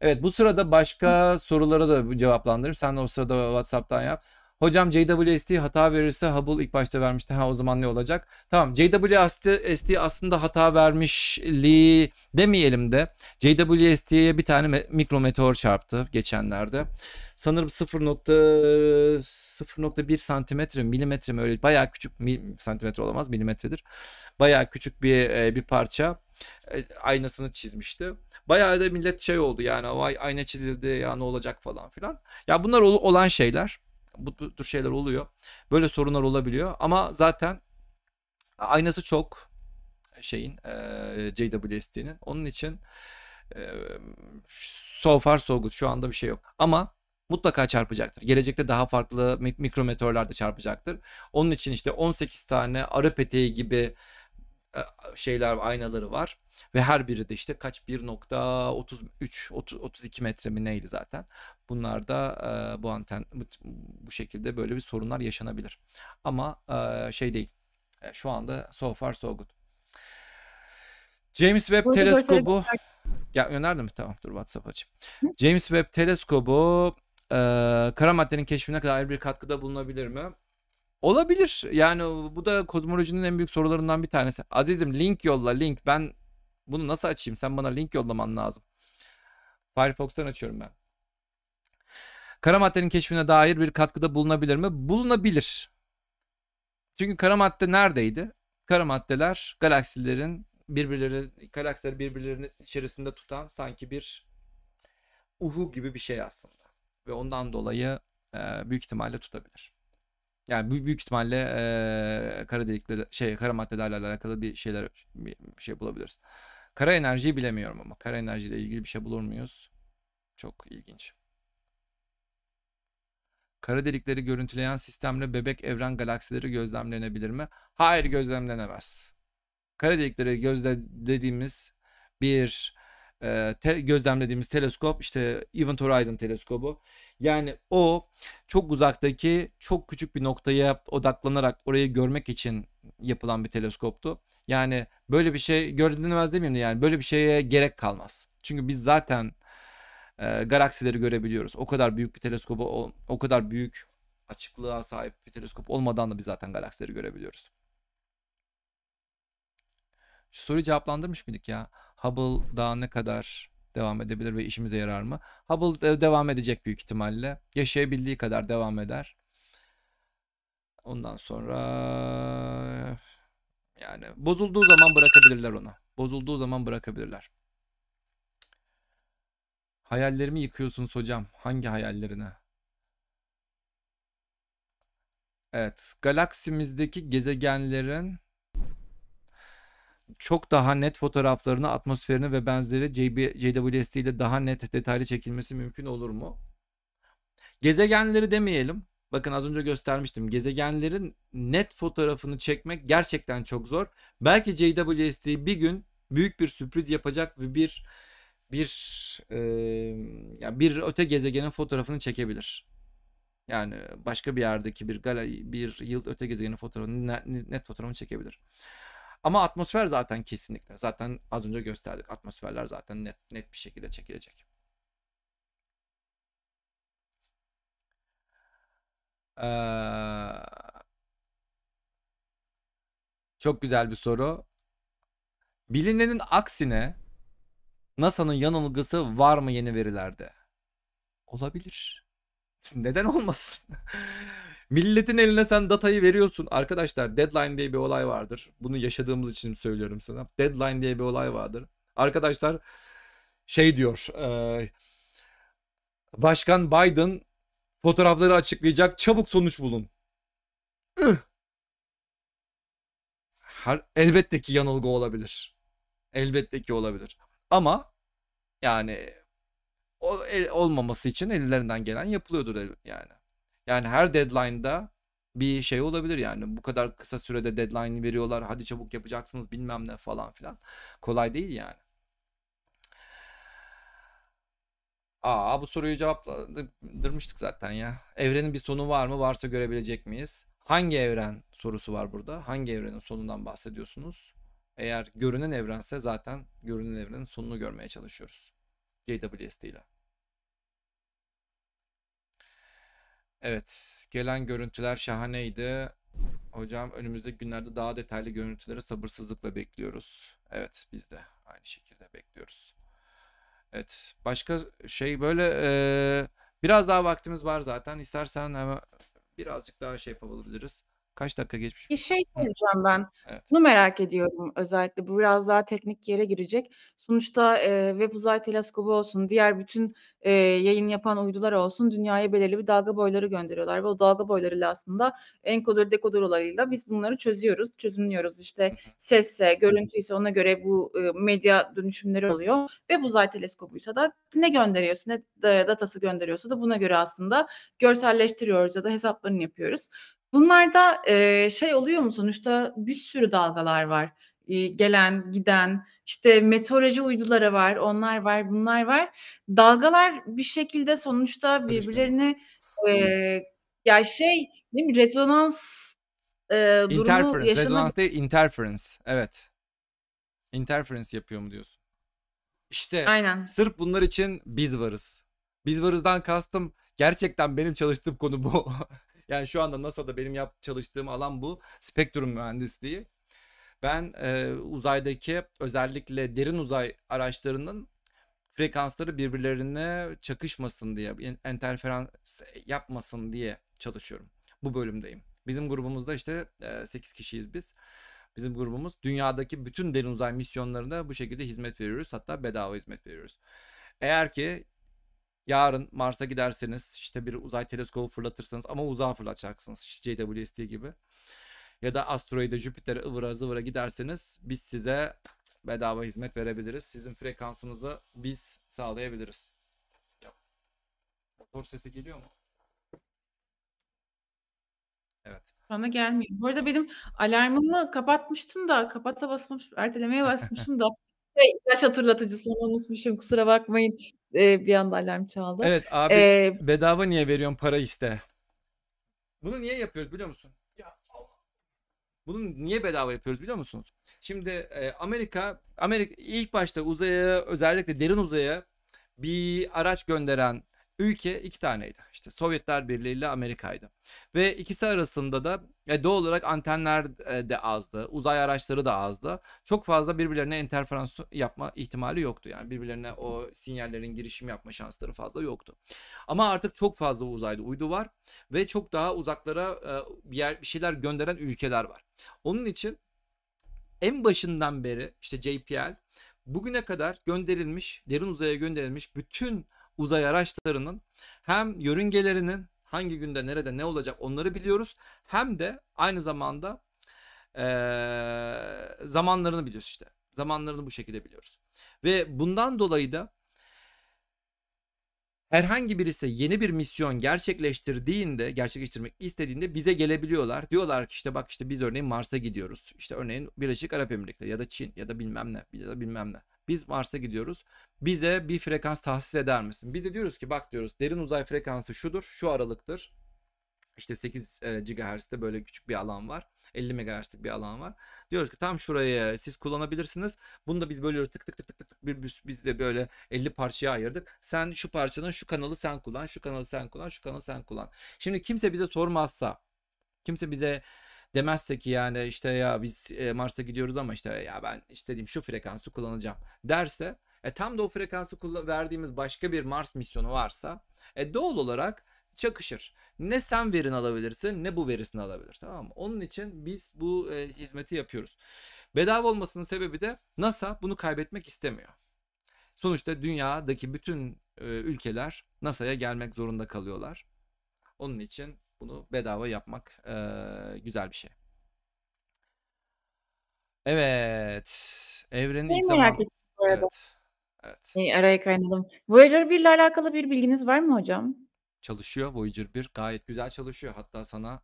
Evet bu sırada başka sorulara da cevaplandırırım. Sen de o sırada WhatsApp'tan yap. Hocam JWST hata verirse Hubble ilk başta vermişti. Ha o zaman ne olacak? Tamam JWST aslında hata vermişliği demeyelim de JWST'ye bir tane mikrometeor çarptı geçenlerde. Sanırım 0.0.1 santimetre milimetre mi öyle bayağı küçük santimetre olamaz milimetredir. Bayağı küçük bir e, bir parça e, aynasını çizmişti. Bayağı da millet şey oldu yani vay ayna çizildi ya ne olacak falan filan. Ya bunlar olan şeyler. Bu, tür şeyler oluyor. Böyle sorunlar olabiliyor ama zaten aynası çok şeyin e, JWST'nin. Onun için e, so far so good şu anda bir şey yok. Ama mutlaka çarpacaktır. Gelecekte daha farklı mikrometeorlar da çarpacaktır. Onun için işte 18 tane arı peteği gibi e, şeyler aynaları var ve her biri de işte kaç 1.33 32 metre mi neydi zaten. Bunlarda e, bu anten bu, şekilde böyle bir sorunlar yaşanabilir. Ama e, şey değil. E, şu anda so far so good. James Webb teleskobu ya gönderdim mi? Tamam dur WhatsApp açayım. James Webb teleskobu e, kara maddenin keşfine kadar bir katkıda bulunabilir mi? Olabilir. Yani bu da kozmolojinin en büyük sorularından bir tanesi. Azizim link yolla link. Ben bunu nasıl açayım? Sen bana link yollaman lazım. Firefox'tan açıyorum ben. Kara maddenin keşfine dair bir katkıda bulunabilir mi? Bulunabilir. Çünkü kara madde neredeydi? Kara maddeler galaksilerin birbirleri galaksileri birbirlerinin içerisinde tutan sanki bir uhu gibi bir şey aslında. Ve ondan dolayı e, büyük ihtimalle tutabilir. Yani büyük ihtimalle e, kara delikle şey kara maddelerle alakalı bir şeyler bir şey bulabiliriz. Kara enerjiyi bilemiyorum ama kara enerjiyle ilgili bir şey bulur muyuz? Çok ilginç. Kara delikleri görüntüleyen sistemle bebek evren galaksileri gözlemlenebilir mi? Hayır gözlemlenemez. Kara delikleri gözle dediğimiz bir e, te, gözlemlediğimiz teleskop işte Event Horizon teleskobu. Yani o çok uzaktaki çok küçük bir noktaya odaklanarak orayı görmek için yapılan bir teleskoptu. Yani böyle bir şey görünmez demeyeyim de yani böyle bir şeye gerek kalmaz. Çünkü biz zaten e, galaksileri görebiliyoruz. O kadar büyük bir teleskobu o, o kadar büyük açıklığa sahip bir teleskop olmadan da biz zaten galaksileri görebiliyoruz. Şu soruyu cevaplandırmış mıydık ya? Hubble daha ne kadar devam edebilir ve işimize yarar mı? Hubble devam edecek büyük ihtimalle. Yaşayabildiği kadar devam eder. Ondan sonra yani bozulduğu zaman bırakabilirler onu. Bozulduğu zaman bırakabilirler. Hayallerimi yıkıyorsun hocam. Hangi hayallerine? Evet. Galaksimizdeki gezegenlerin çok daha net fotoğraflarını, atmosferini ve benzeri JWST ile daha net detaylı çekilmesi mümkün olur mu? Gezegenleri demeyelim. Bakın az önce göstermiştim. Gezegenlerin net fotoğrafını çekmek gerçekten çok zor. Belki JWST bir gün büyük bir sürpriz yapacak ve bir bir e, yani bir öte gezegenin fotoğrafını çekebilir. Yani başka bir yerdeki bir gala bir yıl öte gezegenin fotoğrafını net, net fotoğrafını çekebilir. Ama atmosfer zaten kesinlikle. Zaten az önce gösterdik. Atmosferler zaten net, net bir şekilde çekilecek. Ee, çok güzel bir soru. Bilinenin aksine NASA'nın yanılgısı var mı yeni verilerde? Olabilir. (laughs) Neden olmasın? Milletin eline sen datayı veriyorsun. Arkadaşlar deadline diye bir olay vardır. Bunu yaşadığımız için söylüyorum sana. Deadline diye bir olay vardır. Arkadaşlar şey diyor. E, Başkan Biden fotoğrafları açıklayacak. Çabuk sonuç bulun. Her, elbette ki yanılgı olabilir. Elbette ki olabilir. Ama yani ol, el, olmaması için ellerinden gelen yapılıyordur el, yani. Yani her deadline'da bir şey olabilir yani. Bu kadar kısa sürede deadline veriyorlar. Hadi çabuk yapacaksınız bilmem ne falan filan. Kolay değil yani. Aa bu soruyu cevaplandırmıştık zaten ya. Evrenin bir sonu var mı? Varsa görebilecek miyiz? Hangi evren sorusu var burada? Hangi evrenin sonundan bahsediyorsunuz? Eğer görünen evrense zaten görünen evrenin sonunu görmeye çalışıyoruz. JWST ile. Evet, gelen görüntüler şahaneydi. Hocam önümüzde günlerde daha detaylı görüntüleri sabırsızlıkla bekliyoruz. Evet, biz de aynı şekilde bekliyoruz. Evet, başka şey böyle e, biraz daha vaktimiz var zaten. İstersen hemen birazcık daha şey yapabiliriz. Kaç dakika geçmiş? Bir şey Hı. soracağım ben. Evet. Bunu merak ediyorum özellikle. Bu biraz daha teknik yere girecek. Sonuçta e, Webb Uzay Teleskobu olsun, diğer bütün e, yayın yapan uydular olsun dünyaya belirli bir dalga boyları gönderiyorlar. Ve o dalga boylarıyla aslında enkoder olayıyla biz bunları çözüyoruz, çözümlüyoruz. İşte Hı -hı. sesse, görüntüyse ona göre bu e, medya dönüşümleri oluyor. Webb Uzay Teleskobu'ysa da ne gönderiyorsa ne datası gönderiyorsa da buna göre aslında görselleştiriyoruz ya da hesaplarını yapıyoruz. Bunlarda eee, şey oluyor mu? Sonuçta bir sürü dalgalar var. İii, gelen, giden, işte, meteoroloji uyduları var, onlar var, bunlar var. Dalgalar bir şekilde sonuçta birbirlerini, eee, ya, şey, değil mi, rezonans, eee, durumu Interference, yaşanabilir. rezonans değil, interference. Evet. Interference yapıyor mu diyorsun? İşte Aynen. sırf bunlar için biz varız. Biz varızdan kastım gerçekten benim çalıştığım konu bu. (laughs) Yani şu anda NASA'da benim yap çalıştığım alan bu. Spektrum mühendisliği. Ben e, uzaydaki özellikle derin uzay araçlarının frekansları birbirlerine çakışmasın diye, interferans yapmasın diye çalışıyorum. Bu bölümdeyim. Bizim grubumuzda işte e, 8 kişiyiz biz. Bizim grubumuz dünyadaki bütün derin uzay misyonlarına bu şekilde hizmet veriyoruz. Hatta bedava hizmet veriyoruz. Eğer ki Yarın Mars'a giderseniz işte bir uzay teleskobu fırlatırsanız ama uzağa fırlatacaksınız işte JWST gibi. Ya da asteroide Jüpiter'e ıvıra zıvıra giderseniz biz size bedava hizmet verebiliriz. Sizin frekansınızı biz sağlayabiliriz. Motor sesi geliyor mu? Evet. Bana gelmiyor. Bu arada benim alarmımı kapatmıştım da kapata basmış, ertelemeye basmışım da şey, ilaç hatırlatıcısı unutmuşum kusura bakmayın. Ee, bir anda alarm çaldı. Evet abi ee, bedava niye veriyorsun para iste. Bunu niye yapıyoruz biliyor musun? Bunu niye bedava yapıyoruz biliyor musunuz? Şimdi e, Amerika Amerika ilk başta uzaya özellikle derin uzaya bir araç gönderen ülke iki taneydi. İşte Sovyetler Birliği ile Amerika'ydı. Ve ikisi arasında da e, doğal olarak antenler e, de azdı. Uzay araçları da azdı. Çok fazla birbirlerine interferans yapma ihtimali yoktu. Yani birbirlerine o sinyallerin girişim yapma şansları fazla yoktu. Ama artık çok fazla uzayda uydu var ve çok daha uzaklara e, bir yer bir şeyler gönderen ülkeler var. Onun için en başından beri işte JPL bugüne kadar gönderilmiş, derin uzaya gönderilmiş bütün uzay araçlarının hem yörüngelerinin hangi günde nerede ne olacak onları biliyoruz. Hem de aynı zamanda e, zamanlarını biliyoruz işte. Zamanlarını bu şekilde biliyoruz. Ve bundan dolayı da herhangi birisi yeni bir misyon gerçekleştirdiğinde, gerçekleştirmek istediğinde bize gelebiliyorlar. Diyorlar ki işte bak işte biz örneğin Mars'a gidiyoruz. İşte örneğin Birleşik Arap Emirlikleri ya da Çin ya da bilmem ne ya da bilmem ne. Biz Mars'a gidiyoruz. Bize bir frekans tahsis eder misin? Biz de diyoruz ki bak diyoruz derin uzay frekansı şudur, şu aralıktır. İşte 8 e, GHz'de böyle küçük bir alan var. 50 MHz'lik bir alan var. Diyoruz ki tam şuraya siz kullanabilirsiniz. Bunu da biz bölüyoruz tık tık tık tık tık. Bir, biz de böyle 50 parçaya ayırdık. Sen şu parçanın şu kanalı sen kullan, şu kanalı sen kullan, şu kanalı sen kullan. Şimdi kimse bize sormazsa, kimse bize demezse ki yani işte ya biz Mars'a gidiyoruz ama işte ya ben istediğim şu frekansı kullanacağım derse e, tam da o frekansı verdiğimiz başka bir Mars misyonu varsa e, doğal olarak çakışır. Ne sen verin alabilirsin ne bu verisini alabilir tamam mı? Onun için biz bu e, hizmeti yapıyoruz. Bedava olmasının sebebi de NASA bunu kaybetmek istemiyor. Sonuçta dünyadaki bütün e, ülkeler NASA'ya gelmek zorunda kalıyorlar. Onun için bunu bedava yapmak e, güzel bir şey. Evet. Evrenin şey ilk zamanı. Evet. Evet. İyi, araya kaynadım. Voyager 1 ile alakalı bir bilginiz var mı hocam? Çalışıyor Voyager 1. Gayet güzel çalışıyor. Hatta sana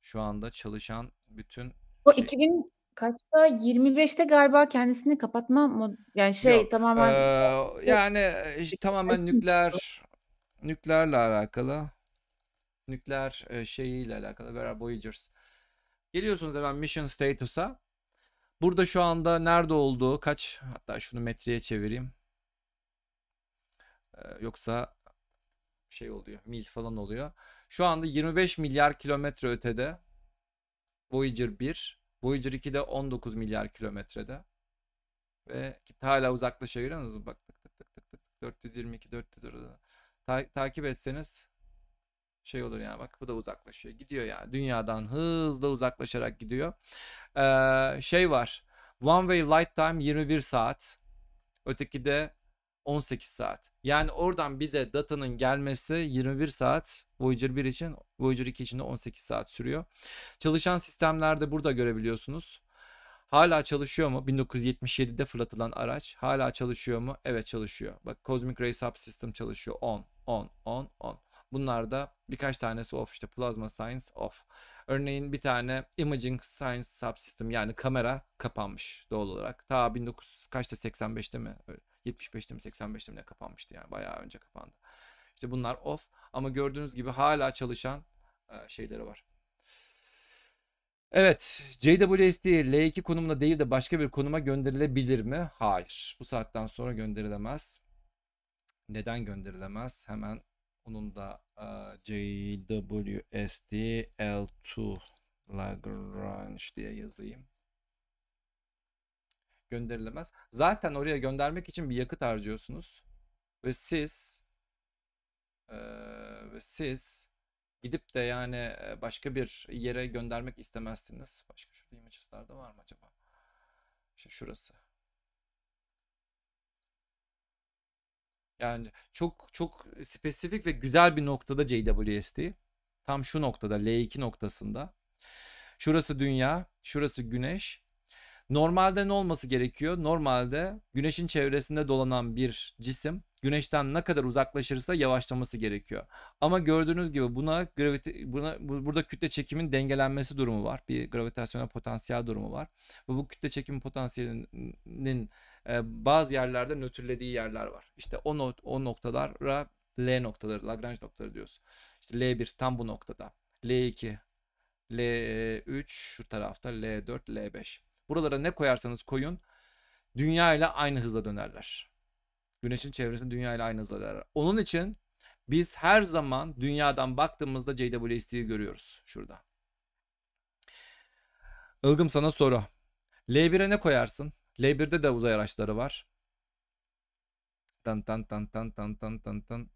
şu anda çalışan bütün O şey... 2000 kaçta? 25'te galiba kendisini kapatma mod yani şey Yok. tamamen Ee, yani işte, tamamen şey nükleer nükleerle alakalı nükleer e, şeyiyle alakalı. beraber are Voyagers? Geliyorsunuz hemen Mission Status'a. Burada şu anda nerede olduğu kaç hatta şunu metreye çevireyim. Ee, yoksa şey oluyor mil falan oluyor. Şu anda 25 milyar kilometre ötede Voyager 1. Voyager 2 de 19 milyar kilometrede. Ve hala uzaklaşıyor görüyor Bak tık tık tık tık tık 422 400 ta takip etseniz şey olur yani bak bu da uzaklaşıyor gidiyor yani dünyadan hızla uzaklaşarak gidiyor. Ee, şey var one way light time 21 saat öteki de 18 saat. Yani oradan bize datanın gelmesi 21 saat Voyager 1 için Voyager 2 için de 18 saat sürüyor. Çalışan sistemlerde burada görebiliyorsunuz. Hala çalışıyor mu? 1977'de fırlatılan araç hala çalışıyor mu? Evet çalışıyor. Bak Cosmic Ray Subsystem çalışıyor. 10, 10, 10, 10. Bunlar da birkaç tanesi off işte Plasma Science off. Örneğin bir tane Imaging Science Subsystem yani kamera kapanmış doğal olarak. Ta 19 kaçta 85'te mi? 75'te mi 85'te mi ne kapanmıştı yani bayağı önce kapandı. İşte bunlar off ama gördüğünüz gibi hala çalışan e, şeyleri var. Evet JWST L2 konumunda değil de başka bir konuma gönderilebilir mi? Hayır. Bu saatten sonra gönderilemez. Neden gönderilemez? Hemen bunun da e, JWST L2 Lagrange diye yazayım. Gönderilemez. Zaten oraya göndermek için bir yakıt harcıyorsunuz. Ve siz e, ve siz gidip de yani e, başka bir yere göndermek istemezsiniz. Başka şurada images'larda var mı acaba? İşte şurası. Yani çok çok spesifik ve güzel bir noktada JWST. Tam şu noktada L2 noktasında. Şurası dünya, şurası güneş. Normalde ne olması gerekiyor? Normalde güneşin çevresinde dolanan bir cisim güneşten ne kadar uzaklaşırsa yavaşlaması gerekiyor. Ama gördüğünüz gibi buna gravite buna burada kütle çekimin dengelenmesi durumu var. Bir gravitasyonel potansiyel durumu var. Ve bu kütle çekim potansiyelinin e, bazı yerlerde nötrlediği yerler var. İşte o, not, o noktalara L noktaları, Lagrange noktaları diyoruz. İşte L1 tam bu noktada. L2, L3 şu tarafta, L4, L5. Buralara ne koyarsanız koyun dünya ile aynı hızla dönerler. Güneşin çevresinde dünya ile aynı hızla dönerler. Onun için biz her zaman dünyadan baktığımızda JWST'yi görüyoruz şurada. Ilgım sana soru. L1'e ne koyarsın? L1'de de uzay araçları var. Tan tan tan tan tan tan tan tan.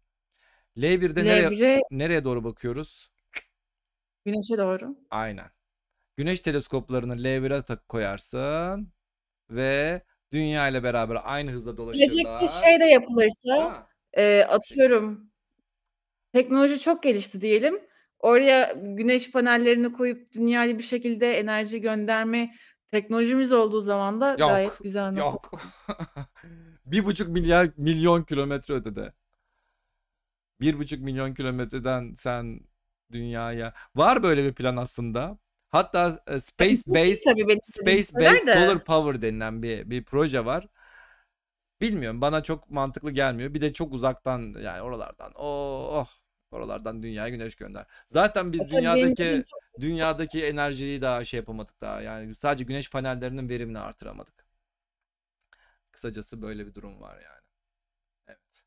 L1'de L1'e... nereye, nereye doğru bakıyoruz? Güneşe doğru. Aynen. Güneş teleskoplarını L1'e koyarsın ve dünya ile beraber aynı hızda dolaşırlar. Gelecekte şey de yapılırsa e, atıyorum teknoloji çok gelişti diyelim. Oraya güneş panellerini koyup dünyayı bir şekilde enerji gönderme Teknolojimiz olduğu zaman da Yok, gayet güzel. Yok. (laughs) bir buçuk milyar milyon kilometre ötede. Bir buçuk milyon kilometreden sen dünyaya. Var böyle bir plan aslında. Hatta space based space based solar power denilen bir bir proje var. Bilmiyorum bana çok mantıklı gelmiyor. Bir de çok uzaktan yani oralardan. Oh, oh Oralardan dünyaya güneş gönder. Zaten biz e, dünyadaki dünyadaki enerjiyi daha şey yapamadık daha. Yani sadece güneş panellerinin verimini artıramadık. Kısacası böyle bir durum var yani. Evet.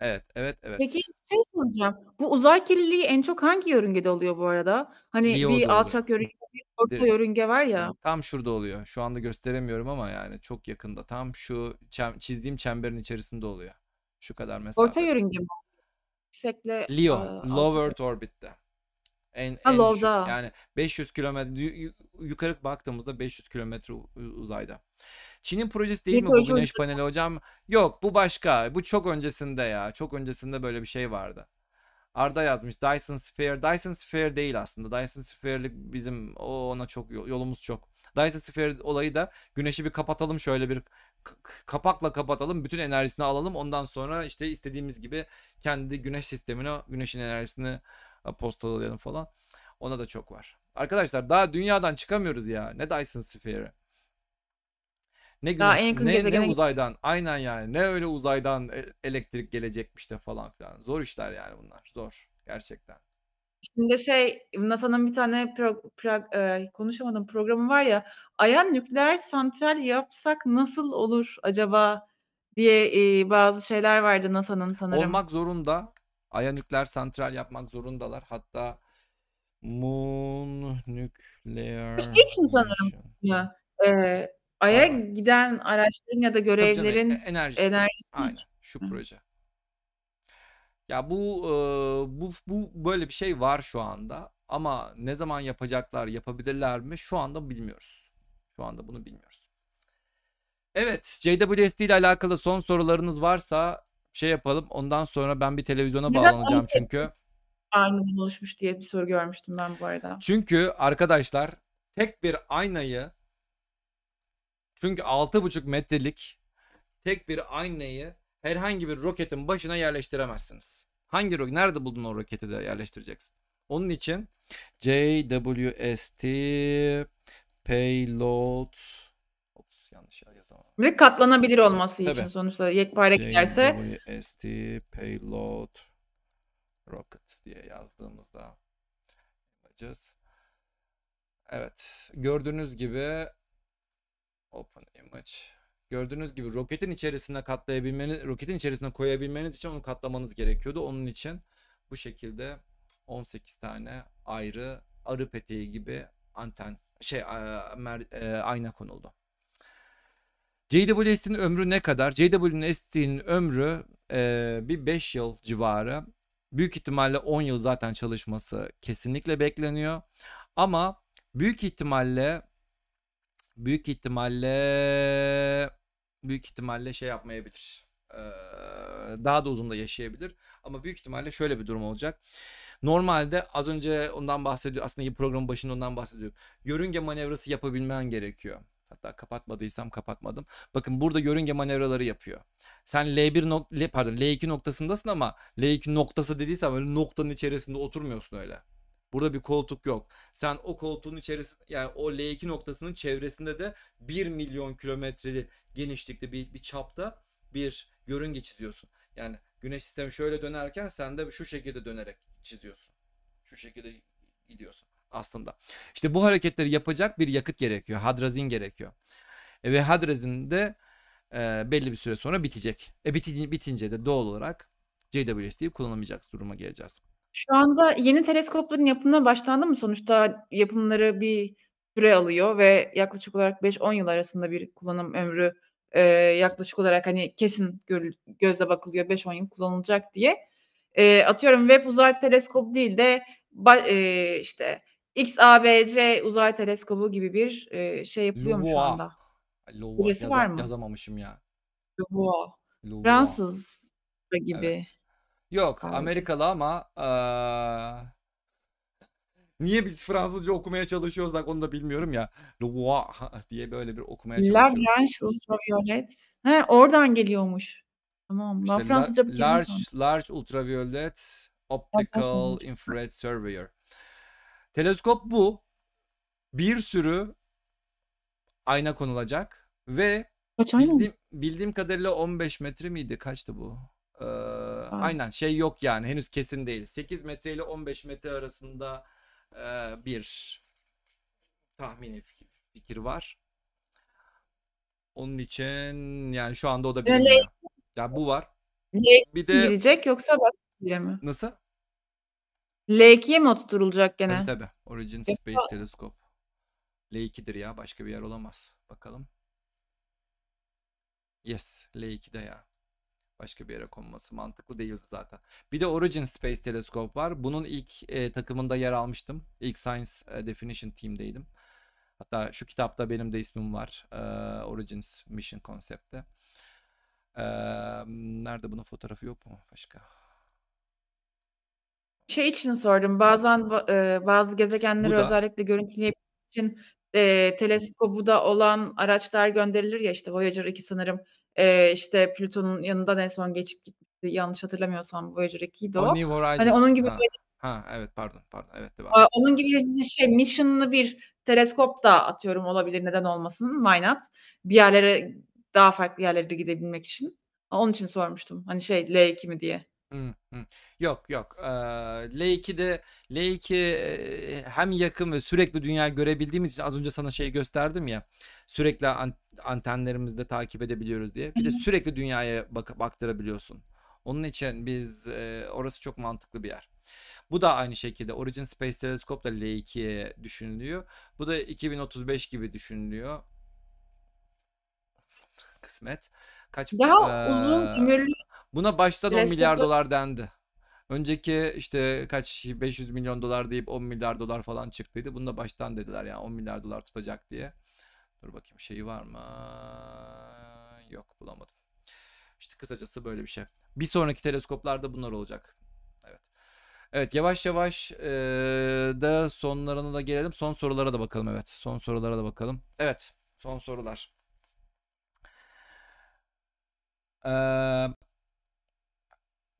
Evet, evet, evet. Peki şey soracağım. Bu uzay kirliliği en çok hangi yörüngede oluyor bu arada? Hani Leo'da bir oluyor. alçak yörünge, bir orta Direkt. yörünge var ya. Tam şurada oluyor. Şu anda gösteremiyorum ama yani çok yakında. Tam şu çizdiğim çemberin içerisinde oluyor. Şu kadar mesafe. Orta yörünge mi yüksekle Leo, e, Low Earth Orbit'te. En, ha, en düşük, yani 500 kilometre yukarı baktığımızda 500 kilometre uzayda. Çin'in projesi değil Peki, mi bu güneş paneli hocam? Yok bu başka. Bu çok öncesinde ya. Çok öncesinde böyle bir şey vardı. Arda yazmış Dyson Sphere. Dyson Sphere değil aslında. Dyson Sphere'lik bizim o ona çok yolumuz çok. Dyson Sphere olayı da güneşi bir kapatalım şöyle bir kapakla kapatalım. Bütün enerjisini alalım. Ondan sonra işte istediğimiz gibi kendi güneş sistemine güneşin enerjisini e, postalayalım falan. Ona da çok var. Arkadaşlar daha dünyadan çıkamıyoruz ya. Ne Dyson Sphere'i. Ne güneş, en yakın ne, ne uzaydan. Aynen yani. Ne öyle uzaydan e, elektrik gelecekmiş de falan filan. Zor işler yani bunlar. Zor gerçekten. Şimdi şey, NASA'nın bir tane pro pra eee, konuşamadım programı var ya, Ay'a nükleer santral yapsak nasıl olur acaba diye, iii, bazı şeyler vardı NASA'nın sanırım. Olmak zorunda. Ay'a nükleer santral yapmak zorundalar. Hatta Moon nükleer. Şey için sanırım ya, eee, Ay'a Pardon. giden araçların ya da Tabii canım, görevlerin e-, enerjisi. enerjisi Aynen için. şu Hı. proje. Ya bu e, bu bu böyle bir şey var şu anda ama ne zaman yapacaklar, yapabilirler mi? Şu anda bilmiyoruz. Şu anda bunu bilmiyoruz. Evet, JWST ile alakalı son sorularınız varsa şey yapalım. Ondan sonra ben bir televizyona bağlanacağım çünkü. Aynı oluşmuş diye bir soru görmüştüm ben bu arada. Çünkü arkadaşlar tek bir aynayı çünkü 6,5 metrelik tek bir aynayı herhangi bir roketin başına yerleştiremezsiniz. Hangi roket? Nerede buldun o roketi de yerleştireceksin? Onun için JWST payload Ops, yanlış yazamam. Bir de katlanabilir olması Tabii. için sonuçta yekpare giderse. JWST payload rocket diye yazdığımızda yapacağız. Evet. Gördüğünüz gibi open image Gördüğünüz gibi roketin içerisine katlayabilmeniz, roketin içerisine koyabilmeniz için onu katlamanız gerekiyordu. Onun için bu şekilde 18 tane ayrı arı peteği gibi anten şey e, ayna konuldu. JWST'in ömrü ne kadar? JWST'in ömrü e, bir 5 yıl civarı. Büyük ihtimalle 10 yıl zaten çalışması kesinlikle bekleniyor. Ama büyük ihtimalle büyük ihtimalle büyük ihtimalle şey yapmayabilir. Ee, daha da uzun da yaşayabilir. Ama büyük ihtimalle şöyle bir durum olacak. Normalde az önce ondan bahsediyor. Aslında bir programın başında ondan bahsediyor. Yörünge manevrası yapabilmen gerekiyor. Hatta kapatmadıysam kapatmadım. Bakın burada yörünge manevraları yapıyor. Sen L1 nok pardon L2 noktasındasın ama L2 noktası dediysem öyle noktanın içerisinde oturmuyorsun öyle. Burada bir koltuk yok. Sen o koltuğun içerisinde yani o L2 noktasının çevresinde de 1 milyon kilometreli genişlikte bir, bir çapta bir yörünge çiziyorsun. Yani güneş sistemi şöyle dönerken sen de şu şekilde dönerek çiziyorsun. Şu şekilde gidiyorsun aslında. İşte bu hareketleri yapacak bir yakıt gerekiyor. Hadrazin gerekiyor. E, ve hadrazin de e, belli bir süre sonra bitecek. E bitince, bitince de doğal olarak JWST'yi kullanamayacak duruma geleceğiz. Şu anda yeni teleskopların yapımına başlandı mı? Sonuçta yapımları bir süre alıyor ve yaklaşık olarak 5-10 yıl arasında bir kullanım ömrü, eee, yaklaşık olarak, hani, kesin gözle bakılıyor 5-10 yıl kullanılacak diye. Eee, atıyorum Webb Uzay Teleskobu değil de ba eee, işte, XABC Uzay Teleskobu gibi bir, eee, şey yapılıyor mu şu LUVOA. anda? LUVOA Projesi var mı? yazamamışım ya. LUVOA. LUVOA. Fransız gibi. Evet. Yok Anladım. Amerikalı ama aa, niye biz Fransızca okumaya çalışıyorsak onu da bilmiyorum ya. Lua diye böyle bir okumaya La çalışıyoruz. Ultraviolet. He, oradan geliyormuş. Tamam. İşte la Fransızca bir large, sonra. large Ultraviolet Optical Infrared Surveyor. Teleskop bu. Bir sürü ayna konulacak ve Kaç bildiğim, bildiğim kadarıyla 15 metre miydi? Kaçtı bu? Ee, aynen. şey yok yani henüz kesin değil. 8 metre ile 15 metre arasında e, bir tahmini fikir var. Onun için yani şu anda o da bilmiyor. Ya bu var. l bir de girecek yoksa başka bire mi? Nasıl? L2'ye mi oturtulacak gene? Tabii tabii. Origin Space Telescope. L2'dir ya. Başka bir yer olamaz. Bakalım. Yes. L2'de ya. Başka bir yere konması mantıklı değildi zaten. Bir de Origin Space Teleskop var. Bunun ilk e, takımında yer almıştım. İlk Science e, Definition Team'deydim. Hatta şu kitapta benim de ismim var. E, Origins Mission konsepti. E, nerede bunun fotoğrafı yok mu? Başka. Şey için sordum. Bazen e, bazı gezegenleri da... özellikle görüntüleyebilmek için e, teleskobu da olan araçlar gönderilir ya işte Voyager 2 sanırım Eee, işte Plüton'un yanından en son geçip gitmişti. Yanlış hatırlamıyorsam Voyager 2'ydi O o. New Hani onun gibi Ha. böyle Ha, evet pardon, pardon. Evet devam Eee, onun gibi işte şey Mission'lı bir teleskop da atıyorum olabilir neden olmasın. Why not? Bir yerlere daha farklı yerlere gidebilmek için. Onun için sormuştum. Hani şey L2 mi diye. Yok yok. Eee, L2'de L2 hem yakın ve sürekli dünya görebildiğimiz için az önce sana şey gösterdim ya. Sürekli an- antenlerimizde takip edebiliyoruz diye. Bir de sürekli dünyaya bak- baktırabiliyorsun. Onun için biz orası çok mantıklı bir yer. Bu da aynı şekilde Origin Space Telescope da L2'ye düşünülüyor. Bu da 2035 gibi düşünülüyor. Kısmet. Kaç Daha uzun ömürlü Buna baştan 10 milyar dolar dendi. Önceki işte kaç 500 milyon dolar deyip 10 milyar dolar falan çıktıydı. Bunu da baştan dediler yani 10 milyar dolar tutacak diye. Dur bakayım şeyi var mı? Yok bulamadım. İşte kısacası böyle bir şey. Bir sonraki teleskoplarda bunlar olacak. Evet. Evet yavaş yavaş ee, da sonlarına da gelelim. Son sorulara da bakalım evet. Son sorulara da bakalım. Evet son sorular. Ee,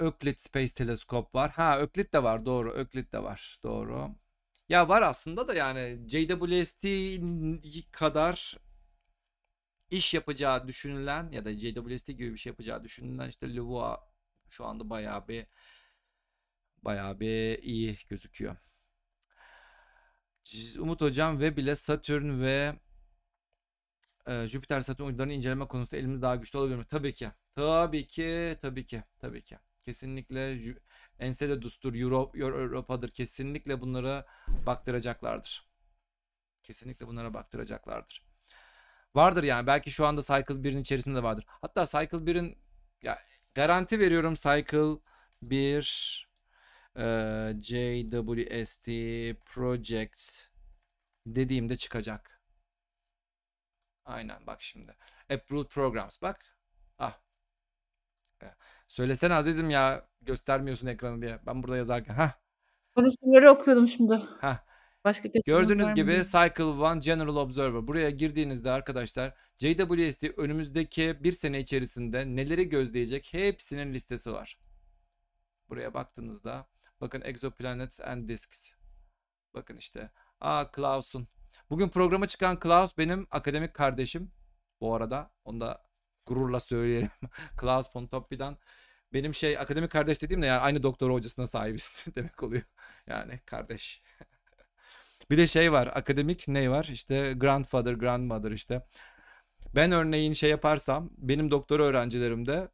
Öklit Space Teleskop var. Ha Öklit de var doğru. Öklit de var doğru. Ya var aslında da yani JWST kadar iş yapacağı düşünülen ya da JWST gibi bir şey yapacağı düşünülen işte Lua şu anda bayağı bir bayağı bir iyi gözüküyor. Umut Hocam ve bile Satürn ve e, Jüpiter Satürn uydularını inceleme konusunda elimiz daha güçlü olabilir mi? Tabii ki. Tabii ki. Tabii ki. Tabii ki. Kesinlikle Enceladus'tur, Euro, Europa'dır. Kesinlikle bunlara baktıracaklardır. Kesinlikle bunlara baktıracaklardır. Vardır yani. Belki şu anda Cycle 1'in içerisinde de vardır. Hatta Cycle 1'in ya garanti veriyorum Cycle 1 e, JWST Projects dediğimde çıkacak. Aynen bak şimdi. Approved Programs bak. Ah. Söylesene azizim ya göstermiyorsun ekranı diye. Ben burada yazarken. Hah. Konuşmaları okuyordum şimdi. Hah. Başka Gördüğünüz gibi mı? Cycle One General Observer. Buraya girdiğinizde arkadaşlar JWST önümüzdeki bir sene içerisinde neleri gözleyecek hepsinin listesi var. Buraya baktığınızda bakın Exoplanets and Disks. Bakın işte. Aa Klaus'un. Bugün programa çıkan Klaus benim akademik kardeşim. Bu arada onu da gururla söyleyelim. (laughs) Klaus Pontoppi'den benim şey akademik kardeş dediğimde yani aynı doktor hocasına sahibiz (laughs) demek oluyor. Yani kardeş. (laughs) bir de şey var akademik ne var işte grandfather grandmother işte. Ben örneğin şey yaparsam benim doktor öğrencilerimde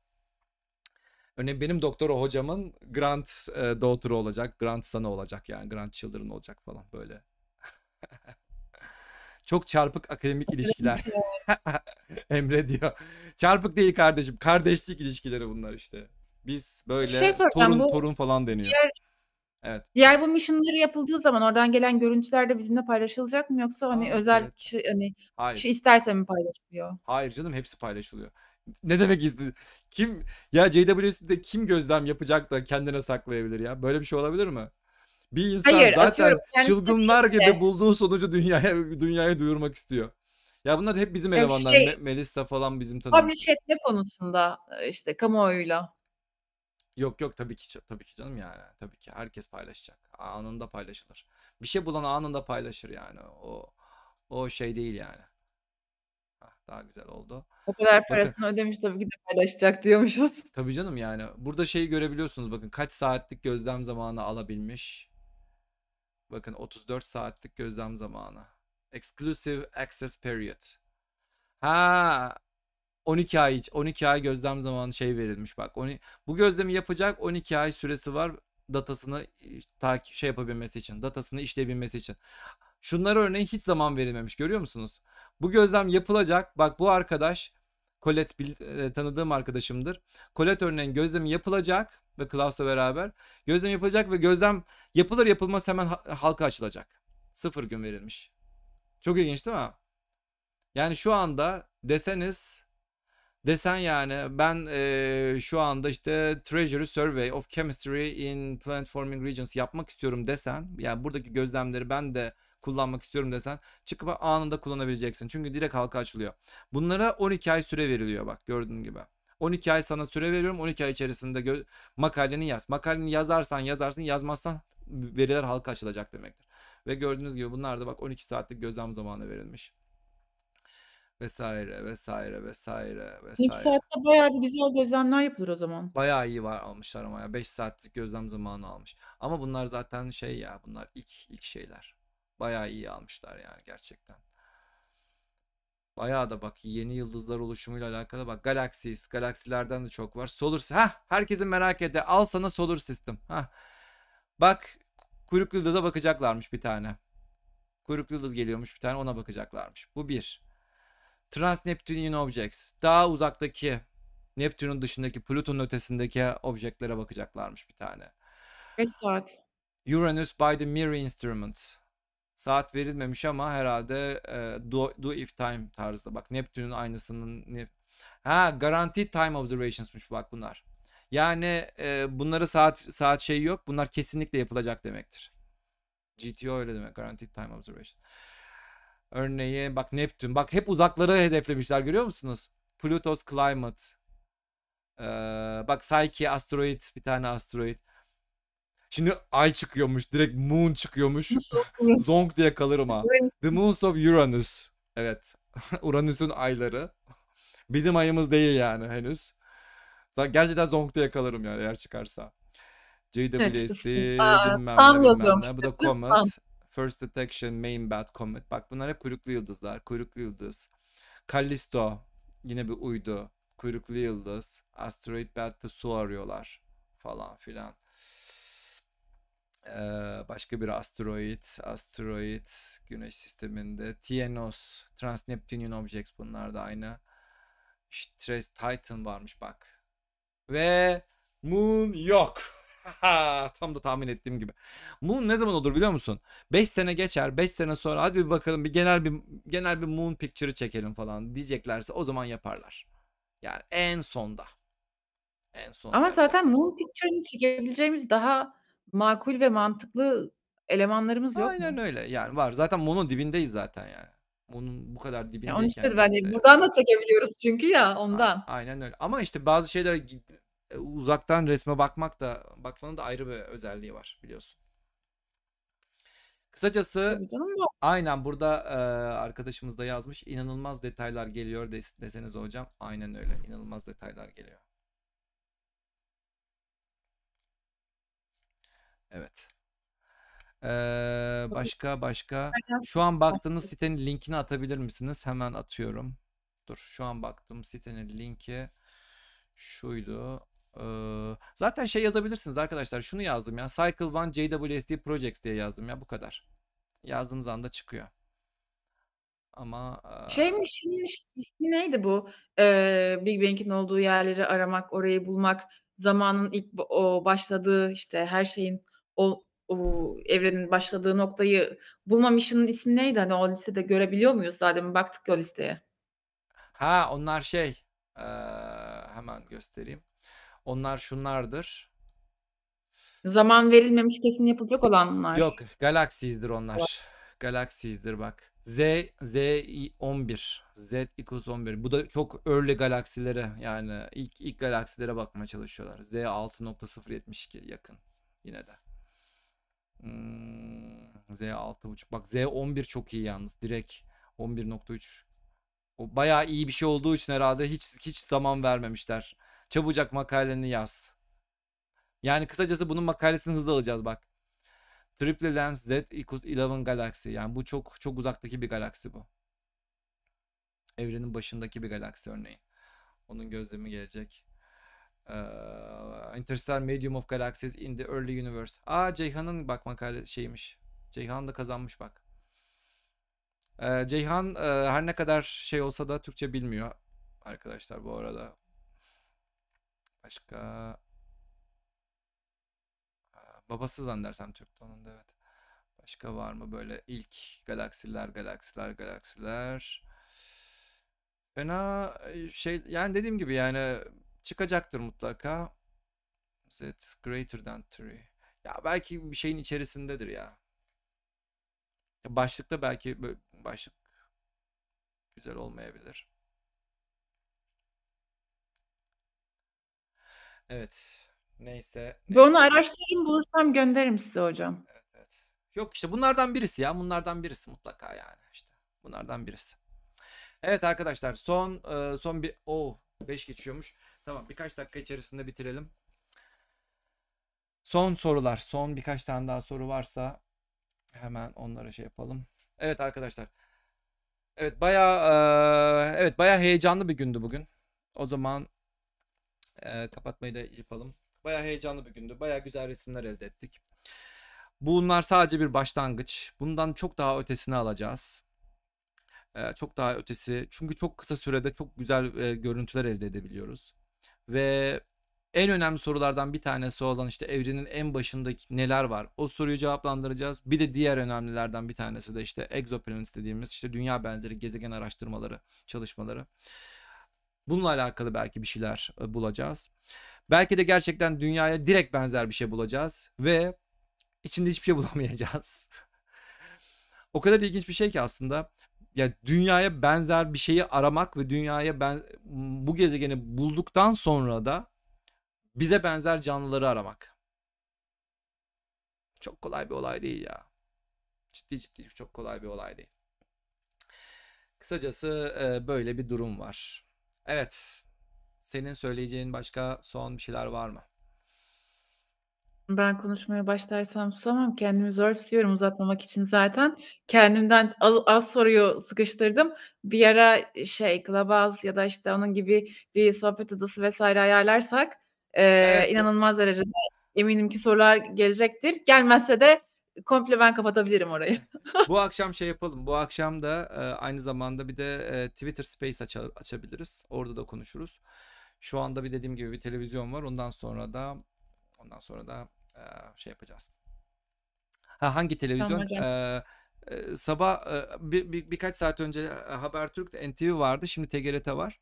örneğin benim doktora hocamın grand e, olacak, grand son'u olacak yani grand children olacak falan böyle. Çok çarpık akademik ilişkiler. (laughs) Emre diyor. Çarpık değil kardeşim. Kardeşlik ilişkileri bunlar işte. Biz böyle şey torun bu, torun falan deniyor. Diğer, evet. Diğer bu missionları yapıldığı zaman oradan gelen görüntüler de bizimle paylaşılacak mı yoksa hani Aa, özel evet. kişi hani Hayır. kişi isterse mi paylaşılıyor? Hayır canım hepsi paylaşılıyor. Ne demek izli? Kim ya JWS'de kim gözlem yapacak da kendine saklayabilir ya? Böyle bir şey olabilir mi? Bir insan Hayır, zaten çılgınlar gibi de. bulduğu sonucu dünyaya dünyaya duyurmak istiyor. Ya bunlar hep bizim yani elemanlar. Şey, Me- Melisa falan bizim tanıdığımız. Publish etme konusunda e, işte kamuoyuyla. Yok yok tabii ki tabii ki canım yani. Tabii ki herkes paylaşacak. Anında paylaşılır. Bir şey bulan anında paylaşır yani. O o şey değil yani. Hah, daha güzel oldu. O kadar parasını bakın, ödemiş tabii ki de paylaşacak diyormuşuz. Tabii canım yani. Burada şeyi görebiliyorsunuz bakın kaç saatlik gözlem zamanı alabilmiş. Bakın 34 saatlik gözlem zamanı. Exclusive access period. Ha 12 ay 12 ay gözlem zamanı şey verilmiş bak. 10, bu gözlemi yapacak 12 ay süresi var datasını e, takip şey yapabilmesi için, datasını işleyebilmesi için. Şunlara örneğin hiç zaman verilmemiş görüyor musunuz? Bu gözlem yapılacak. Bak bu arkadaş Colette bil, e, tanıdığım arkadaşımdır. Colette örneğin gözlemi yapılacak ve Klaus'la beraber gözlem yapılacak ve gözlem yapılır yapılmaz hemen halka açılacak. Sıfır gün verilmiş. Çok ilginç değil mi? Yani şu anda deseniz desen yani ben e, şu anda işte Treasury Survey of Chemistry in Planet Forming Regions yapmak istiyorum desen yani buradaki gözlemleri ben de kullanmak istiyorum desen çıkıp anında kullanabileceksin. Çünkü direkt halka açılıyor. Bunlara 12 ay süre veriliyor bak gördüğün gibi. 12 ay sana süre veriyorum. 12 ay içerisinde makaleni yaz. Makaleni yazarsan yazarsın yazmazsan veriler halka açılacak demektir. Ve gördüğünüz gibi bunlar da bak 12 saatlik gözlem zamanı verilmiş vesaire vesaire vesaire vesaire. 5 saatte bayağı bir güzel gözlemler yapılır o zaman. Bayağı iyi var almışlar ama ya 5 saatlik gözlem zamanı almış. Ama bunlar zaten şey ya bunlar ilk ilk şeyler. Bayağı iyi almışlar yani gerçekten. Bayağı da bak yeni yıldızlar oluşumuyla alakalı bak Galaxies, galaksilerden de çok var. Solar ha herkesin merak ede al sana Solar System. Ha. Bak kuyruk yıldıza bakacaklarmış bir tane. Kuyruk yıldız geliyormuş bir tane ona bakacaklarmış. Bu bir. Trans-Neptunian Objects. Daha uzaktaki Neptün'ün dışındaki Plüton'un ötesindeki objelere bakacaklarmış bir tane. 5 saat. Uranus by the Mirror Instrument. Saat verilmemiş ama herhalde e, do, do if time tarzda. Bak Neptün'ün aynısının ne... ha garanti time observations'mış bak bunlar. Yani e, bunlara saat saat şey yok. Bunlar kesinlikle yapılacak demektir. GTO öyle demek. Guaranteed Time Observation. Örneği bak Neptün. Bak hep uzakları hedeflemişler görüyor musunuz? Pluto's Climate. Ee, bak Psyche asteroid bir tane asteroid. Şimdi ay çıkıyormuş. Direkt moon çıkıyormuş. (laughs) Zonk diye kalırım ha. The moons of Uranus. Evet. (laughs) Uranüs'ün ayları. Bizim ayımız değil yani henüz. Gerçekten diye kalırım yani eğer çıkarsa. JWSC bilmem Aa, ne bilmem ne. Bu da Comet. First Detection, Main Bad Comet. Bak bunlar hep kuyruklu yıldızlar. Kuyruklu yıldız. Callisto. Yine bir uydu. Kuyruklu yıldız. Asteroid Belt'te su arıyorlar. Falan filan başka bir asteroid, asteroid, güneş sisteminde. TNOS, Transneptunian Objects bunlar da aynı. İşte Titan varmış bak. Ve Moon yok. (laughs) Tam da tahmin ettiğim gibi. Moon ne zaman olur biliyor musun? 5 sene geçer. 5 sene sonra hadi bir bakalım bir genel bir genel bir Moon picture'ı çekelim falan diyeceklerse o zaman yaparlar. Yani en sonda. En son. Ama yaparız. zaten Moon picture'ını çekebileceğimiz daha makul ve mantıklı elemanlarımız yok Aynen mu? öyle. Yani var. Zaten bunun dibindeyiz zaten yani. Onun bu kadar Ya onun için dibindeyken de ben de buradan da çekebiliyoruz çünkü ya A- ondan. Aynen öyle. Ama işte bazı şeylere e, uzaktan resme bakmak da bakmanın da ayrı bir özelliği var biliyorsun. Kısacası aynen burada e, arkadaşımız da yazmış. inanılmaz detaylar geliyor des- desenize hocam. Aynen öyle. İnanılmaz detaylar geliyor. Evet. Ee, başka başka. Şu an baktığınız sitenin linkini atabilir misiniz? Hemen atıyorum. Dur şu an baktım sitenin linki şuydu. Ee, zaten şey yazabilirsiniz arkadaşlar. Şunu yazdım ya. Cycle One JWST Projects diye yazdım ya. Bu kadar. Yazdığınız anda çıkıyor. Ama şeymiş ismi neydi bu? Ee, Big Bang'in olduğu yerleri aramak, orayı bulmak, zamanın ilk o başladığı işte her şeyin o, o evrenin başladığı noktayı bulmam işinin ismi neydi? Hani o listede görebiliyor muyuz? Daha baktık o listeye. Ha onlar şey ee, hemen göstereyim. Onlar şunlardır. Zaman verilmemiş kesin yapılacak olanlar. Yok galaksizdir onlar. Galaksizdir bak. Z Z 11. Z equals 11. Bu da çok early galaksilere yani ilk ilk galaksilere bakmaya çalışıyorlar. Z 6.072 yakın yine de. Hmm, Z6.5 bak Z11 çok iyi yalnız direkt 11.3 o bayağı iyi bir şey olduğu için herhalde hiç hiç zaman vermemişler. Çabucak makaleni yaz. Yani kısacası bunun makalesini hızlı alacağız bak. Triple Lens Z equals 11 Galaxy. Yani bu çok çok uzaktaki bir galaksi bu. Evrenin başındaki bir galaksi örneği. Onun gözlemi gelecek. Ee, Interstellar Medium of Galaxies in the Early Universe. Aa Ceyhan'ın bak makale şeymiş. Ceyhan da kazanmış bak. Ee, Ceyhan e, her ne kadar şey olsa da Türkçe bilmiyor arkadaşlar bu arada. Başka Aa, babası zannedersem Türk'te onun evet. Başka var mı böyle ilk galaksiler, galaksiler, galaksiler. Fena şey yani dediğim gibi yani çıkacaktır mutlaka. Is it greater than three? Ya belki bir şeyin içerisindedir ya. Başlıkta belki böyle başlık güzel olmayabilir. Evet. Neyse. neyse. Onu araştırırım bulursam gönderirim size hocam. Evet, evet. Yok işte bunlardan birisi ya. Bunlardan birisi mutlaka yani işte. Bunlardan birisi. Evet arkadaşlar son son bir o oh, 5 geçiyormuş. Tamam birkaç dakika içerisinde bitirelim. Son sorular. Son birkaç tane daha soru varsa hemen onlara şey yapalım. Evet arkadaşlar. Evet bayağı evet bayağı heyecanlı bir gündü bugün. O zaman kapatmayı da yapalım. Bayağı heyecanlı bir gündü. Bayağı güzel resimler elde ettik. Bunlar sadece bir başlangıç. Bundan çok daha ötesini alacağız. çok daha ötesi. Çünkü çok kısa sürede çok güzel görüntüler elde edebiliyoruz ve en önemli sorulardan bir tanesi olan işte evrenin en başındaki neler var? O soruyu cevaplandıracağız. Bir de diğer önemlilerden bir tanesi de işte exoplanets dediğimiz işte dünya benzeri gezegen araştırmaları, çalışmaları. Bununla alakalı belki bir şeyler e, bulacağız. Belki de gerçekten dünyaya direkt benzer bir şey bulacağız ve içinde hiçbir şey (laughs) bulamayacağız. o kadar ilginç bir şey ki aslında ya dünyaya benzer bir şeyi aramak ve dünyaya ben bu gezegeni bulduktan sonra da bize benzer canlıları aramak. Çok kolay bir olay değil ya. Ciddi ciddi çok kolay bir olay değil. Kısacası e, böyle bir durum var. Evet. Senin söyleyeceğin başka son bir şeyler var mı? Ben konuşmaya başlarsam susamam. Kendimi zor tutuyorum uzatmamak için zaten. Kendimden al az soruyu sıkıştırdım. Bir ara şey, Clubhouse ya da, işte, onun gibi bir sohbet odası vesaire ayarlarsak, eee, Evet. inanılmaz derecede eminim ki sorular gelecektir. Gelmezse de komple ben kapatabilirim orayı. (laughs) Bu akşam şey yapalım. Bu akşam da, eee, aynı zamanda bir de, eee, Twitter Space aça açabiliriz. Orada da konuşuruz. Şu anda bir dediğim gibi bir televizyon var. Ondan sonra da Ondan sonra da e, şey yapacağız. Ha hangi televizyon? Tamam, sabah bir, bir, birkaç saat önce Habertürk'te NTV vardı. Şimdi TGRT var.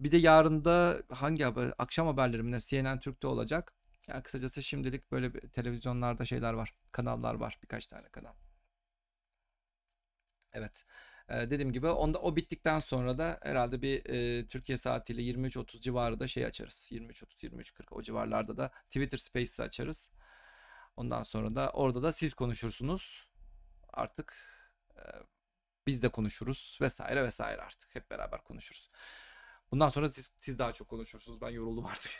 Bir de yarın da hangi haber? Akşam haberlerimde CNN Türk'te olacak. Yani kısacası şimdilik böyle bir, televizyonlarda şeyler var. Kanallar var. Birkaç tane kanal. Evet. E, dediğim gibi onda o bittikten sonra da herhalde bir e, Türkiye saatiyle 23.30 civarı da şey açarız. 23.30 23.40 o civarlarda da Twitter Spaces açarız. Ondan sonra da orada da siz konuşursunuz. Artık e, biz de konuşuruz vesaire vesaire artık hep beraber konuşuruz. Bundan sonra siz, siz daha çok konuşursunuz. Ben yoruldum (laughs) artık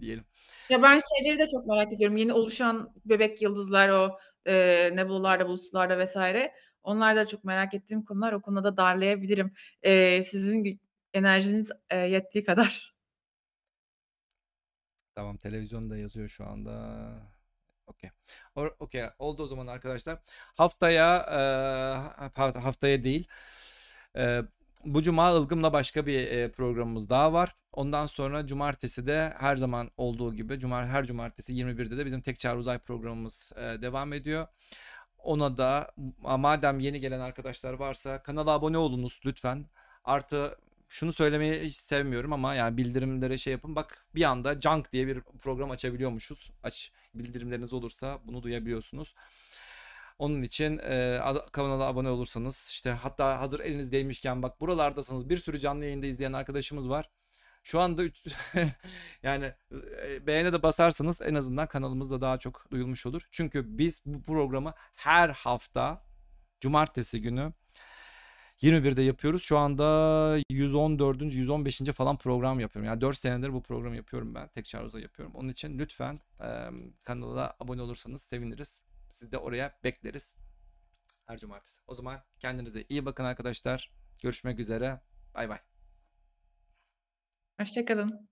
diyelim. Ya ben şeyleri de çok merak ediyorum. Yeni oluşan bebek yıldızlar o e, nebulalarda, bulutlarda vesaire. Onlar da çok merak ettiğim konular. O konuda da darlayabilirim. Eee, sizin enerjiniz, eee, yettiği kadar. Tamam, televizyonda yazıyor şu anda. Okay. O Oldu o zaman arkadaşlar. Haftaya, eee, haftaya değil, eee, bu cuma ılgımla başka bir, eee, programımız daha var. Ondan sonra cumartesi de her zaman olduğu gibi cuma her cumartesi 21'de de bizim Tek Çağrı Uzay programımız, eee, devam ediyor. Ona da madem yeni gelen arkadaşlar varsa kanala abone olunuz lütfen. Artı şunu söylemeyi hiç sevmiyorum ama yani bildirimlere şey yapın. Bak bir anda Junk diye bir program açabiliyormuşuz. Aç bildirimleriniz olursa bunu duyabiliyorsunuz. Onun için e, kanala abone olursanız işte hatta hazır eliniz değmişken bak buralardasınız. bir sürü canlı yayında izleyen arkadaşımız var. Şu anda üç, (laughs) yani e, beğene de basarsanız en azından kanalımızda daha çok duyulmuş olur. Çünkü biz bu programı her hafta cumartesi günü 21'de yapıyoruz. Şu anda 114. 115. falan program yapıyorum. Yani 4 senedir bu programı yapıyorum ben. Tek çağrıza yapıyorum. Onun için lütfen e, kanala abone olursanız seviniriz. Sizi de oraya bekleriz. Her cumartesi. O zaman kendinize iyi bakın arkadaşlar. Görüşmek üzere. Bay bay. Hoşçakalın.